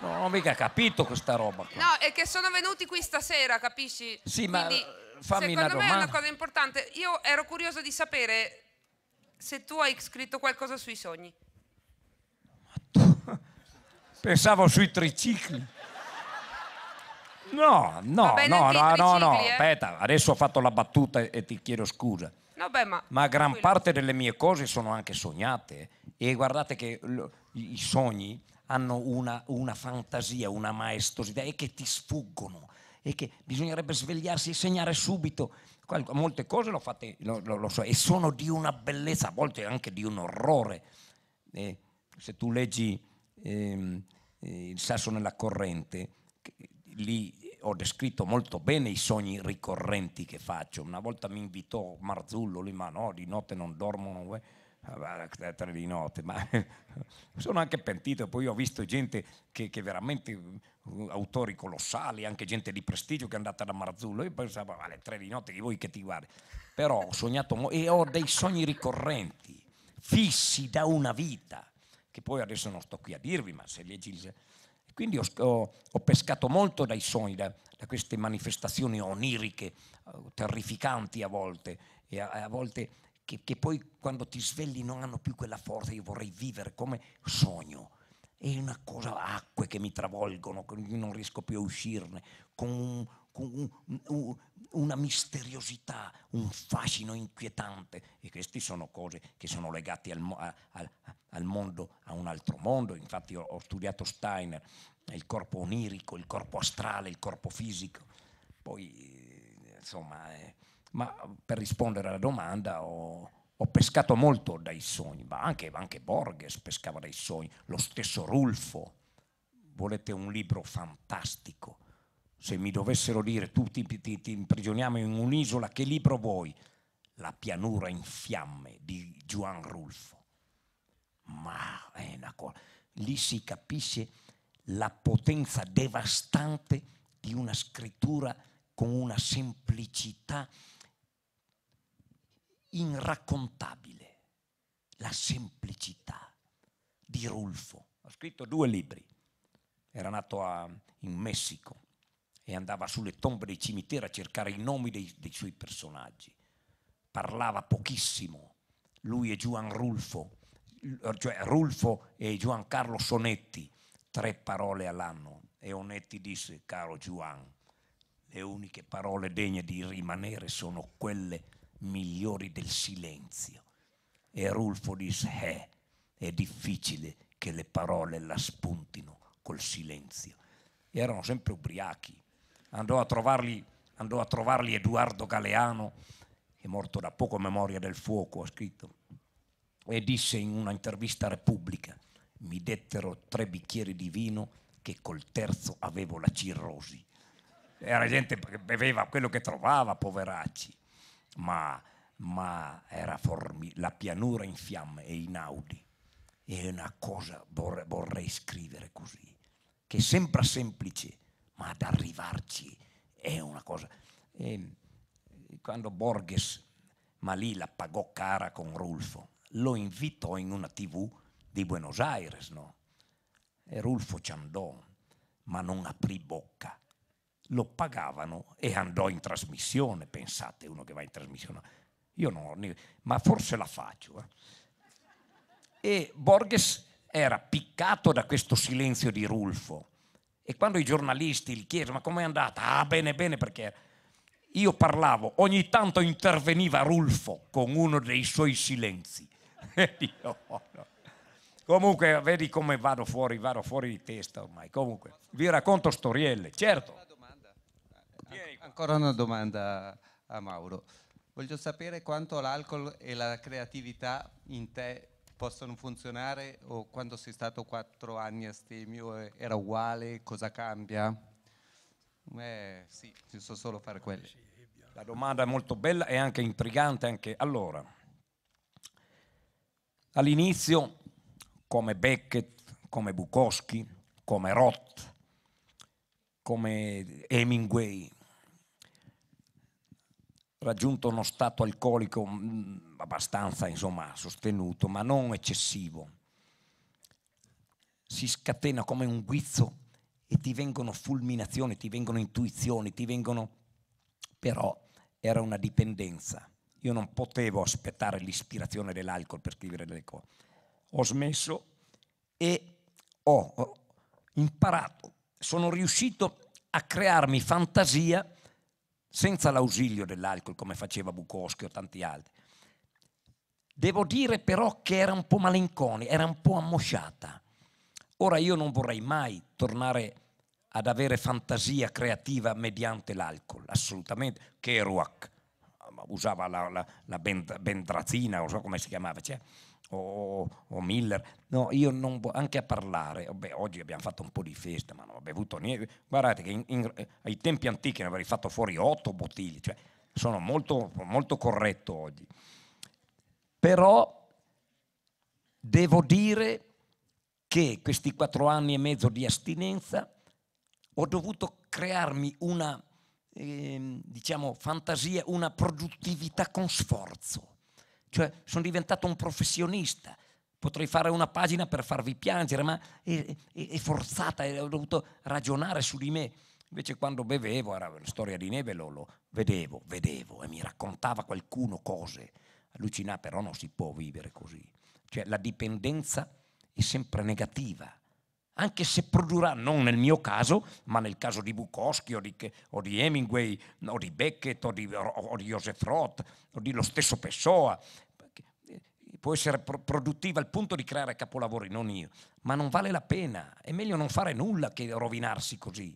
No, non ho mica capito questa roba. qua. No, è che sono venuti qui stasera, capisci? Sì, ma Quindi, eh, fammi una secondo me è una cosa importante. Io ero curioso di sapere se tu hai scritto qualcosa sui sogni. Pensavo sui tricicli. No, no, Va bene no, anche i no, no, no, eh? aspetta, adesso ho fatto la battuta e ti chiedo scusa. No, beh, ma... ma... gran quello... parte delle mie cose sono anche sognate e guardate che i sogni hanno una, una fantasia, una maestosità e che ti sfuggono e che bisognerebbe svegliarsi e segnare subito. Molte cose l'ho fatte, lo, lo, lo so, e sono di una bellezza, a volte anche di un orrore. Eh, se tu leggi ehm, eh, Il sasso nella corrente, lì ho descritto molto bene i sogni ricorrenti che faccio. Una volta mi invitò Marzullo, lui ma no, di notte non dormono, non ah, eh, tre di notte, ma sono anche pentito, poi ho visto gente che, che, veramente, uh, autori colossali, anche gente di prestigio che è andata da Marzullo, io pensavo, ah, vale, tre di notte, di voi che ti guardi, però ho sognato e ho dei sogni ricorrenti, fissi da una vita, che poi adesso non sto qui a dirvi, ma se leggi il quindi ho, ho, ho pescato molto dai sogni, da, da queste manifestazioni oniriche, eh, terrificanti a volte, e a, a volte che, che, poi quando ti svegli non hanno più quella forza, io vorrei vivere come sogno. È una cosa, acque che mi travolgono, non riesco più a uscirne, con un, un, un, una misteriosità, un fascino inquietante. E queste sono cose che sono legate al, al, al mondo, a un altro mondo. Infatti ho, ho studiato Steiner, il corpo onirico, il corpo astrale, il corpo fisico. Poi, insomma, eh, ma per rispondere alla domanda ho, ho pescato molto dai sogni, ma anche, anche Borges pescava dai sogni, lo stesso Rulfo. Volete un libro fantastico? se mi dovessero dire tu ti, ti, ti imprigioniamo in un'isola, che libro vuoi? La pianura in fiamme di Juan Rulfo. Ma è una cosa, lì si capisce la potenza devastante di una scrittura con una semplicità irraccontabile. La semplicità di Rulfo. Ha scritto due libri, era nato a, in Messico, e andava sulle tombe dei cimiteri a cercare i nomi dei, dei suoi personaggi. Parlava pochissimo, lui e Gian Rulfo, cioè Rulfo e Giancarlo Sonetti, tre parole all'anno. E Onetti disse, caro Gian, le uniche parole degne di rimanere sono quelle migliori del silenzio. E Rulfo disse, eh, è difficile che le parole la spuntino col silenzio. erano sempre ubriachi andò a trovarli, andò a trovarli Edoardo Galeano, che è morto da poco a memoria del fuoco, ha scritto, e disse in una intervista a Repubblica, mi dettero tre bicchieri di vino che col terzo avevo la cirrosi. Era gente che beveva quello che trovava, poveracci, ma, ma era formi, la pianura in fiamme e in audi. E una cosa, vorrei, vorrei scrivere così, che sembra semplice, ma ad arrivarci è una cosa. E ehm, quando Borges, ma lì la pagò cara con Rulfo, lo invitò in una tv di Buenos Aires, no? E Rulfo ci andò, ma non aprì bocca. Lo pagavano e andò in trasmissione, pensate, uno che va in trasmissione. Io non, ho, ma forse la faccio. Eh? E Borges era piccato da questo silenzio di Rulfo e quando i giornalisti gli chiesero, ma com'è andata? Ah bene bene perché io parlavo, ogni tanto interveniva Rulfo con uno dei suoi silenzi. io, oh, no. Comunque vedi come vado fuori, vado fuori di testa ormai. Comunque vi racconto storielle, certo. Ancora una domanda a Mauro. Voglio sapere quanto l'alcol e la creatività in te possono funzionare o quando sei stato quattro anni a stemio eh, era uguale, cosa cambia? Eh, sì, ci so solo fare quelle. La domanda è molto bella e anche intrigante. Anche. Allora, all'inizio, come Beckett, come Bukowski, come Roth, come Hemingway, raggiunto uno stato alcolico mm, abbastanza insomma, sostenuto, ma non eccessivo. Si scatena come un guizzo e ti vengono fulminazioni, ti vengono intuizioni, ti vengono... però era una dipendenza. Io non potevo aspettare l'ispirazione dell'alcol per scrivere delle cose. Ho smesso e ho imparato, sono riuscito a crearmi fantasia senza l'ausilio dell'alcol come faceva Bukowski o tanti altri. Devo dire però che era un po' malinconica, era un po' ammosciata. Ora io non vorrei mai tornare ad avere fantasia creativa mediante l'alcol, assolutamente. Kerouac usava la, la, la bendrazina, non so come si chiamava, cioè, o, o, Miller, no, io non voglio anche a parlare. Beh, oggi abbiamo fatto un po' di festa, ma non ho bevuto niente. Guardate che in, in, ai tempi antichi ne avrei fatto fuori otto bottiglie, cioè sono molto, molto corretto oggi. Però devo dire che questi quattro anni e mezzo di astinenza ho dovuto crearmi una, eh, diciamo, fantasia, una produttività con sforzo cioè sono diventato un professionista. Potrei fare una pagina per farvi piangere, ma è, è, è forzata, è, ho dovuto ragionare su di me. Invece quando bevevo, era la storia di Neve, lo, lo vedevo, vedevo e mi raccontava qualcuno cose. Allucinà, però non si può vivere così. Cioè la dipendenza è sempre negativa anche se produrrà, non nel mio caso, ma nel caso di Bukowski o di, o di Hemingway o di Beckett o di, o di Joseph Roth o di lo stesso Pessoa, può essere produttiva al punto di creare capolavori, non io, ma non vale la pena, è meglio non fare nulla che rovinarsi così.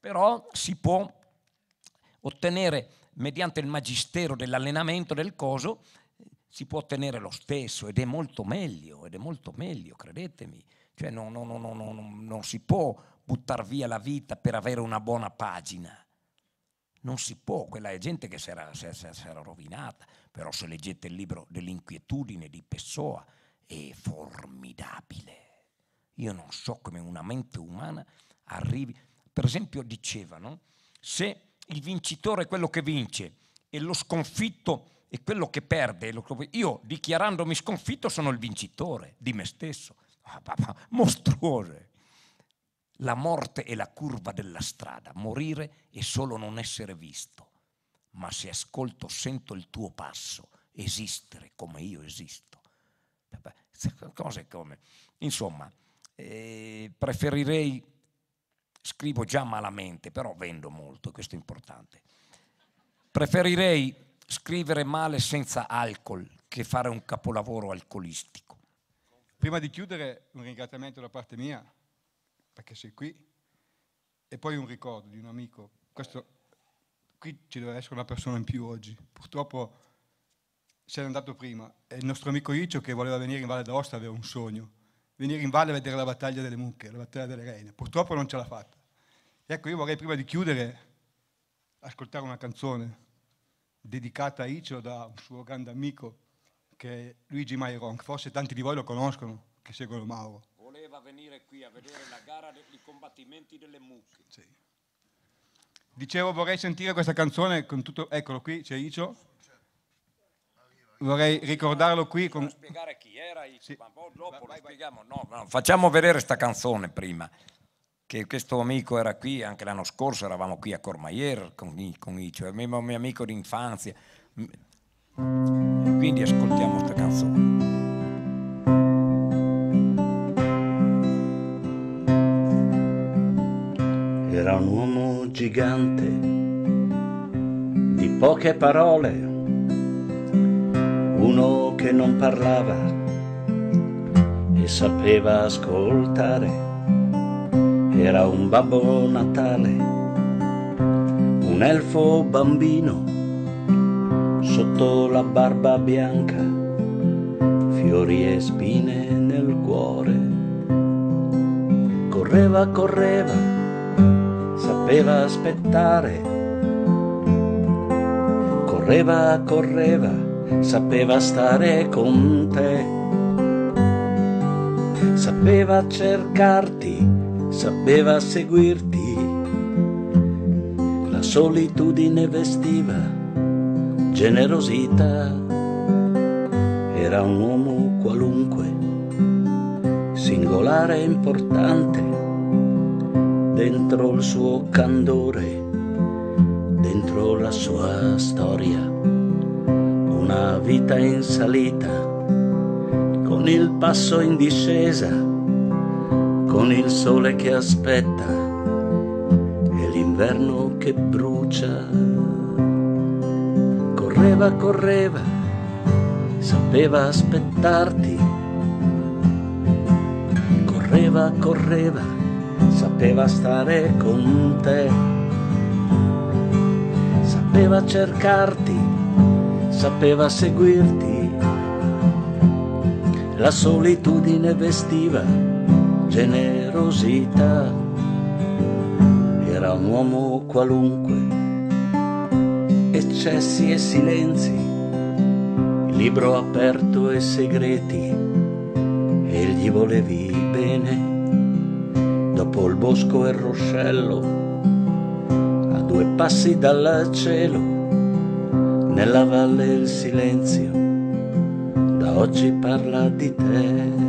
Però si può ottenere, mediante il magistero dell'allenamento del coso, si può ottenere lo stesso ed è molto meglio, ed è molto meglio, credetemi. Cioè non, non, non, non si può buttare via la vita per avere una buona pagina. Non si può, quella è gente che si era, si era rovinata, però se leggete il libro dell'inquietudine di Pessoa è formidabile. Io non so come una mente umana arrivi. Per esempio dicevano, se il vincitore è quello che vince e lo sconfitto è quello che perde, io dichiarandomi sconfitto sono il vincitore di me stesso mostruose. La morte è la curva della strada, morire è solo non essere visto. Ma se ascolto, sento il tuo passo, esistere come io esisto. Cose come... Insomma, eh, preferirei, scrivo già malamente, però vendo molto, questo è importante. Preferirei scrivere male senza alcol che fare un capolavoro alcolistico. Prima di chiudere, un ringraziamento da parte mia, perché sei qui, e poi un ricordo di un amico. Questo, qui ci deve essere una persona in più oggi. Purtroppo se n'è andato prima. E il nostro amico Iccio, che voleva venire in Valle d'Aosta, aveva un sogno. Venire in valle a vedere la battaglia delle mucche, la battaglia delle reine. Purtroppo non ce l'ha fatta. ecco, io vorrei prima di chiudere ascoltare una canzone dedicata a Icio da un suo grande amico che è Luigi Mairon, che forse tanti di voi lo conoscono, che seguono Mauro. Voleva venire qui a vedere la gara dei combattimenti delle mucche. Sì. Dicevo vorrei sentire questa canzone con tutto... Eccolo qui, c'è Icio. Vorrei ricordarlo qui con... spiegare chi era Icio, sì. ma poi dopo vai, vai, spieghiamo. No, no, facciamo vedere questa canzone prima che questo amico era qui anche l'anno scorso, eravamo qui a Cormaier con, con Icio, è il mio amico d'infanzia, quindi ascoltiamo questa canzone. Era un uomo gigante di poche parole, uno che non parlava e sapeva ascoltare. Era un babbo natale, un elfo bambino sotto la barba bianca, fiori e spine nel cuore. Correva, correva, sapeva aspettare. Correva, correva, sapeva stare con te. Sapeva cercarti, sapeva seguirti. La solitudine vestiva generosità. Era un uomo qualunque, singolare e importante, dentro il suo candore, dentro la sua storia, una vita in salita, con il passo in discesa, con il sole che aspetta e l'inverno che brucia correva, correva, sapeva aspettarti. Correva, correva, sapeva stare con te. Sapeva cercarti, sapeva seguirti. La solitudine vestiva generosità. Era un uomo qualunque successi e silenzi, il libro aperto e segreti, e gli volevi bene. Dopo il bosco e il ruscello, a due passi dal cielo, nella valle il silenzio, da oggi parla di te.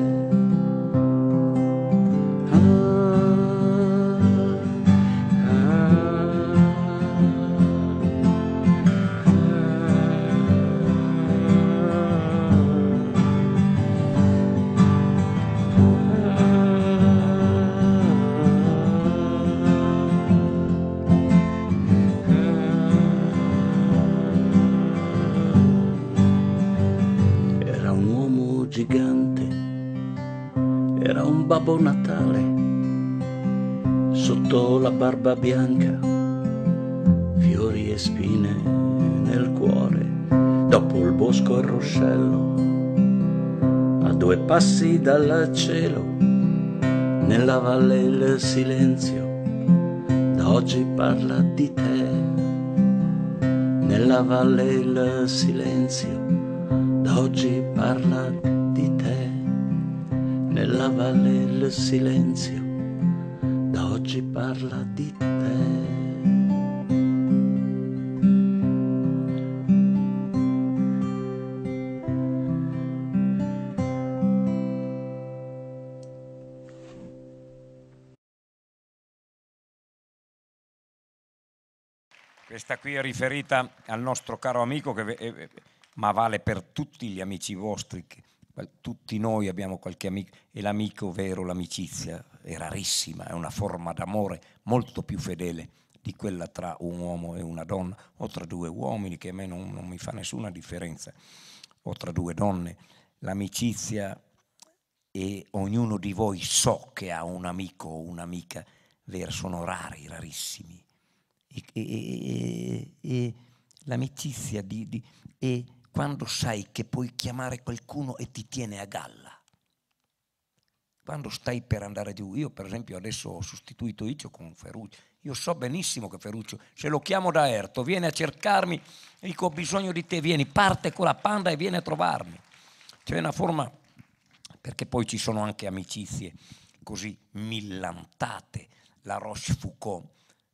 dal cielo, nella valle il silenzio, da oggi parla di te. Nella valle il silenzio, da oggi parla di te. Nella valle il silenzio. qui è riferita al nostro caro amico, che, eh, eh, ma vale per tutti gli amici vostri, che, eh, tutti noi abbiamo qualche amico e l'amico vero, l'amicizia è rarissima, è una forma d'amore molto più fedele di quella tra un uomo e una donna o tra due uomini che a me non, non mi fa nessuna differenza o tra due donne. L'amicizia e ognuno di voi so che ha un amico o un'amica vero, sono rari, rarissimi e, e, e l'amicizia di, di, e quando sai che puoi chiamare qualcuno e ti tiene a galla. Quando stai per andare giù, io per esempio adesso ho sostituito Icio con Ferruccio, io so benissimo che Ferruccio, se lo chiamo da Erto, viene a cercarmi, dico ho bisogno di te, vieni, parte con la panda e vieni a trovarmi. C'è una forma, perché poi ci sono anche amicizie così millantate, la Rochefoucauld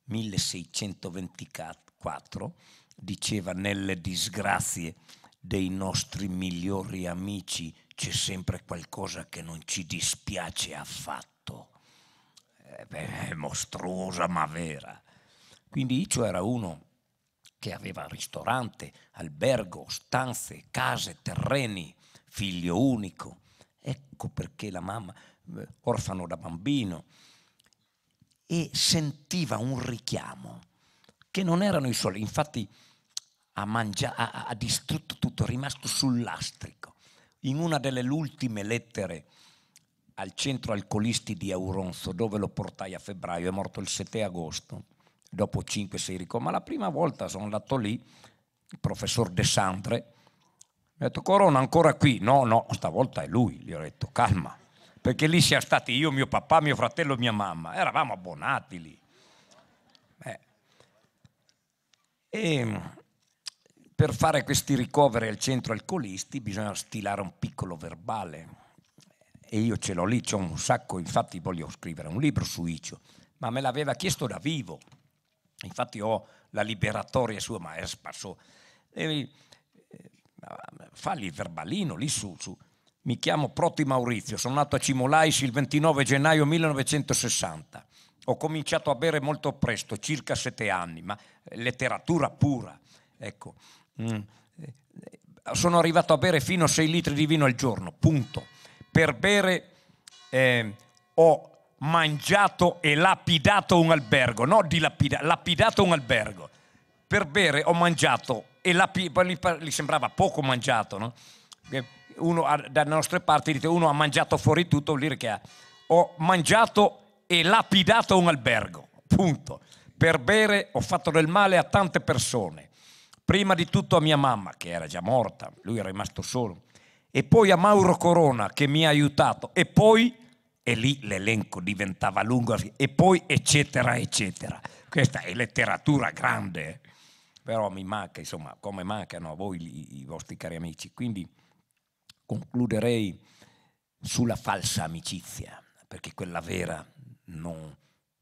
1624 diceva nelle disgrazie dei nostri migliori amici c'è sempre qualcosa che non ci dispiace affatto. Eh, beh, è mostruosa ma vera. Quindi Icio era uno che aveva ristorante, albergo, stanze, case, terreni, figlio unico. Ecco perché la mamma, eh, orfano da bambino, e sentiva un richiamo che non erano i soli, infatti ha, mangiato, ha, ha distrutto tutto, è rimasto sul lastrico. In una delle ultime lettere al centro alcolisti di Auronzo, dove lo portai a febbraio, è morto il 7 agosto, dopo 5-6 ricom. Ma la prima volta sono andato lì, il professor De Sandre, mi ha detto Corona ancora qui, no, no, stavolta è lui, gli ho detto calma, perché lì siamo stati io, mio papà, mio fratello, mia mamma, eravamo abbonati lì. Beh. E mm, per fare questi ricoveri al centro alcolisti bisogna stilare un piccolo verbale e io ce l'ho lì, c'ho un sacco, infatti voglio scrivere un libro su Icio, ma me l'aveva chiesto da vivo, infatti ho la liberatoria sua, ma è sparso. E, eh, fa il verbalino, lì su, su, mi chiamo Proti Maurizio, sono nato a Cimolais il 29 gennaio 1960. Ho cominciato a bere molto presto, circa sette anni, ma eh, letteratura pura. Ecco. Mm. Eh, sono arrivato a bere fino a sei litri di vino al giorno, punto. Per bere eh, ho mangiato e lapidato un albergo, no dilapida, lapidato un albergo. Per bere ho mangiato e lapidato, gli sembrava poco mangiato, no? uno ha, dalle nostre parti dite uno ha mangiato fuori tutto, vuol dire che ha, ho mangiato e lapidato un albergo, punto. Per bere ho fatto del male a tante persone, prima di tutto a mia mamma che era già morta, lui era rimasto solo, e poi a Mauro Corona che mi ha aiutato e poi, e lì l'elenco diventava lungo, e poi eccetera eccetera. Questa è letteratura grande, eh. però mi manca, insomma, come mancano a voi i, i vostri cari amici. Quindi Concluderei sulla falsa amicizia, perché quella vera non,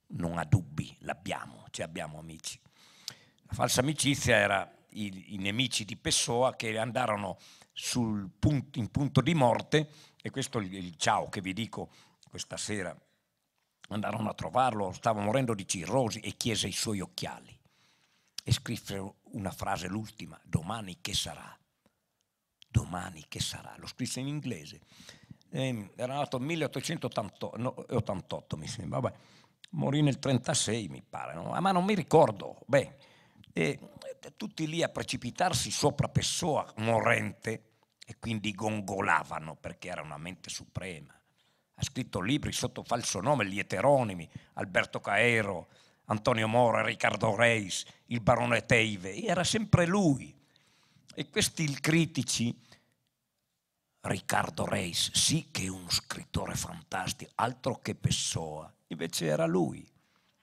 non ha dubbi, l'abbiamo, ci abbiamo amici. La falsa amicizia era i, i nemici di Pessoa che andarono punto, in punto di morte, e questo è il, il ciao che vi dico questa sera, andarono a trovarlo, stava morendo di cirrosi e chiese i suoi occhiali. E scrisse una frase l'ultima, domani che sarà? domani che sarà? Lo scrisse in inglese. Eh, era nato nel 1888, no, mi sembra, vabbè. Morì nel 1936, mi pare, no? Ah, ma non mi ricordo. Beh, e, e, tutti lì a precipitarsi sopra Pessoa, morente, e quindi gongolavano perché era una mente suprema. Ha scritto libri sotto falso nome, gli eteronimi, Alberto Caero, Antonio Mora, Riccardo Reis, il barone Teive, era sempre lui. E questi critici, Riccardo Reis, sì che è uno scrittore fantastico, altro che Pessoa, invece era lui.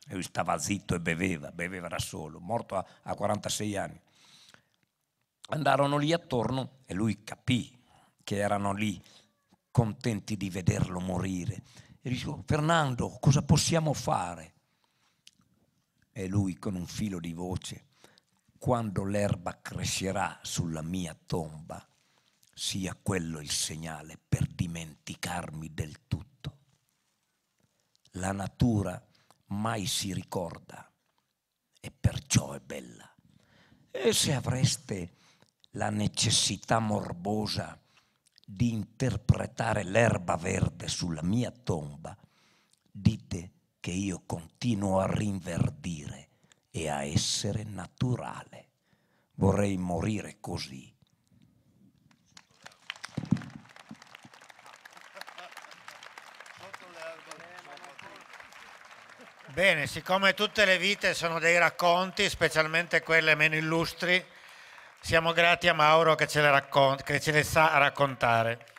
lui stava zitto e beveva, beveva da solo, morto a, a 46 anni. Andarono lì attorno e lui capì che erano lì contenti di vederlo morire. E dice, oh, Fernando, cosa possiamo fare? E lui con un filo di voce, quando l'erba crescerà sulla mia tomba, sia quello il segnale per dimenticarmi del tutto. La natura mai si ricorda e perciò è bella. E se avreste la necessità morbosa di interpretare l'erba verde sulla mia tomba, dite che io continuo a rinverdire e a essere naturale. Vorrei morire così. Bene, siccome tutte le vite sono dei racconti, specialmente quelle meno illustri, siamo grati a Mauro che ce le, raccont- che ce le sa raccontare.